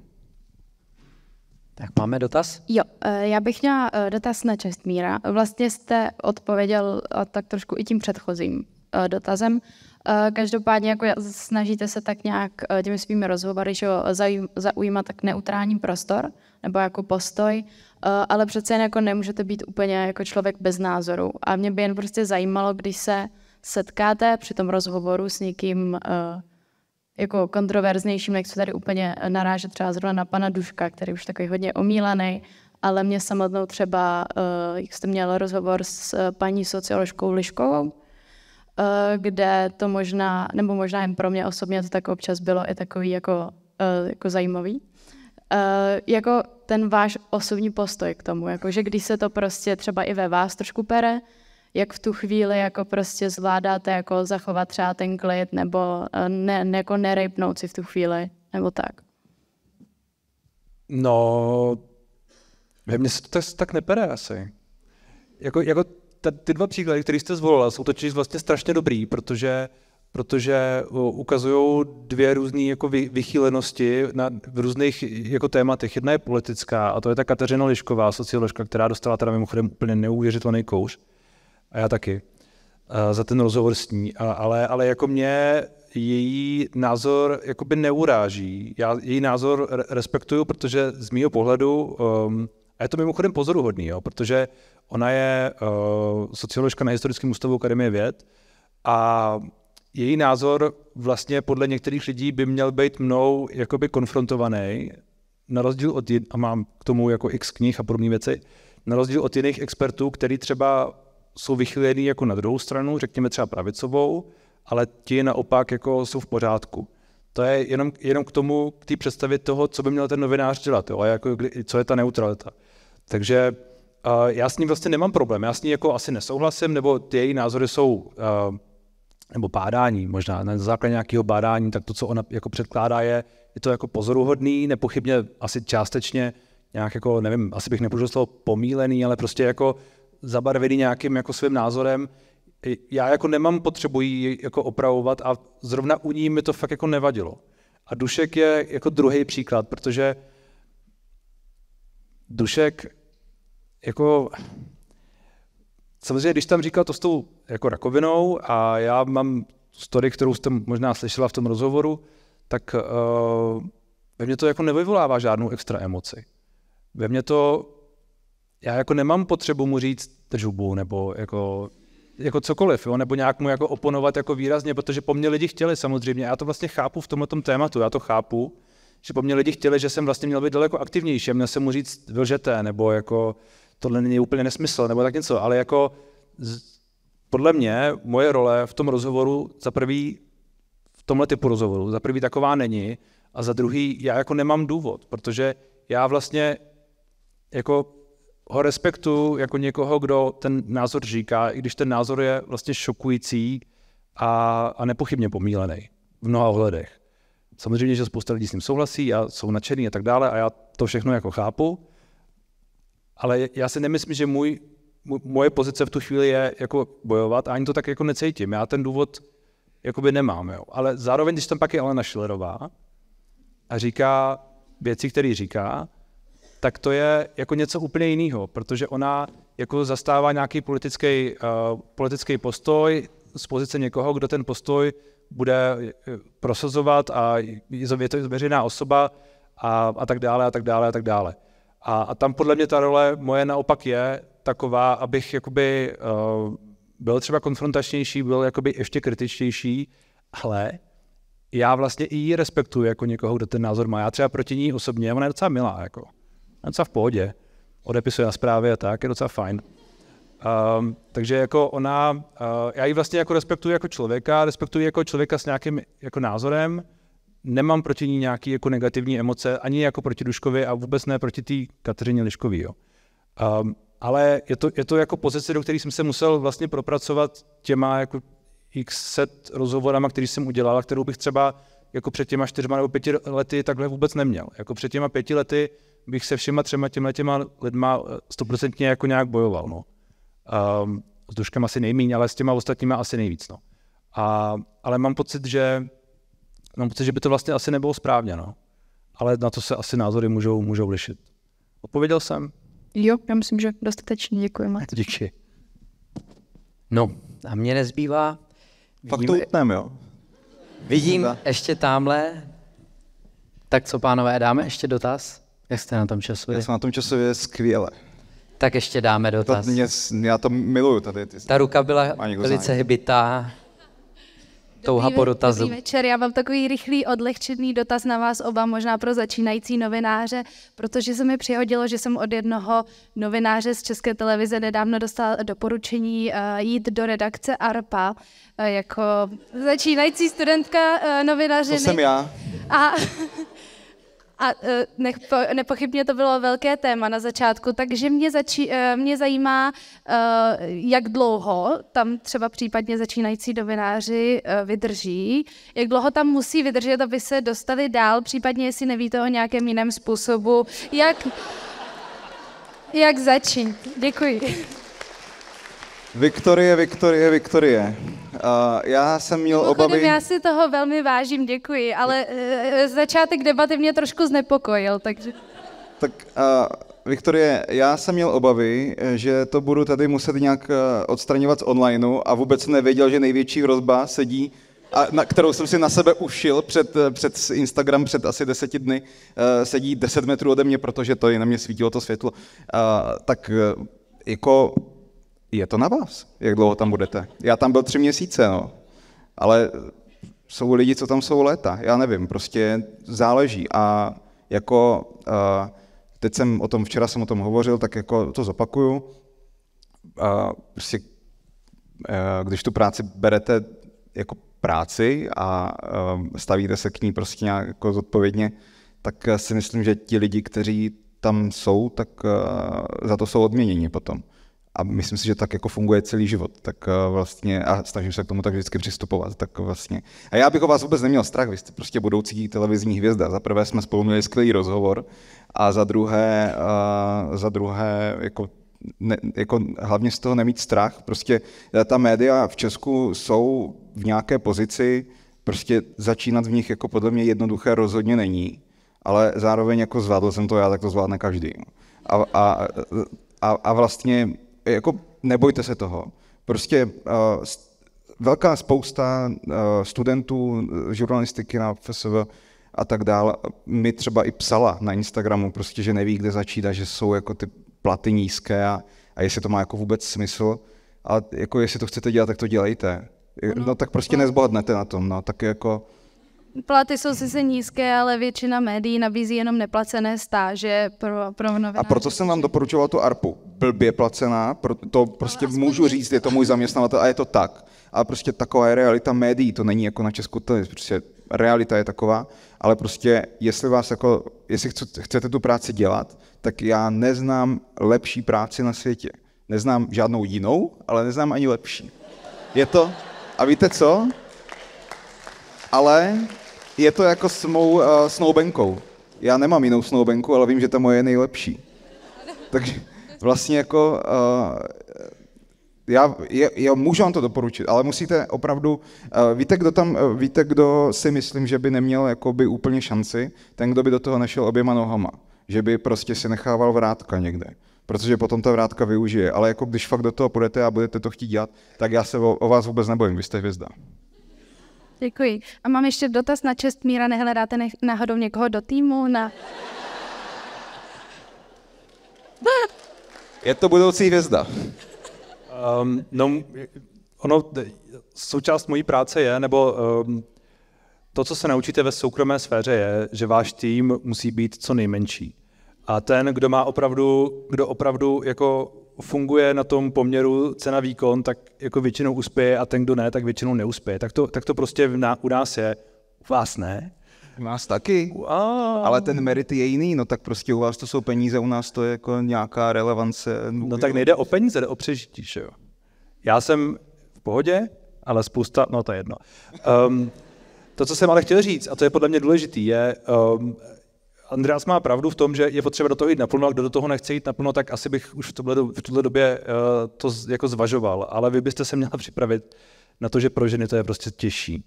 Tak máme dotaz? Jo, e, já bych měla e, dotaz na Čestmíra. Vlastně jste odpověděl tak trošku i tím předchozím e, dotazem. Každopádně jako snažíte se tak nějak těmi svými rozhovory že zaujímat tak neutrální prostor nebo jako postoj, ale přece jen jako nemůžete být úplně jako člověk bez názoru. A mě by jen prostě zajímalo, když se setkáte při tom rozhovoru s někým, jako kontroverznějším, nechci tady úplně eh, narážet třeba zrovna na pana Duška, který už takový hodně omílaný, ale mě samotnou třeba, eh, jak jste měl rozhovor s eh, paní socioložkou Liškovou, kde to možná, nebo možná jen pro mě osobně to tak občas bylo i takový jako, jako zajímavý. Jako ten váš osobní postoj k tomu, jako že když se to prostě třeba i ve vás trošku pere, jak v tu chvíli jako prostě zvládáte jako zachovat třeba ten klid nebo eh, ne, ne, jako nerejpnout si v tu chvíli nebo tak? No, ve mně se to tak, tak nepere asi. Jako, jako ta, ty dva příklady, které jste zvolila, jsou totiž vlastně strašně dobrý, protože protože eh, ukazují dvě různé jako vychýlenosti na, v různých jako tématech. Jedna je politická, a to je ta Kateřina Lišková, socioložka, která dostala teda mimochodem úplně neuvěřitelný kouš. A já taky. Eh, za ten rozhovor s ní. A, ale, ale jako mě její názor jakoby neuráží. Já její názor respektuju, protože z mýho pohledu, um, a je to mimochodem pozoruhodný, jo, protože ona je uh, socioložka na Historickém ústavu Akademie věd a její názor vlastně podle některých lidí by měl být mnou jakoby konfrontovaný, na rozdíl od, jin- a mám k tomu jako x knih a podobné věci, na rozdíl od jiných expertů, který třeba jsou vychylený jako na druhou stranu, řekněme třeba pravicovou, ale ti naopak jako jsou v pořádku. To je jenom, jenom k tomu, k té představě toho, co by měl ten novinář dělat, jo, a jako, co je ta neutralita. Takže uh, já s ní vlastně nemám problém, já s ní jako asi nesouhlasím, nebo ty její názory jsou, uh, nebo bádání možná, na základě nějakého bádání, tak to, co ona jako předkládá, je, je to jako pozoruhodný, nepochybně asi částečně nějak jako, nevím, asi bych nepoužil slovo pomílený, ale prostě jako zabarvený nějakým jako svým názorem. Já jako nemám potřebu ji jako opravovat a zrovna u ní mi to fakt jako nevadilo. A Dušek je jako druhý příklad, protože Dušek jako samozřejmě, když tam říkal to s tou jako rakovinou a já mám story, kterou jste možná slyšela v tom rozhovoru, tak uh, ve mně to jako nevyvolává žádnou extra emoci. Ve mně to já jako nemám potřebu mu říct tržubu nebo jako jako cokoliv, jo? nebo nějak mu jako oponovat jako výrazně, protože po mně lidi chtěli samozřejmě, já to vlastně chápu v tomto tématu, já to chápu, že po mně lidi chtěli, že jsem vlastně měl být daleko aktivnější, měl jsem mu říct vylžete, nebo jako tohle není úplně nesmysl, nebo tak něco, ale jako z, podle mě moje role v tom rozhovoru za prvý, v tomhle typu rozhovoru, za prvý taková není a za druhý já jako nemám důvod, protože já vlastně jako ho respektuju jako někoho, kdo ten názor říká, i když ten názor je vlastně šokující a, a nepochybně pomílený v mnoha ohledech. Samozřejmě, že spousta lidí s ním souhlasí a jsou nadšený a tak dále a já to všechno jako chápu, ale já si nemyslím, že můj, moje pozice v tu chvíli je jako bojovat a ani to tak jako necítím. Já ten důvod jakoby nemám, jo. Ale zároveň, když tam pak je Alena Šilerová a říká věci, které říká, tak to je jako něco úplně jiného, protože ona jako zastává nějaký politický, uh, politický postoj z pozice někoho, kdo ten postoj bude eh, prosazovat a je to veřejná osoba a, a tak dále a tak dále a tak dále. A, a tam podle mě ta role moje naopak je taková, abych jakoby uh, byl třeba konfrontačnější, byl jakoby ještě kritičtější, ale já vlastně i ji respektuji jako někoho, kdo ten názor má. Já třeba proti ní osobně, ona je docela milá, jako. A docela v pohodě. Odepisuje na zprávě a tak, je docela fajn. Um, takže jako ona, uh, já ji vlastně jako respektuji jako člověka, respektuji jako člověka s nějakým jako názorem, nemám proti ní nějaké jako negativní emoce, ani jako proti Duškovi a vůbec ne proti té Kateřině Liškový. Jo. Um, ale je to, je to jako pozice, do které jsem se musel vlastně propracovat těma jako x set rozhovorama, který jsem udělal, kterou bych třeba jako před těma čtyřma nebo pěti lety takhle vůbec neměl. Jako před těma pěti lety bych se všema třema těma těma lidma eh, stoprocentně jako nějak bojoval, no. Um, s Duškem asi nejmíň, ale s těma ostatníma asi nejvíc, no. A, ale mám pocit, že mám pocit, že by to vlastně asi nebylo správně, no. Ale na to se asi názory můžou, můžou lišit. Odpověděl jsem? Jo, já myslím, že dostatečně, Děkuji, děkujeme. Díky. No, a mě nezbývá... Fakt to utnem, jo? Vidím ještě tamhle. Tak co, pánové, dáme ještě dotaz? Jak jste na tom časově? Já jsem na tom časově skvěle. Tak ještě dáme dotaz. To mě, já to miluju tady. Ty Ta ruka byla velice hybitá. Touha po dotazu. Dobrý večer, já mám takový rychlý odlehčený dotaz na vás oba, možná pro začínající novináře, protože se mi přihodilo, že jsem od jednoho novináře z České televize nedávno dostal doporučení eh, jít do redakce ARPA eh, jako začínající studentka eh, novinařiny. To jsem já. A a e, nepo, nepochybně to bylo velké téma na začátku, takže mě, zači, e, mě zajímá, e, jak dlouho tam třeba případně začínající novináři vydrží, jak dlouho tam musí vydržet, aby se dostali dál, případně jestli nevíte o nějakém jiném způsobu, jak, jak začít. Děkuji. Viktorie, Viktorie, Viktorie. Uh, já jsem měl Mimochodem, obavy... já si toho velmi vážím, děkuji, ale uh, začátek debaty mě trošku znepokojil, takže... Tak uh, Viktorie, já jsem měl obavy, že to budu tady muset nějak eh, odstraňovat z onlineu a vůbec nevěděl, že největší hrozba sedí, a na, kterou jsem si na sebe ušil před, před Instagram před asi deseti dny, sedí deset metrů ode mě, protože to je na mě svítilo to světlo. Uh, tak jako je to na vás, jak dlouho tam budete. Já tam byl tři měsíce, no. Ale jsou lidi, co tam jsou léta, já nevím, prostě záleží. A jako, uh, teď jsem o tom, včera jsem o tom hovořil, tak jako to zopakuju. Uh, prostě, uh, když tu práci berete jako práci a uh, stavíte se k ní prostě nějak jako zodpovědně, tak si myslím, že ti lidi, kteří tam jsou, tak uh, za to jsou odměněni potom a myslím si, že tak jako funguje celý život, tak eh, vlastně, a snažím se k tomu tak vždycky přistupovat, tak vlastně. A já bych o vás vůbec neměl strach, vy jste prostě budoucí televizní hvězda. Za prvé jsme spolu měli skvělý rozhovor a za druhé, a eh, za druhé jako ne, jako hlavně z toho nemít strach. Prostě eh, ta média v Česku jsou v nějaké pozici, prostě začínat v nich jako podle mě jednoduché rozhodně není, ale zároveň jako zvládl jsem to já, tak to zvládne každý. A, a, a, a vlastně jako nebojte se toho. Prostě uh, velká spousta uh, studentů eh, žurnalistiky na FSV a tak dále, mi třeba i psala na Instagramu, prostě, že neví, kde začít a že jsou jako ty platy nízké a, a jestli to má jako vůbec smysl. A jako jestli to chcete dělat, tak to dělejte. No, tak prostě nezbohatnete na tom, no, tak jako Platy jsou sice nízké, ale většina médií nabízí jenom neplacené stáže pro, pro novináře. A proto jsem vám doporučoval tu ARPu. Blbě placená, to prostě no, můžu říct, je to můj zaměstnavatel a je to tak. A prostě taková je realita médií, to není jako na Česku, to je prostě realita je taková, ale prostě jestli vás jako, jestli chcete tu práci dělat, tak já neznám lepší práci na světě. Neznám žádnou jinou, ale neznám ani lepší. Je to, a víte co? Ale je to jako s mou uh, snoubenkou. Já nemám jinou snoubenku, ale vím, že ta moje je nejlepší. Takže vlastně jako uh, já, je, já můžu vám to doporučit, ale musíte opravdu, uh, víte, kdo tam, uh, víte, kdo si myslím, že by neměl jakoby úplně šanci, ten, kdo by do toho nešel oběma nohama, že by prostě si nechával vrátka někde, protože potom ta vrátka využije, ale jako když fakt do toho půjdete a budete to chtít dělat, tak já se o, o vás vůbec nebojím, vy jste hvězda. Děkuji. A mám ještě dotaz na čest míra. Nehledáte ne- náhodou někoho do týmu? Na... Je to budoucí hvězda. Um, no, ono, součást mojí práce je, nebo um, to, co se naučíte ve soukromé sféře, je, že váš tým musí být co nejmenší. A ten, kdo má opravdu, kdo opravdu jako funguje na tom poměru cena-výkon, tak jako většinou uspěje a ten, kdo ne, tak většinou neuspěje. Tak to, tak to prostě na, u nás je, u vás ne. U nás taky, wow. ale ten merit je jiný, no tak prostě u vás to jsou peníze, u nás to je jako nějaká relevance. No, no tak nejde o peníze, jde o přežití, že jo. Já jsem v pohodě, ale spousta, no to je jedno. Um, to, co jsem ale chtěl říct, a to je podle mě důležitý, je, um, Andreas má pravdu v tom, že je potřeba do toho jít naplno, a kdo do toho nechce jít naplno, tak asi bych už v tuhle, v tuhle době uh, to jako zvažoval, ale vy byste se měla připravit na to, že pro ženy to je prostě těžší.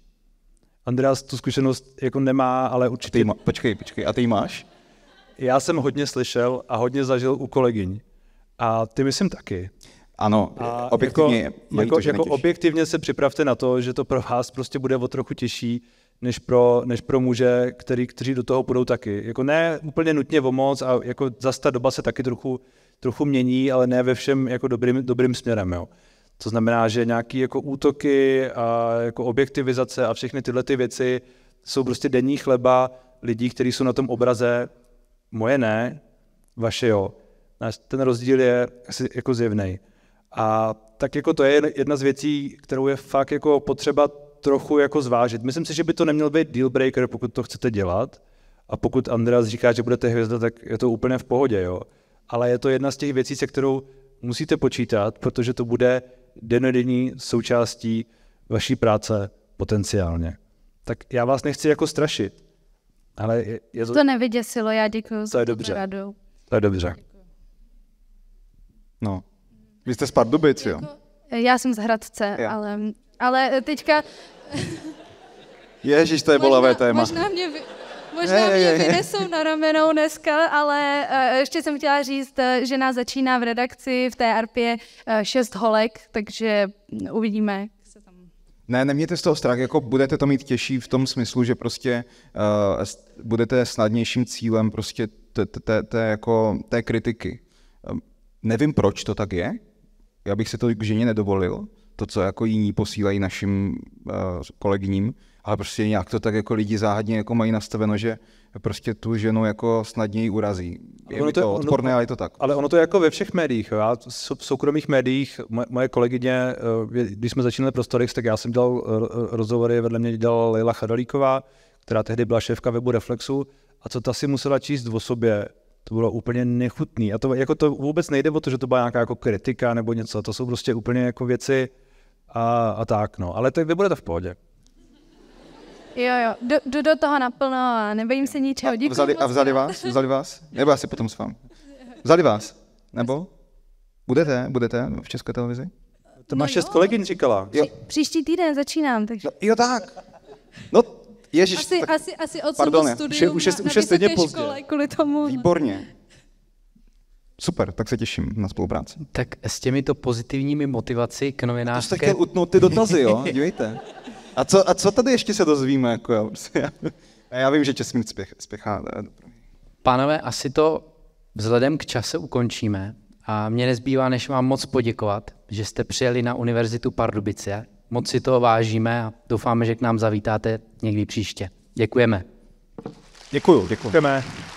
Andreas tu zkušenost jako nemá, ale určitě... má, počkej, počkej, a ty máš? Já jsem hodně slyšel a hodně zažil u kolegyň. A ty myslím taky. Ano, a objektivně. Jako, jako, to, jako objektivně se připravte na to, že to pro vás prostě bude o trochu těžší, než pro, než pro muže, který, kteří do toho půjdou taky. Jako ne úplně nutně o moc a jako zase ta doba se taky trochu, trochu mění, ale ne ve všem jako dobrým, dobrým směrem. Jo. To znamená, že nějaké jako útoky a jako objektivizace a všechny tyhle ty věci jsou prostě denní chleba lidí, kteří jsou na tom obraze. Moje ne, vaše jo. Ten rozdíl je asi jako zjevný. A tak jako to je jedna z věcí, kterou je fakt jako potřeba trochu jako zvážit. Myslím si, že by to neměl být deal breaker, pokud to chcete dělat. A pokud Andreas říká, že budete hvězda, tak je to úplně v pohodě, jo. Ale je to jedna z těch věcí, se kterou musíte počítat, protože to bude denodenní součástí vaší práce potenciálně. Tak já vás nechci jako strašit, ale je, je to... To nevyděsilo, já děkuji za je radu. To je dobře. No. Vy jste z Pardubic, jo? Já jsem z Hradce, já. ale ale eh, teďka... Ježíš, to je bolavé téma. Možná mě, možná je, je, mě vynesou na ramenou dneska, ale uh, ještě jsem chtěla říct, eh, že nás začíná v redakci v té arpě uh, šest holek, takže uvidíme, ne, nemějte z toho strach, jako budete to mít těžší v tom smyslu, že prostě uh, budete snadnějším cílem prostě té, té, té, jako, té kritiky. Uh, nevím, proč to tak je, já bych se to k ženě nedovolil, to, co jako jiní posílají našim uh, kolegyním, ale prostě nějak to tak jako lidi záhadně jako mají nastaveno, že prostě tu ženu jako snadněji urazí. Je ono to, to odporné, ono, ale je to tak. Ale ono to je jako ve všech médiích. Já v soukromých médiích, moje, moje kolegyně, eh, když jsme začínali Prostorix, tak já jsem dělal eh, rozhovory, vedle mě dělala Leila Chadalíková, která tehdy byla šéfka webu Reflexu, a co ta si musela číst o sobě, to bylo úplně nechutný. A to, jako to vůbec nejde o to, že to byla nějaká jako kritika nebo něco, to jsou prostě úplně jako věci, a, a tak, no. Ale to vy budete v pohodě. Jo, jo, do, do, do toho naplno a nebojím se ničeho. Děkuji a vzali, a vzali vás? Vzali vás? Nebo já si potom s vám. Vzali vás? Nebo? Budete? Budete v České televizi? To máš no šest kolegyn, říkala. Jo. Příští týden začínám, takže... No, jo, tak. No, ježiš. Asi, tak... asi, asi od Pardon, studium už je, na, už je stejně pozdě. Kvůli tomu. Výborně. Super, tak se těším na spolupráci. Tak s těmito pozitivními motivaci k novinářské... to jste chtěl utnout ty dotazy, jo? Dívejte. A co, a co tady ještě se dozvíme? Jako já, Já vím, že Česmín spěch, spěchá. Eh, Pánové, asi to vzhledem k čase ukončíme. A mě nezbývá, než vám moc poděkovat, že jste přijeli na Univerzitu Pardubice. Moc si toho vážíme a doufáme, že k nám zavítáte někdy příště. Děkujeme. Děkuju, děkujeme.